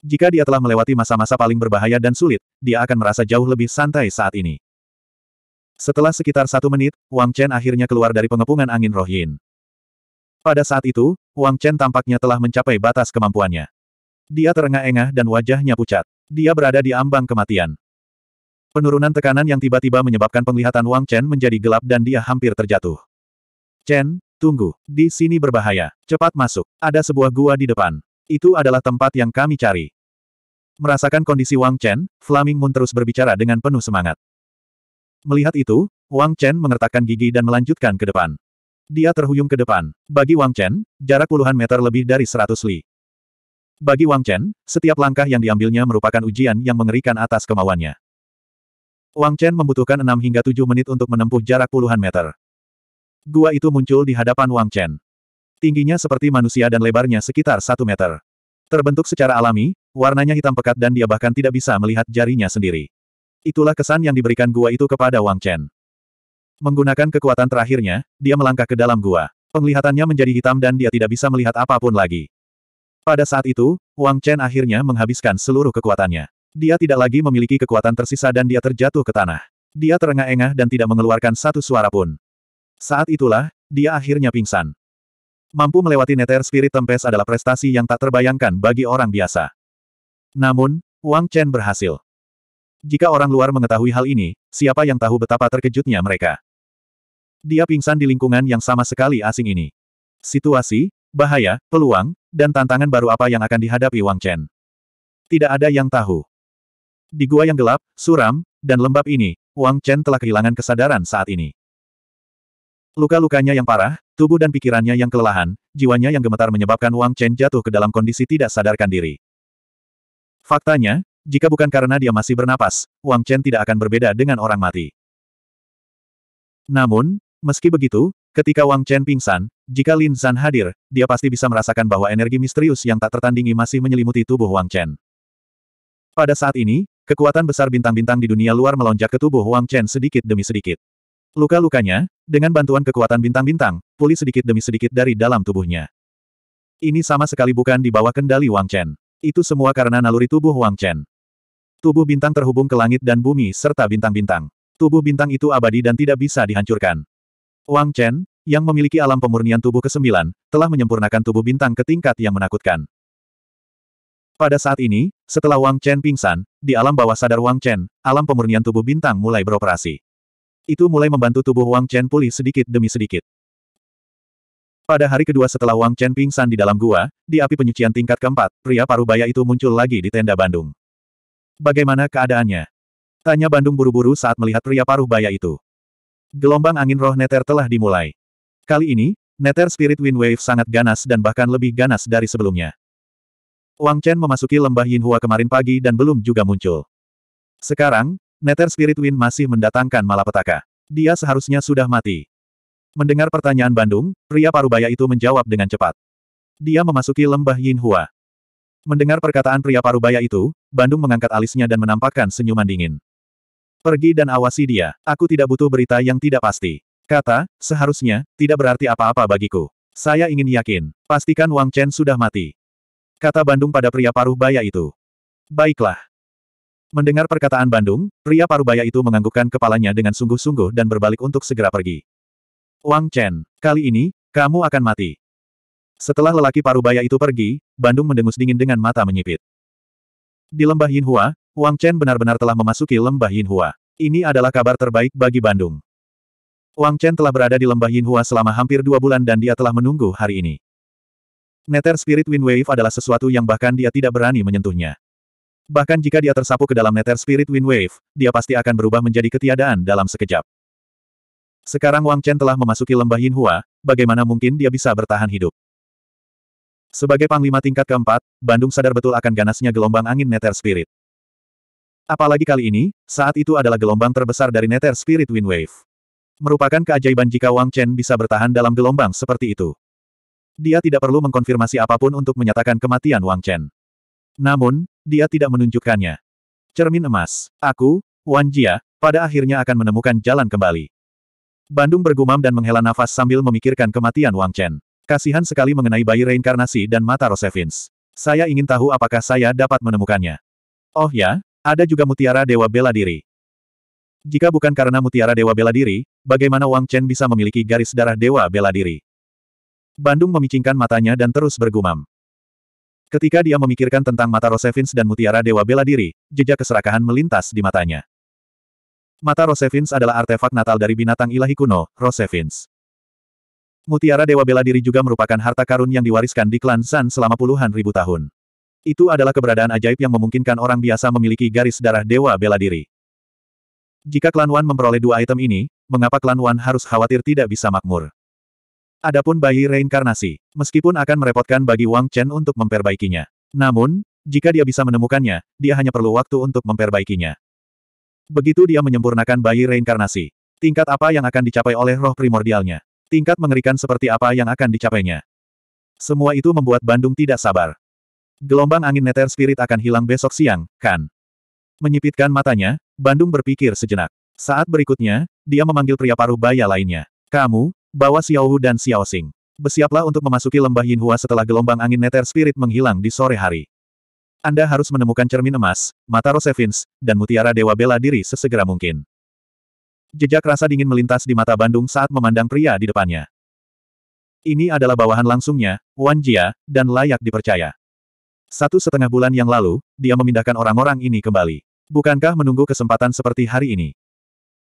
Jika dia telah melewati masa-masa paling berbahaya dan sulit, dia akan merasa jauh lebih santai saat ini. Setelah sekitar satu menit, Wang Chen akhirnya keluar dari pengepungan angin roh Yin. Pada saat itu, Wang Chen tampaknya telah mencapai batas kemampuannya. Dia terengah-engah dan wajahnya pucat. Dia berada di ambang kematian. Penurunan tekanan yang tiba-tiba menyebabkan penglihatan Wang Chen menjadi gelap dan dia hampir terjatuh. Chen, tunggu. Di sini berbahaya. Cepat masuk. Ada sebuah gua di depan. Itu adalah tempat yang kami cari. Merasakan kondisi Wang Chen, Flaming Moon terus berbicara dengan penuh semangat. Melihat itu, Wang Chen mengertakkan gigi dan melanjutkan ke depan. Dia terhuyung ke depan. Bagi Wang Chen, jarak puluhan meter lebih dari seratus li. Bagi Wang Chen, setiap langkah yang diambilnya merupakan ujian yang mengerikan atas kemauannya. Wang Chen membutuhkan enam hingga tujuh menit untuk menempuh jarak puluhan meter. Gua itu muncul di hadapan Wang Chen. Tingginya seperti manusia dan lebarnya sekitar satu meter. Terbentuk secara alami, warnanya hitam pekat dan dia bahkan tidak bisa melihat jarinya sendiri. Itulah kesan yang diberikan gua itu kepada Wang Chen. Menggunakan kekuatan terakhirnya, dia melangkah ke dalam gua. Penglihatannya menjadi hitam dan dia tidak bisa melihat apapun lagi. Pada saat itu, Wang Chen akhirnya menghabiskan seluruh kekuatannya. Dia tidak lagi memiliki kekuatan tersisa dan dia terjatuh ke tanah. Dia terengah-engah dan tidak mengeluarkan satu suara pun. Saat itulah, dia akhirnya pingsan. Mampu melewati Nether Spirit Tempest adalah prestasi yang tak terbayangkan bagi orang biasa. Namun, Wang Chen berhasil. Jika orang luar mengetahui hal ini, siapa yang tahu betapa terkejutnya mereka. Dia pingsan di lingkungan yang sama sekali asing ini. Situasi, bahaya, peluang, dan tantangan baru apa yang akan dihadapi Wang Chen. Tidak ada yang tahu. Di gua yang gelap, suram, dan lembab ini, Wang Chen telah kehilangan kesadaran saat ini. Luka-lukanya yang parah, tubuh dan pikirannya yang kelelahan, jiwanya yang gemetar menyebabkan Wang Chen jatuh ke dalam kondisi tidak sadarkan diri. Faktanya, jika bukan karena dia masih bernapas, Wang Chen tidak akan berbeda dengan orang mati. Namun, meski begitu, ketika Wang Chen pingsan, jika Lin Zan hadir, dia pasti bisa merasakan bahwa energi misterius yang tak tertandingi masih menyelimuti tubuh Wang Chen. Pada saat ini, kekuatan besar bintang-bintang di dunia luar melonjak ke tubuh Wang Chen sedikit demi sedikit. Luka-lukanya, dengan bantuan kekuatan bintang-bintang, pulih sedikit demi sedikit dari dalam tubuhnya. Ini sama sekali bukan di bawah kendali Wang Chen. Itu semua karena naluri tubuh Wang Chen. Tubuh bintang terhubung ke langit dan bumi serta bintang-bintang. Tubuh bintang itu abadi dan tidak bisa dihancurkan. Wang Chen, yang memiliki alam pemurnian tubuh ke-9, telah menyempurnakan tubuh bintang ke tingkat yang menakutkan. Pada saat ini, setelah Wang Chen pingsan, di alam bawah sadar Wang Chen, alam pemurnian tubuh bintang mulai beroperasi itu mulai membantu tubuh Wang Chen pulih sedikit demi sedikit. Pada hari kedua setelah Wang Chen pingsan di dalam gua, di api penyucian tingkat keempat, pria parubaya itu muncul lagi di tenda Bandung. Bagaimana keadaannya? Tanya Bandung buru-buru saat melihat pria parubaya itu. Gelombang angin roh Neter telah dimulai. Kali ini, Neter Spirit Wind Wave sangat ganas dan bahkan lebih ganas dari sebelumnya. Wang Chen memasuki lembah Yin Hua kemarin pagi dan belum juga muncul. Sekarang, Nether Spirit Wind masih mendatangkan malapetaka. Dia seharusnya sudah mati. Mendengar pertanyaan Bandung, pria parubaya itu menjawab dengan cepat. Dia memasuki lembah Yin Hua. Mendengar perkataan pria parubaya itu, Bandung mengangkat alisnya dan menampakkan senyuman dingin. Pergi dan awasi dia, aku tidak butuh berita yang tidak pasti. Kata, seharusnya, tidak berarti apa-apa bagiku. Saya ingin yakin, pastikan Wang Chen sudah mati. Kata Bandung pada pria paruh baya itu. Baiklah. Mendengar perkataan Bandung, pria parubaya itu menganggukkan kepalanya dengan sungguh-sungguh dan berbalik untuk segera pergi. Wang Chen, kali ini, kamu akan mati. Setelah lelaki parubaya itu pergi, Bandung mendengus dingin dengan mata menyipit. Di lembah Yinhua, Wang Chen benar-benar telah memasuki lembah Yinhua. Ini adalah kabar terbaik bagi Bandung. Wang Chen telah berada di lembah Yinhua selama hampir dua bulan dan dia telah menunggu hari ini. Nether Spirit Wind Wave adalah sesuatu yang bahkan dia tidak berani menyentuhnya. Bahkan jika dia tersapu ke dalam nether spirit wind wave, dia pasti akan berubah menjadi ketiadaan dalam sekejap. Sekarang Wang Chen telah memasuki lembah Hua, bagaimana mungkin dia bisa bertahan hidup? Sebagai panglima tingkat keempat, Bandung sadar betul akan ganasnya gelombang angin nether spirit. Apalagi kali ini, saat itu adalah gelombang terbesar dari nether spirit wind wave. Merupakan keajaiban jika Wang Chen bisa bertahan dalam gelombang seperti itu. Dia tidak perlu mengkonfirmasi apapun untuk menyatakan kematian Wang Chen. Namun, dia tidak menunjukkannya. Cermin emas. Aku, Wan Jia, pada akhirnya akan menemukan jalan kembali. Bandung bergumam dan menghela nafas sambil memikirkan kematian Wang Chen. Kasihan sekali mengenai bayi reinkarnasi dan mata Rosevins. Saya ingin tahu apakah saya dapat menemukannya. Oh ya, ada juga mutiara Dewa Bela Diri. Jika bukan karena mutiara Dewa Bela Diri, bagaimana Wang Chen bisa memiliki garis darah Dewa Bela Diri? Bandung memicingkan matanya dan terus bergumam. Ketika dia memikirkan tentang mata Rosevins dan mutiara Dewa Bela Diri, jejak keserakahan melintas di matanya. Mata Rosevins adalah artefak natal dari binatang ilahi kuno, Rosevins. Mutiara Dewa Bela Diri juga merupakan harta karun yang diwariskan di klan San selama puluhan ribu tahun. Itu adalah keberadaan ajaib yang memungkinkan orang biasa memiliki garis darah Dewa Bela Diri. Jika klan Wan memperoleh dua item ini, mengapa klan Wan harus khawatir tidak bisa makmur? Adapun bayi reinkarnasi, meskipun akan merepotkan bagi Wang Chen untuk memperbaikinya. Namun, jika dia bisa menemukannya, dia hanya perlu waktu untuk memperbaikinya. Begitu dia menyempurnakan bayi reinkarnasi, tingkat apa yang akan dicapai oleh roh primordialnya? Tingkat mengerikan seperti apa yang akan dicapainya? Semua itu membuat Bandung tidak sabar. Gelombang angin neter spirit akan hilang besok siang, kan? Menyipitkan matanya, Bandung berpikir sejenak. Saat berikutnya, dia memanggil pria paruh baya lainnya. Kamu, Bawa Xiaohu dan Xiaoxing. Bersiaplah untuk memasuki lembah Yin Hua setelah gelombang angin neter spirit menghilang di sore hari. Anda harus menemukan cermin emas, mata Rosevins, dan mutiara dewa bela diri sesegera mungkin. Jejak rasa dingin melintas di mata Bandung saat memandang pria di depannya. Ini adalah bawahan langsungnya, Wan Jia, dan layak dipercaya. Satu setengah bulan yang lalu, dia memindahkan orang-orang ini kembali. Bukankah menunggu kesempatan seperti hari ini?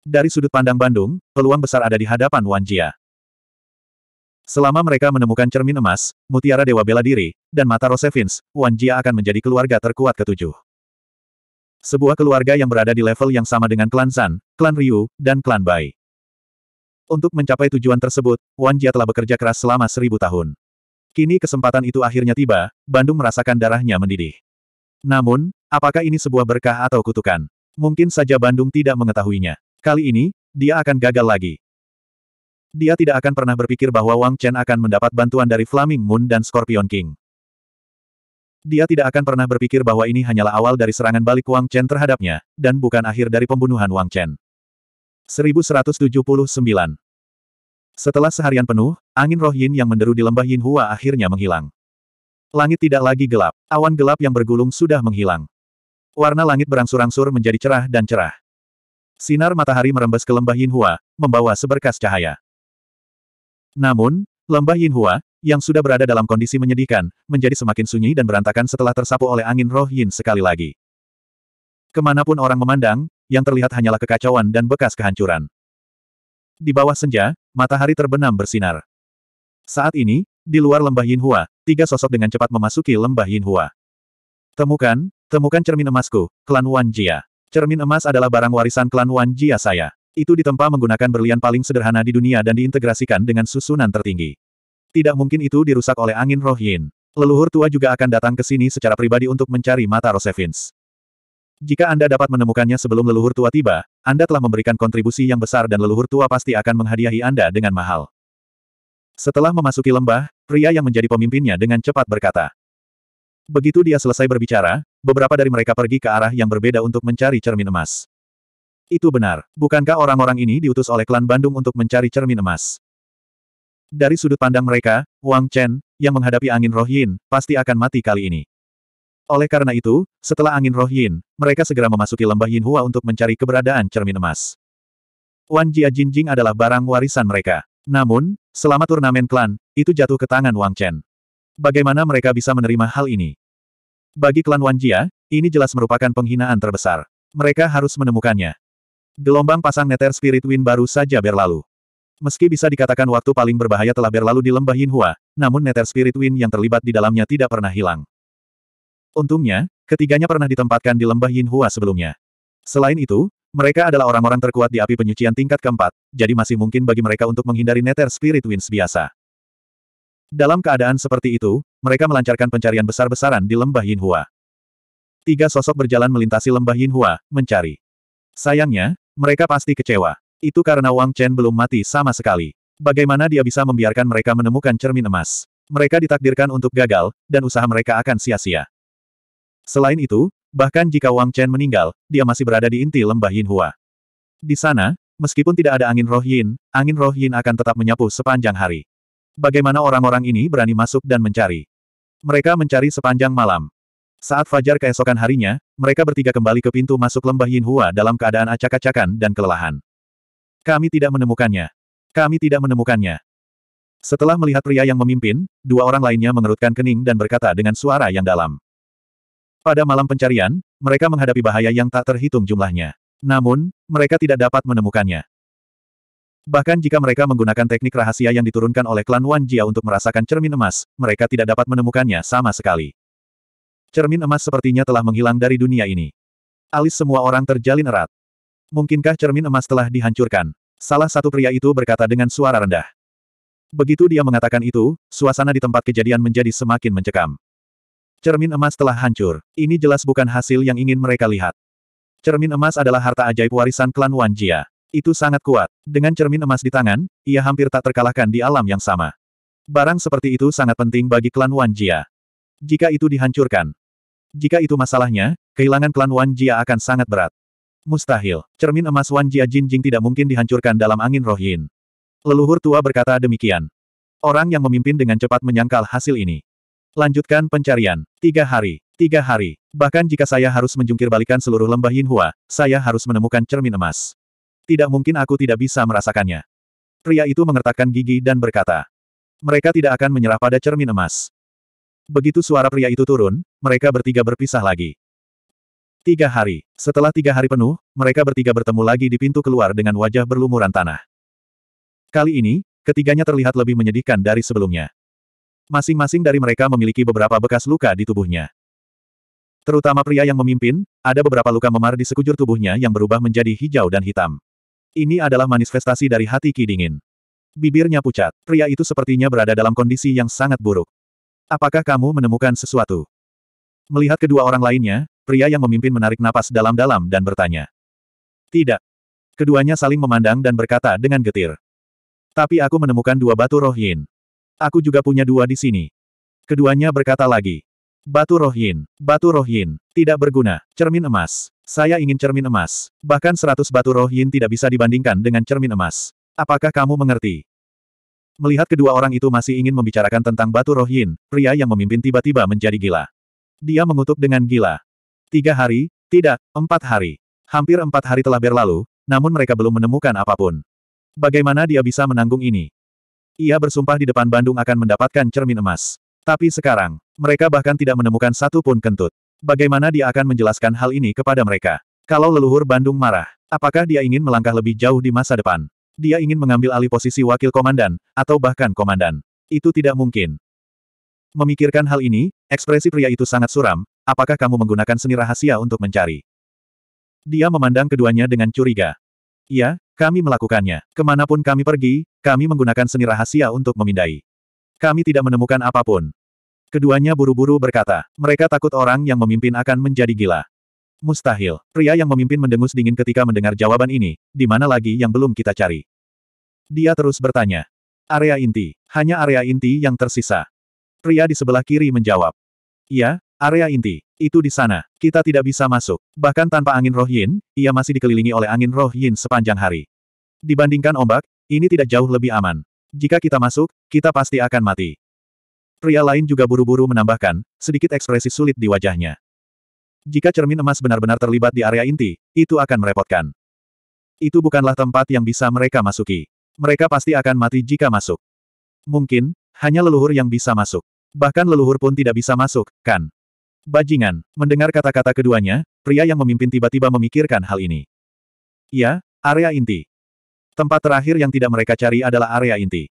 Dari sudut pandang Bandung, peluang besar ada di hadapan Wan Jia. Selama mereka menemukan cermin emas, mutiara dewa bela diri, dan mata Rosevins, Wan Jia akan menjadi keluarga terkuat ketujuh. Sebuah keluarga yang berada di level yang sama dengan klan San, klan Ryu, dan klan Bai. Untuk mencapai tujuan tersebut, Wan Jia telah bekerja keras selama seribu tahun. Kini kesempatan itu akhirnya tiba, Bandung merasakan darahnya mendidih. Namun, apakah ini sebuah berkah atau kutukan? Mungkin saja Bandung tidak mengetahuinya. Kali ini, dia akan gagal lagi. Dia tidak akan pernah berpikir bahwa Wang Chen akan mendapat bantuan dari Flaming Moon dan Scorpion King. Dia tidak akan pernah berpikir bahwa ini hanyalah awal dari serangan balik Wang Chen terhadapnya, dan bukan akhir dari pembunuhan Wang Chen. 1179 Setelah seharian penuh, angin roh Yin yang menderu di lembah Yin Hua akhirnya menghilang. Langit tidak lagi gelap, awan gelap yang bergulung sudah menghilang. Warna langit berangsur-angsur menjadi cerah dan cerah. Sinar matahari merembes ke lembah Yin Hua, membawa seberkas cahaya. Namun, lembah Yin Hua yang sudah berada dalam kondisi menyedihkan, menjadi semakin sunyi dan berantakan setelah tersapu oleh angin roh Yin sekali lagi. Kemanapun orang memandang, yang terlihat hanyalah kekacauan dan bekas kehancuran. Di bawah senja, matahari terbenam bersinar. Saat ini, di luar lembah Yin Hua tiga sosok dengan cepat memasuki lembah Yin Hua Temukan, temukan cermin emasku, klan Wan Jia. Cermin emas adalah barang warisan klan Wan Jia saya. Itu ditempa menggunakan berlian paling sederhana di dunia dan diintegrasikan dengan susunan tertinggi. Tidak mungkin itu dirusak oleh angin roh yin. Leluhur tua juga akan datang ke sini secara pribadi untuk mencari mata Rosevins. Jika Anda dapat menemukannya sebelum leluhur tua tiba, Anda telah memberikan kontribusi yang besar dan leluhur tua pasti akan menghadiahi Anda dengan mahal. Setelah memasuki lembah, pria yang menjadi pemimpinnya dengan cepat berkata. Begitu dia selesai berbicara, beberapa dari mereka pergi ke arah yang berbeda untuk mencari cermin emas. Itu benar. Bukankah orang-orang ini diutus oleh klan Bandung untuk mencari cermin emas? Dari sudut pandang mereka, Wang Chen, yang menghadapi angin roh yin, pasti akan mati kali ini. Oleh karena itu, setelah angin roh yin, mereka segera memasuki lembah Yin Hua untuk mencari keberadaan cermin emas. Wan Jia Jinjing adalah barang warisan mereka. Namun, selama turnamen klan, itu jatuh ke tangan Wang Chen. Bagaimana mereka bisa menerima hal ini? Bagi klan Wan Jia, ini jelas merupakan penghinaan terbesar. Mereka harus menemukannya. Gelombang pasang Nether Spirit Wind baru saja berlalu. Meski bisa dikatakan waktu paling berbahaya telah berlalu di lembah Yin Hua, namun Nether Spirit Wind yang terlibat di dalamnya tidak pernah hilang. Untungnya, ketiganya pernah ditempatkan di lembah Yin Hua sebelumnya. Selain itu, mereka adalah orang-orang terkuat di api penyucian tingkat keempat, jadi masih mungkin bagi mereka untuk menghindari Nether Spirit Winds biasa. Dalam keadaan seperti itu, mereka melancarkan pencarian besar-besaran di lembah Yin Hua. Tiga sosok berjalan melintasi lembah Yin Hua, mencari. Sayangnya, mereka pasti kecewa. Itu karena Wang Chen belum mati sama sekali. Bagaimana dia bisa membiarkan mereka menemukan cermin emas? Mereka ditakdirkan untuk gagal, dan usaha mereka akan sia-sia. Selain itu, bahkan jika Wang Chen meninggal, dia masih berada di inti lembah Yin Hua. Di sana, meskipun tidak ada angin roh Yin, angin roh Yin akan tetap menyapu sepanjang hari. Bagaimana orang-orang ini berani masuk dan mencari? Mereka mencari sepanjang malam. Saat fajar keesokan harinya, mereka bertiga kembali ke pintu masuk lembah Yin Hua dalam keadaan acak-acakan dan kelelahan. Kami tidak menemukannya. Kami tidak menemukannya. Setelah melihat pria yang memimpin, dua orang lainnya mengerutkan kening dan berkata dengan suara yang dalam. Pada malam pencarian, mereka menghadapi bahaya yang tak terhitung jumlahnya. Namun, mereka tidak dapat menemukannya. Bahkan jika mereka menggunakan teknik rahasia yang diturunkan oleh klan Wan Jia untuk merasakan cermin emas, mereka tidak dapat menemukannya sama sekali. Cermin emas sepertinya telah menghilang dari dunia ini. Alis semua orang terjalin erat. Mungkinkah cermin emas telah dihancurkan? Salah satu pria itu berkata dengan suara rendah. Begitu dia mengatakan itu, suasana di tempat kejadian menjadi semakin mencekam. Cermin emas telah hancur. Ini jelas bukan hasil yang ingin mereka lihat. Cermin emas adalah harta ajaib warisan klan Wan Jia. Itu sangat kuat. Dengan cermin emas di tangan, ia hampir tak terkalahkan di alam yang sama. Barang seperti itu sangat penting bagi klan Wan Jia. Jika itu dihancurkan, jika itu masalahnya, kehilangan klan Wan Jia akan sangat berat. Mustahil, cermin emas Wan Jia Jinjing tidak mungkin dihancurkan dalam angin roh yin. Leluhur tua berkata demikian. Orang yang memimpin dengan cepat menyangkal hasil ini. Lanjutkan pencarian. Tiga hari. Tiga hari. Bahkan jika saya harus menjungkir balikan seluruh lembah Yin Hua, saya harus menemukan cermin emas. Tidak mungkin aku tidak bisa merasakannya. Pria itu mengertakkan gigi dan berkata. Mereka tidak akan menyerah pada cermin emas. Begitu suara pria itu turun, mereka bertiga berpisah lagi. Tiga hari. Setelah tiga hari penuh, mereka bertiga bertemu lagi di pintu keluar dengan wajah berlumuran tanah. Kali ini, ketiganya terlihat lebih menyedihkan dari sebelumnya. Masing-masing dari mereka memiliki beberapa bekas luka di tubuhnya. Terutama pria yang memimpin, ada beberapa luka memar di sekujur tubuhnya yang berubah menjadi hijau dan hitam. Ini adalah manifestasi dari hati Ki Dingin. Bibirnya pucat, pria itu sepertinya berada dalam kondisi yang sangat buruk. Apakah kamu menemukan sesuatu? Melihat kedua orang lainnya, pria yang memimpin menarik napas dalam-dalam dan bertanya. Tidak. Keduanya saling memandang dan berkata dengan getir. Tapi aku menemukan dua batu roh yin. Aku juga punya dua di sini. Keduanya berkata lagi. Batu roh yin, batu roh yin, tidak berguna, cermin emas. Saya ingin cermin emas. Bahkan seratus batu roh yin tidak bisa dibandingkan dengan cermin emas. Apakah kamu mengerti? Melihat kedua orang itu masih ingin membicarakan tentang batu roh Yin, pria yang memimpin tiba-tiba menjadi gila. Dia mengutuk dengan gila. Tiga hari, tidak, empat hari. Hampir empat hari telah berlalu, namun mereka belum menemukan apapun. Bagaimana dia bisa menanggung ini? Ia bersumpah di depan Bandung akan mendapatkan cermin emas. Tapi sekarang, mereka bahkan tidak menemukan satu pun kentut. Bagaimana dia akan menjelaskan hal ini kepada mereka? Kalau leluhur Bandung marah, apakah dia ingin melangkah lebih jauh di masa depan? Dia ingin mengambil alih posisi wakil komandan, atau bahkan komandan. Itu tidak mungkin. Memikirkan hal ini, ekspresi pria itu sangat suram, apakah kamu menggunakan seni rahasia untuk mencari? Dia memandang keduanya dengan curiga. Ya, kami melakukannya. Kemanapun kami pergi, kami menggunakan seni rahasia untuk memindai. Kami tidak menemukan apapun. Keduanya buru-buru berkata, mereka takut orang yang memimpin akan menjadi gila. Mustahil. Pria yang memimpin mendengus dingin ketika mendengar jawaban ini, di mana lagi yang belum kita cari? Dia terus bertanya. Area inti. Hanya area inti yang tersisa. Pria di sebelah kiri menjawab. Iya, area inti. Itu di sana. Kita tidak bisa masuk. Bahkan tanpa angin roh yin, ia masih dikelilingi oleh angin roh yin sepanjang hari. Dibandingkan ombak, ini tidak jauh lebih aman. Jika kita masuk, kita pasti akan mati. Pria lain juga buru-buru menambahkan, sedikit ekspresi sulit di wajahnya. Jika cermin emas benar-benar terlibat di area inti, itu akan merepotkan. Itu bukanlah tempat yang bisa mereka masuki. Mereka pasti akan mati jika masuk. Mungkin, hanya leluhur yang bisa masuk. Bahkan leluhur pun tidak bisa masuk, kan? Bajingan, mendengar kata-kata keduanya, pria yang memimpin tiba-tiba memikirkan hal ini. Ya, area inti. Tempat terakhir yang tidak mereka cari adalah area inti.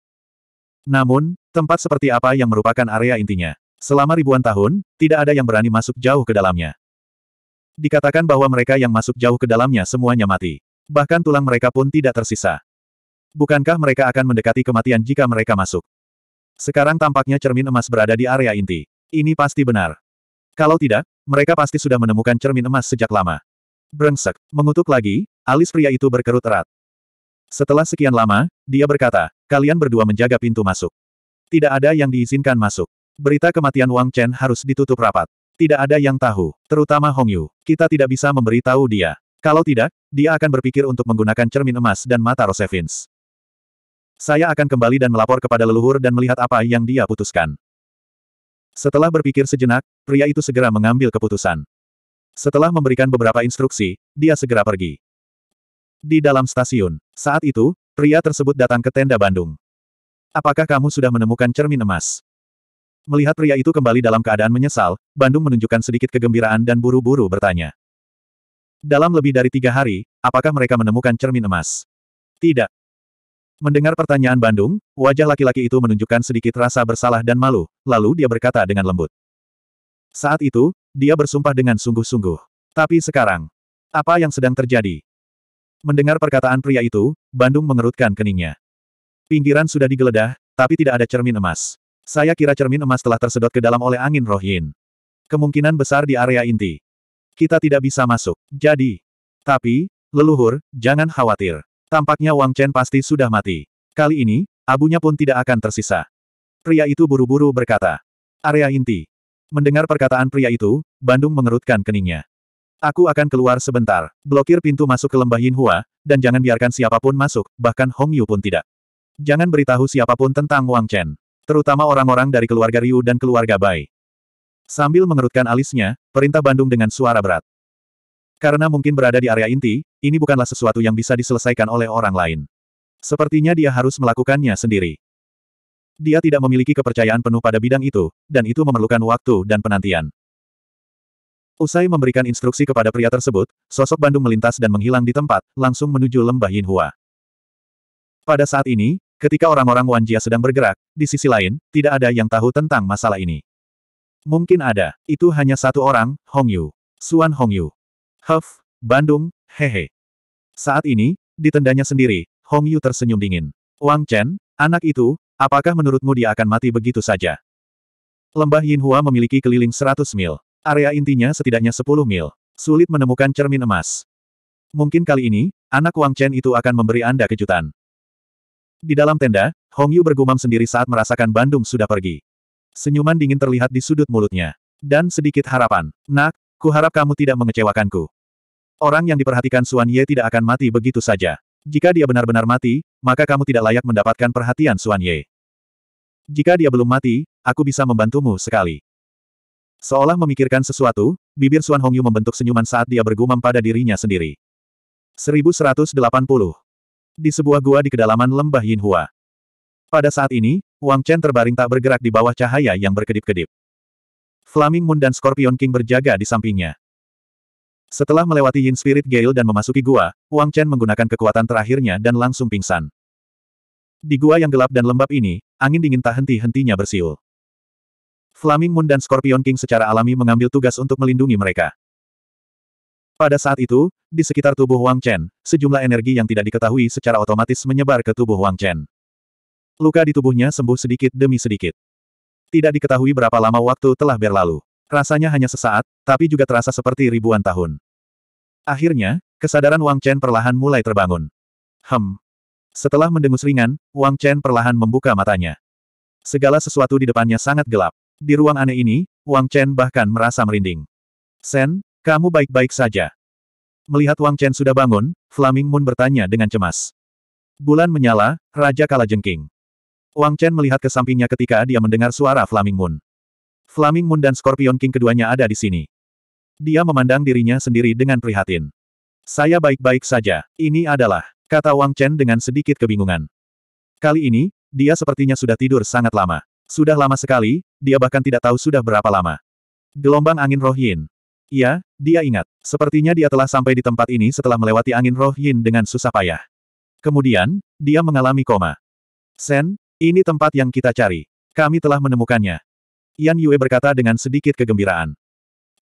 Namun, tempat seperti apa yang merupakan area intinya? Selama ribuan tahun, tidak ada yang berani masuk jauh ke dalamnya. Dikatakan bahwa mereka yang masuk jauh ke dalamnya semuanya mati. Bahkan tulang mereka pun tidak tersisa. Bukankah mereka akan mendekati kematian jika mereka masuk? Sekarang tampaknya cermin emas berada di area inti. Ini pasti benar. Kalau tidak, mereka pasti sudah menemukan cermin emas sejak lama. Brengsek, mengutuk lagi, alis pria itu berkerut erat. Setelah sekian lama, dia berkata, kalian berdua menjaga pintu masuk. Tidak ada yang diizinkan masuk. Berita kematian Wang Chen harus ditutup rapat. Tidak ada yang tahu, terutama Hong Yu. Kita tidak bisa memberi tahu dia. Kalau tidak, dia akan berpikir untuk menggunakan cermin emas dan mata Rosevins. Saya akan kembali dan melapor kepada leluhur dan melihat apa yang dia putuskan. Setelah berpikir sejenak, pria itu segera mengambil keputusan. Setelah memberikan beberapa instruksi, dia segera pergi. Di dalam stasiun, saat itu, pria tersebut datang ke tenda Bandung. Apakah kamu sudah menemukan cermin emas? Melihat pria itu kembali dalam keadaan menyesal, Bandung menunjukkan sedikit kegembiraan dan buru-buru bertanya. Dalam lebih dari tiga hari, apakah mereka menemukan cermin emas? Tidak. Mendengar pertanyaan Bandung, wajah laki-laki itu menunjukkan sedikit rasa bersalah dan malu, lalu dia berkata dengan lembut. Saat itu, dia bersumpah dengan sungguh-sungguh. Tapi sekarang, apa yang sedang terjadi? Mendengar perkataan pria itu, Bandung mengerutkan keningnya. Pinggiran sudah digeledah, tapi tidak ada cermin emas. Saya kira cermin emas telah tersedot ke dalam oleh angin roh yin. Kemungkinan besar di area inti. Kita tidak bisa masuk. Jadi. Tapi, leluhur, jangan khawatir. Tampaknya Wang Chen pasti sudah mati. Kali ini, abunya pun tidak akan tersisa. Pria itu buru-buru berkata. Area inti. Mendengar perkataan pria itu, Bandung mengerutkan keningnya. Aku akan keluar sebentar. Blokir pintu masuk ke lembah Yin Hua dan jangan biarkan siapapun masuk, bahkan Hong Yu pun tidak. Jangan beritahu siapapun tentang Wang Chen terutama orang-orang dari keluarga Ryu dan keluarga Bai. Sambil mengerutkan alisnya, perintah Bandung dengan suara berat. Karena mungkin berada di area inti, ini bukanlah sesuatu yang bisa diselesaikan oleh orang lain. Sepertinya dia harus melakukannya sendiri. Dia tidak memiliki kepercayaan penuh pada bidang itu, dan itu memerlukan waktu dan penantian. Usai memberikan instruksi kepada pria tersebut, sosok Bandung melintas dan menghilang di tempat, langsung menuju lembah Yinhua. Pada saat ini, Ketika orang-orang Wan Jia sedang bergerak, di sisi lain, tidak ada yang tahu tentang masalah ini. Mungkin ada. Itu hanya satu orang, Hong Yu. Suan Hong Yu. Huff, Bandung, hehe. Saat ini, di tendanya sendiri, Hong Yu tersenyum dingin. Wang Chen, anak itu, apakah menurutmu dia akan mati begitu saja? Lembah Yin Hua memiliki keliling 100 mil. Area intinya setidaknya 10 mil. Sulit menemukan cermin emas. Mungkin kali ini, anak Wang Chen itu akan memberi Anda kejutan. Di dalam tenda, Hong Yu bergumam sendiri saat merasakan Bandung sudah pergi. Senyuman dingin terlihat di sudut mulutnya. Dan sedikit harapan. Nak, kuharap kamu tidak mengecewakanku. Orang yang diperhatikan Suan Ye tidak akan mati begitu saja. Jika dia benar-benar mati, maka kamu tidak layak mendapatkan perhatian Suan Ye. Jika dia belum mati, aku bisa membantumu sekali. Seolah memikirkan sesuatu, bibir Suan Hongyu membentuk senyuman saat dia bergumam pada dirinya sendiri. 1180 di sebuah gua di kedalaman lembah Yin Hua, Pada saat ini, Wang Chen terbaring tak bergerak di bawah cahaya yang berkedip-kedip. Flaming Moon dan Scorpion King berjaga di sampingnya. Setelah melewati Yin Spirit Gale dan memasuki gua, Wang Chen menggunakan kekuatan terakhirnya dan langsung pingsan. Di gua yang gelap dan lembab ini, angin dingin tak henti-hentinya bersiul. Flaming Moon dan Scorpion King secara alami mengambil tugas untuk melindungi mereka. Pada saat itu, di sekitar tubuh Wang Chen, sejumlah energi yang tidak diketahui secara otomatis menyebar ke tubuh Wang Chen. Luka di tubuhnya sembuh sedikit demi sedikit. Tidak diketahui berapa lama waktu telah berlalu. Rasanya hanya sesaat, tapi juga terasa seperti ribuan tahun. Akhirnya, kesadaran Wang Chen perlahan mulai terbangun. Hem. Setelah mendengus ringan, Wang Chen perlahan membuka matanya. Segala sesuatu di depannya sangat gelap. Di ruang aneh ini, Wang Chen bahkan merasa merinding. Sen, kamu baik-baik saja. Melihat Wang Chen sudah bangun, Flaming Moon bertanya dengan cemas. Bulan menyala, Raja Jengking. Wang Chen melihat ke sampingnya ketika dia mendengar suara Flaming Moon. Flaming Moon dan Scorpion King keduanya ada di sini. Dia memandang dirinya sendiri dengan prihatin. Saya baik-baik saja, ini adalah, kata Wang Chen dengan sedikit kebingungan. Kali ini, dia sepertinya sudah tidur sangat lama. Sudah lama sekali, dia bahkan tidak tahu sudah berapa lama. Gelombang angin Roh Yin, Iya, dia ingat. Sepertinya dia telah sampai di tempat ini setelah melewati angin roh yin dengan susah payah. Kemudian, dia mengalami koma. Sen, ini tempat yang kita cari. Kami telah menemukannya. Yan Yue berkata dengan sedikit kegembiraan.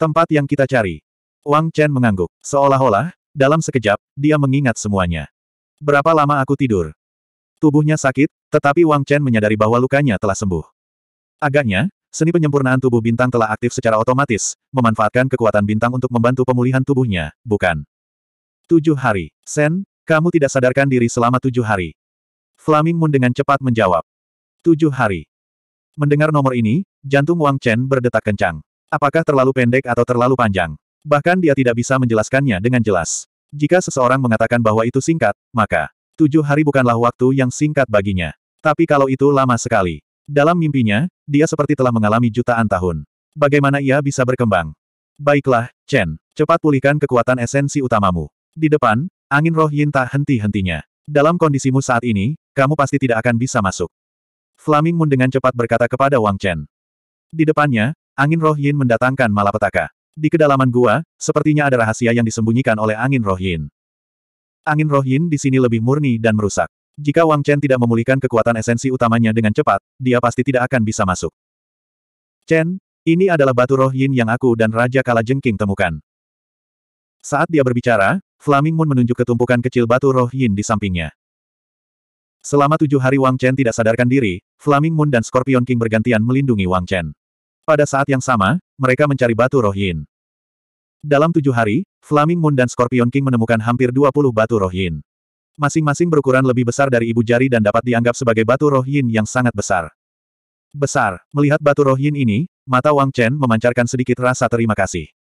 Tempat yang kita cari. Wang Chen mengangguk. Seolah-olah, dalam sekejap, dia mengingat semuanya. Berapa lama aku tidur? Tubuhnya sakit, tetapi Wang Chen menyadari bahwa lukanya telah sembuh. Agaknya, seni penyempurnaan tubuh bintang telah aktif secara otomatis, memanfaatkan kekuatan bintang untuk membantu pemulihan tubuhnya, bukan? Tujuh hari. Sen, kamu tidak sadarkan diri selama tujuh hari. Flaming Moon dengan cepat menjawab. Tujuh hari. Mendengar nomor ini, jantung Wang Chen berdetak kencang. Apakah terlalu pendek atau terlalu panjang? Bahkan dia tidak bisa menjelaskannya dengan jelas. Jika seseorang mengatakan bahwa itu singkat, maka tujuh hari bukanlah waktu yang singkat baginya. Tapi kalau itu lama sekali, dalam mimpinya, dia seperti telah mengalami jutaan tahun. Bagaimana ia bisa berkembang? Baiklah, Chen, cepat pulihkan kekuatan esensi utamamu. Di depan, angin roh yin tak henti-hentinya. Dalam kondisimu saat ini, kamu pasti tidak akan bisa masuk. Flaming Moon dengan cepat berkata kepada Wang Chen. Di depannya, angin roh yin mendatangkan malapetaka. Di kedalaman gua, sepertinya ada rahasia yang disembunyikan oleh angin roh yin. Angin roh yin di sini lebih murni dan merusak. Jika Wang Chen tidak memulihkan kekuatan esensi utamanya dengan cepat, dia pasti tidak akan bisa masuk. Chen, ini adalah batu roh yin yang aku dan Raja Kala Jengking temukan. Saat dia berbicara, Flaming Moon menunjuk ketumpukan kecil batu roh yin di sampingnya. Selama tujuh hari Wang Chen tidak sadarkan diri, Flaming Moon dan Scorpion King bergantian melindungi Wang Chen. Pada saat yang sama, mereka mencari batu roh yin. Dalam tujuh hari, Flaming Moon dan Scorpion King menemukan hampir 20 batu roh yin masing-masing berukuran lebih besar dari ibu jari dan dapat dianggap sebagai batu roh yin yang sangat besar. Besar, melihat batu roh yin ini, mata Wang Chen memancarkan sedikit rasa terima kasih.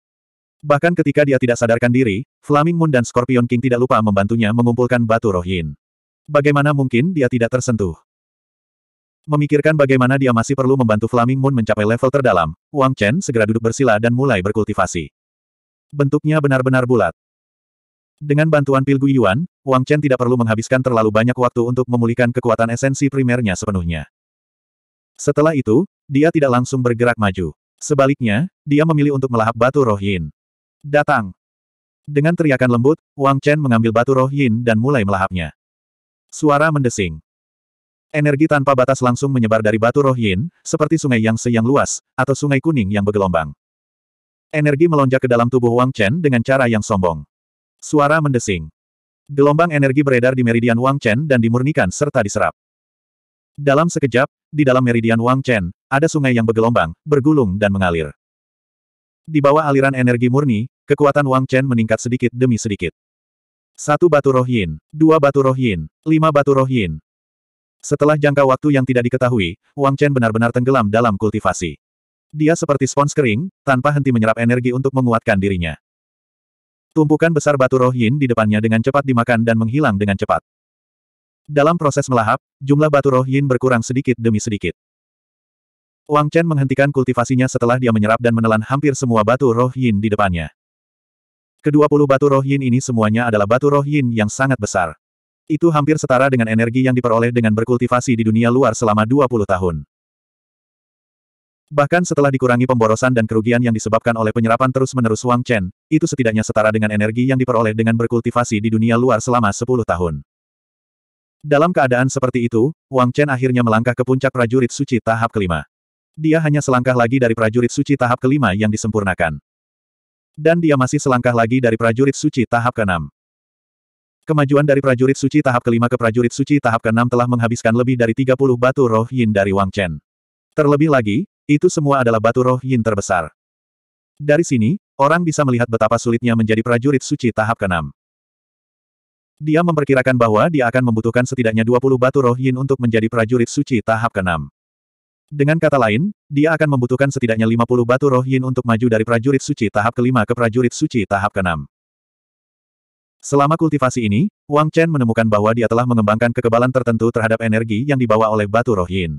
Bahkan ketika dia tidak sadarkan diri, Flaming Moon dan Scorpion King tidak lupa membantunya mengumpulkan batu roh yin. Bagaimana mungkin dia tidak tersentuh? Memikirkan bagaimana dia masih perlu membantu Flaming Moon mencapai level terdalam, Wang Chen segera duduk bersila dan mulai berkultivasi. Bentuknya benar-benar bulat. Dengan bantuan pil Guyuan, Wang Chen tidak perlu menghabiskan terlalu banyak waktu untuk memulihkan kekuatan esensi primernya sepenuhnya. Setelah itu, dia tidak langsung bergerak maju. Sebaliknya, dia memilih untuk melahap batu roh yin. Datang! Dengan teriakan lembut, Wang Chen mengambil batu roh yin dan mulai melahapnya. Suara mendesing. Energi tanpa batas langsung menyebar dari batu roh yin, seperti sungai yang seyang luas, atau sungai kuning yang bergelombang. Energi melonjak ke dalam tubuh Wang Chen dengan cara yang sombong. Suara mendesing. Gelombang energi beredar di meridian Wang Chen dan dimurnikan serta diserap. Dalam sekejap, di dalam meridian Wang Chen, ada sungai yang bergelombang, bergulung dan mengalir. Di bawah aliran energi murni, kekuatan Wang Chen meningkat sedikit demi sedikit. Satu batu roh yin, dua batu roh yin, lima batu roh yin. Setelah jangka waktu yang tidak diketahui, Wang Chen benar-benar tenggelam dalam kultivasi. Dia seperti spons kering, tanpa henti menyerap energi untuk menguatkan dirinya. Tumpukan besar batu roh yin di depannya dengan cepat dimakan dan menghilang dengan cepat. Dalam proses melahap, jumlah batu roh yin berkurang sedikit demi sedikit. Wang Chen menghentikan kultivasinya setelah dia menyerap dan menelan hampir semua batu roh yin di depannya. Kedua puluh batu roh yin ini semuanya adalah batu roh yin yang sangat besar. Itu hampir setara dengan energi yang diperoleh dengan berkultivasi di dunia luar selama 20 tahun. Bahkan setelah dikurangi pemborosan dan kerugian yang disebabkan oleh penyerapan terus-menerus Wang Chen, itu setidaknya setara dengan energi yang diperoleh dengan berkultivasi di dunia luar selama 10 tahun. Dalam keadaan seperti itu, Wang Chen akhirnya melangkah ke puncak prajurit suci tahap kelima. Dia hanya selangkah lagi dari prajurit suci tahap kelima yang disempurnakan. Dan dia masih selangkah lagi dari prajurit suci tahap keenam. Kemajuan dari prajurit suci tahap kelima ke prajurit suci tahap keenam telah menghabiskan lebih dari 30 batu roh yin dari Wang Chen. Terlebih lagi, itu semua adalah batu roh yin terbesar. Dari sini, orang bisa melihat betapa sulitnya menjadi prajurit suci tahap keenam. Dia memperkirakan bahwa dia akan membutuhkan setidaknya 20 batu roh yin untuk menjadi prajurit suci tahap keenam. Dengan kata lain, dia akan membutuhkan setidaknya 50 batu roh yin untuk maju dari prajurit suci tahap kelima ke prajurit suci tahap keenam. Selama kultivasi ini, Wang Chen menemukan bahwa dia telah mengembangkan kekebalan tertentu terhadap energi yang dibawa oleh batu roh yin.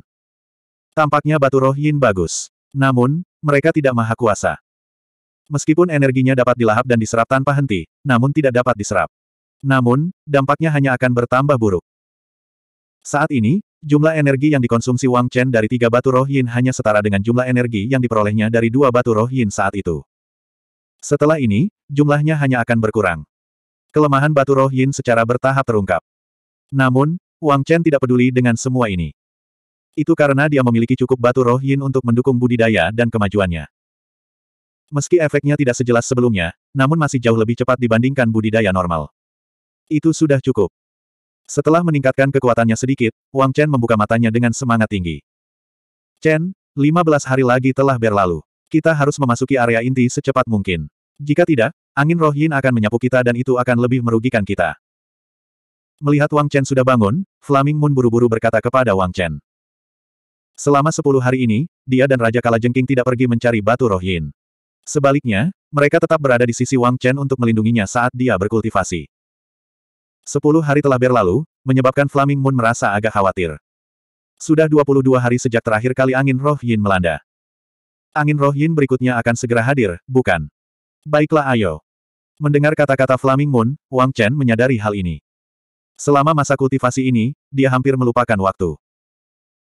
Tampaknya batu roh Yin bagus. Namun, mereka tidak maha kuasa. Meskipun energinya dapat dilahap dan diserap tanpa henti, namun tidak dapat diserap. Namun, dampaknya hanya akan bertambah buruk. Saat ini, jumlah energi yang dikonsumsi Wang Chen dari tiga batu roh yin hanya setara dengan jumlah energi yang diperolehnya dari dua batu roh yin saat itu. Setelah ini, jumlahnya hanya akan berkurang. Kelemahan batu roh yin secara bertahap terungkap. Namun, Wang Chen tidak peduli dengan semua ini. Itu karena dia memiliki cukup batu roh yin untuk mendukung budidaya dan kemajuannya. Meski efeknya tidak sejelas sebelumnya, namun masih jauh lebih cepat dibandingkan budidaya normal. Itu sudah cukup. Setelah meningkatkan kekuatannya sedikit, Wang Chen membuka matanya dengan semangat tinggi. Chen, 15 hari lagi telah berlalu. Kita harus memasuki area inti secepat mungkin. Jika tidak, angin roh yin akan menyapu kita dan itu akan lebih merugikan kita. Melihat Wang Chen sudah bangun, Flaming Moon buru-buru berkata kepada Wang Chen. Selama sepuluh hari ini, dia dan Raja Kalajengking tidak pergi mencari batu roh Yin. Sebaliknya, mereka tetap berada di sisi Wang Chen untuk melindunginya saat dia berkultivasi. Sepuluh hari telah berlalu, menyebabkan Flaming Moon merasa agak khawatir. Sudah 22 hari sejak terakhir kali angin roh Yin melanda. Angin roh Yin berikutnya akan segera hadir, bukan? Baiklah ayo. Mendengar kata-kata Flaming Moon, Wang Chen menyadari hal ini. Selama masa kultivasi ini, dia hampir melupakan waktu.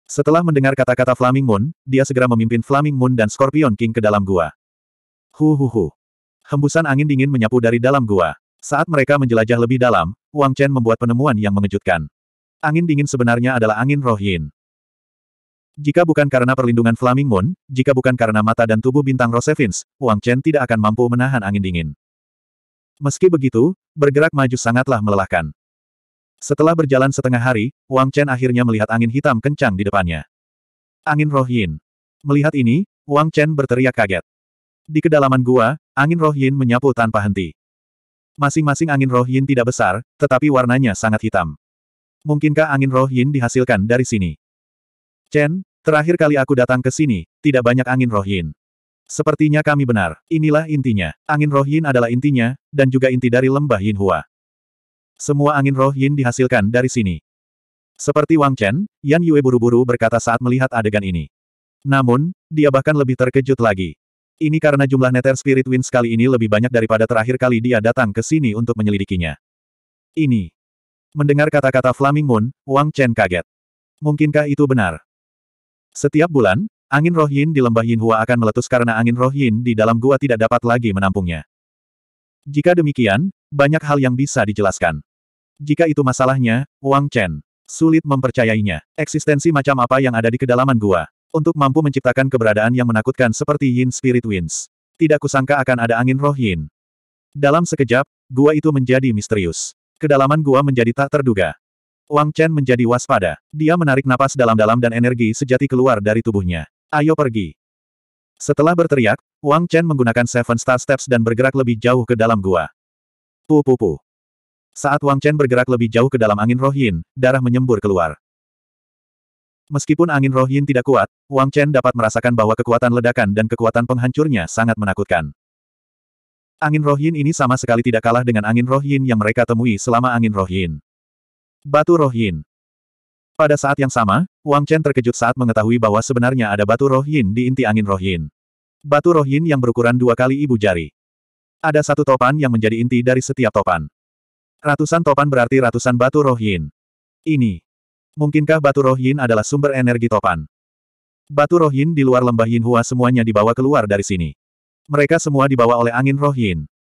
Setelah mendengar kata-kata Flaming Moon, dia segera memimpin Flaming Moon dan Scorpion King ke dalam gua. Hu hu hu. Hembusan angin dingin menyapu dari dalam gua. Saat mereka menjelajah lebih dalam, Wang Chen membuat penemuan yang mengejutkan. Angin dingin sebenarnya adalah angin roh yin. Jika bukan karena perlindungan Flaming Moon, jika bukan karena mata dan tubuh bintang Rosevins, Wang Chen tidak akan mampu menahan angin dingin. Meski begitu, bergerak maju sangatlah melelahkan. Setelah berjalan setengah hari, Wang Chen akhirnya melihat angin hitam kencang di depannya. Angin roh yin. Melihat ini, Wang Chen berteriak kaget. Di kedalaman gua, angin roh yin menyapu tanpa henti. Masing-masing angin roh yin tidak besar, tetapi warnanya sangat hitam. Mungkinkah angin roh yin dihasilkan dari sini? Chen, terakhir kali aku datang ke sini, tidak banyak angin roh yin. Sepertinya kami benar, inilah intinya. Angin roh yin adalah intinya, dan juga inti dari lembah yin hua. Semua angin roh yin dihasilkan dari sini. Seperti Wang Chen, Yan Yue buru-buru berkata saat melihat adegan ini. Namun, dia bahkan lebih terkejut lagi. Ini karena jumlah Nether spirit Wind kali ini lebih banyak daripada terakhir kali dia datang ke sini untuk menyelidikinya. Ini. Mendengar kata-kata Flaming Moon, Wang Chen kaget. Mungkinkah itu benar? Setiap bulan, angin roh yin di lembah Yinhua akan meletus karena angin roh yin di dalam gua tidak dapat lagi menampungnya. Jika demikian, banyak hal yang bisa dijelaskan. Jika itu masalahnya, Wang Chen sulit mempercayainya. Eksistensi macam apa yang ada di kedalaman gua untuk mampu menciptakan keberadaan yang menakutkan seperti Yin Spirit Winds. Tidak kusangka akan ada angin roh Yin. Dalam sekejap, gua itu menjadi misterius. Kedalaman gua menjadi tak terduga. Wang Chen menjadi waspada. Dia menarik napas dalam-dalam dan energi sejati keluar dari tubuhnya. Ayo pergi. Setelah berteriak, Wang Chen menggunakan Seven Star Steps dan bergerak lebih jauh ke dalam gua. Pu-pu-pu. Saat Wang Chen bergerak lebih jauh ke dalam angin roh yin, darah menyembur keluar. Meskipun angin roh yin tidak kuat, Wang Chen dapat merasakan bahwa kekuatan ledakan dan kekuatan penghancurnya sangat menakutkan. Angin roh yin ini sama sekali tidak kalah dengan angin roh yin yang mereka temui selama angin roh yin. Batu roh yin. Pada saat yang sama, Wang Chen terkejut saat mengetahui bahwa sebenarnya ada batu roh yin di inti angin roh yin. Batu roh yin yang berukuran dua kali ibu jari. Ada satu topan yang menjadi inti dari setiap topan. Ratusan topan berarti ratusan batu roh yin. Ini. Mungkinkah batu roh yin adalah sumber energi topan? Batu roh yin di luar lembah yin hua semuanya dibawa keluar dari sini. Mereka semua dibawa oleh angin roh yin.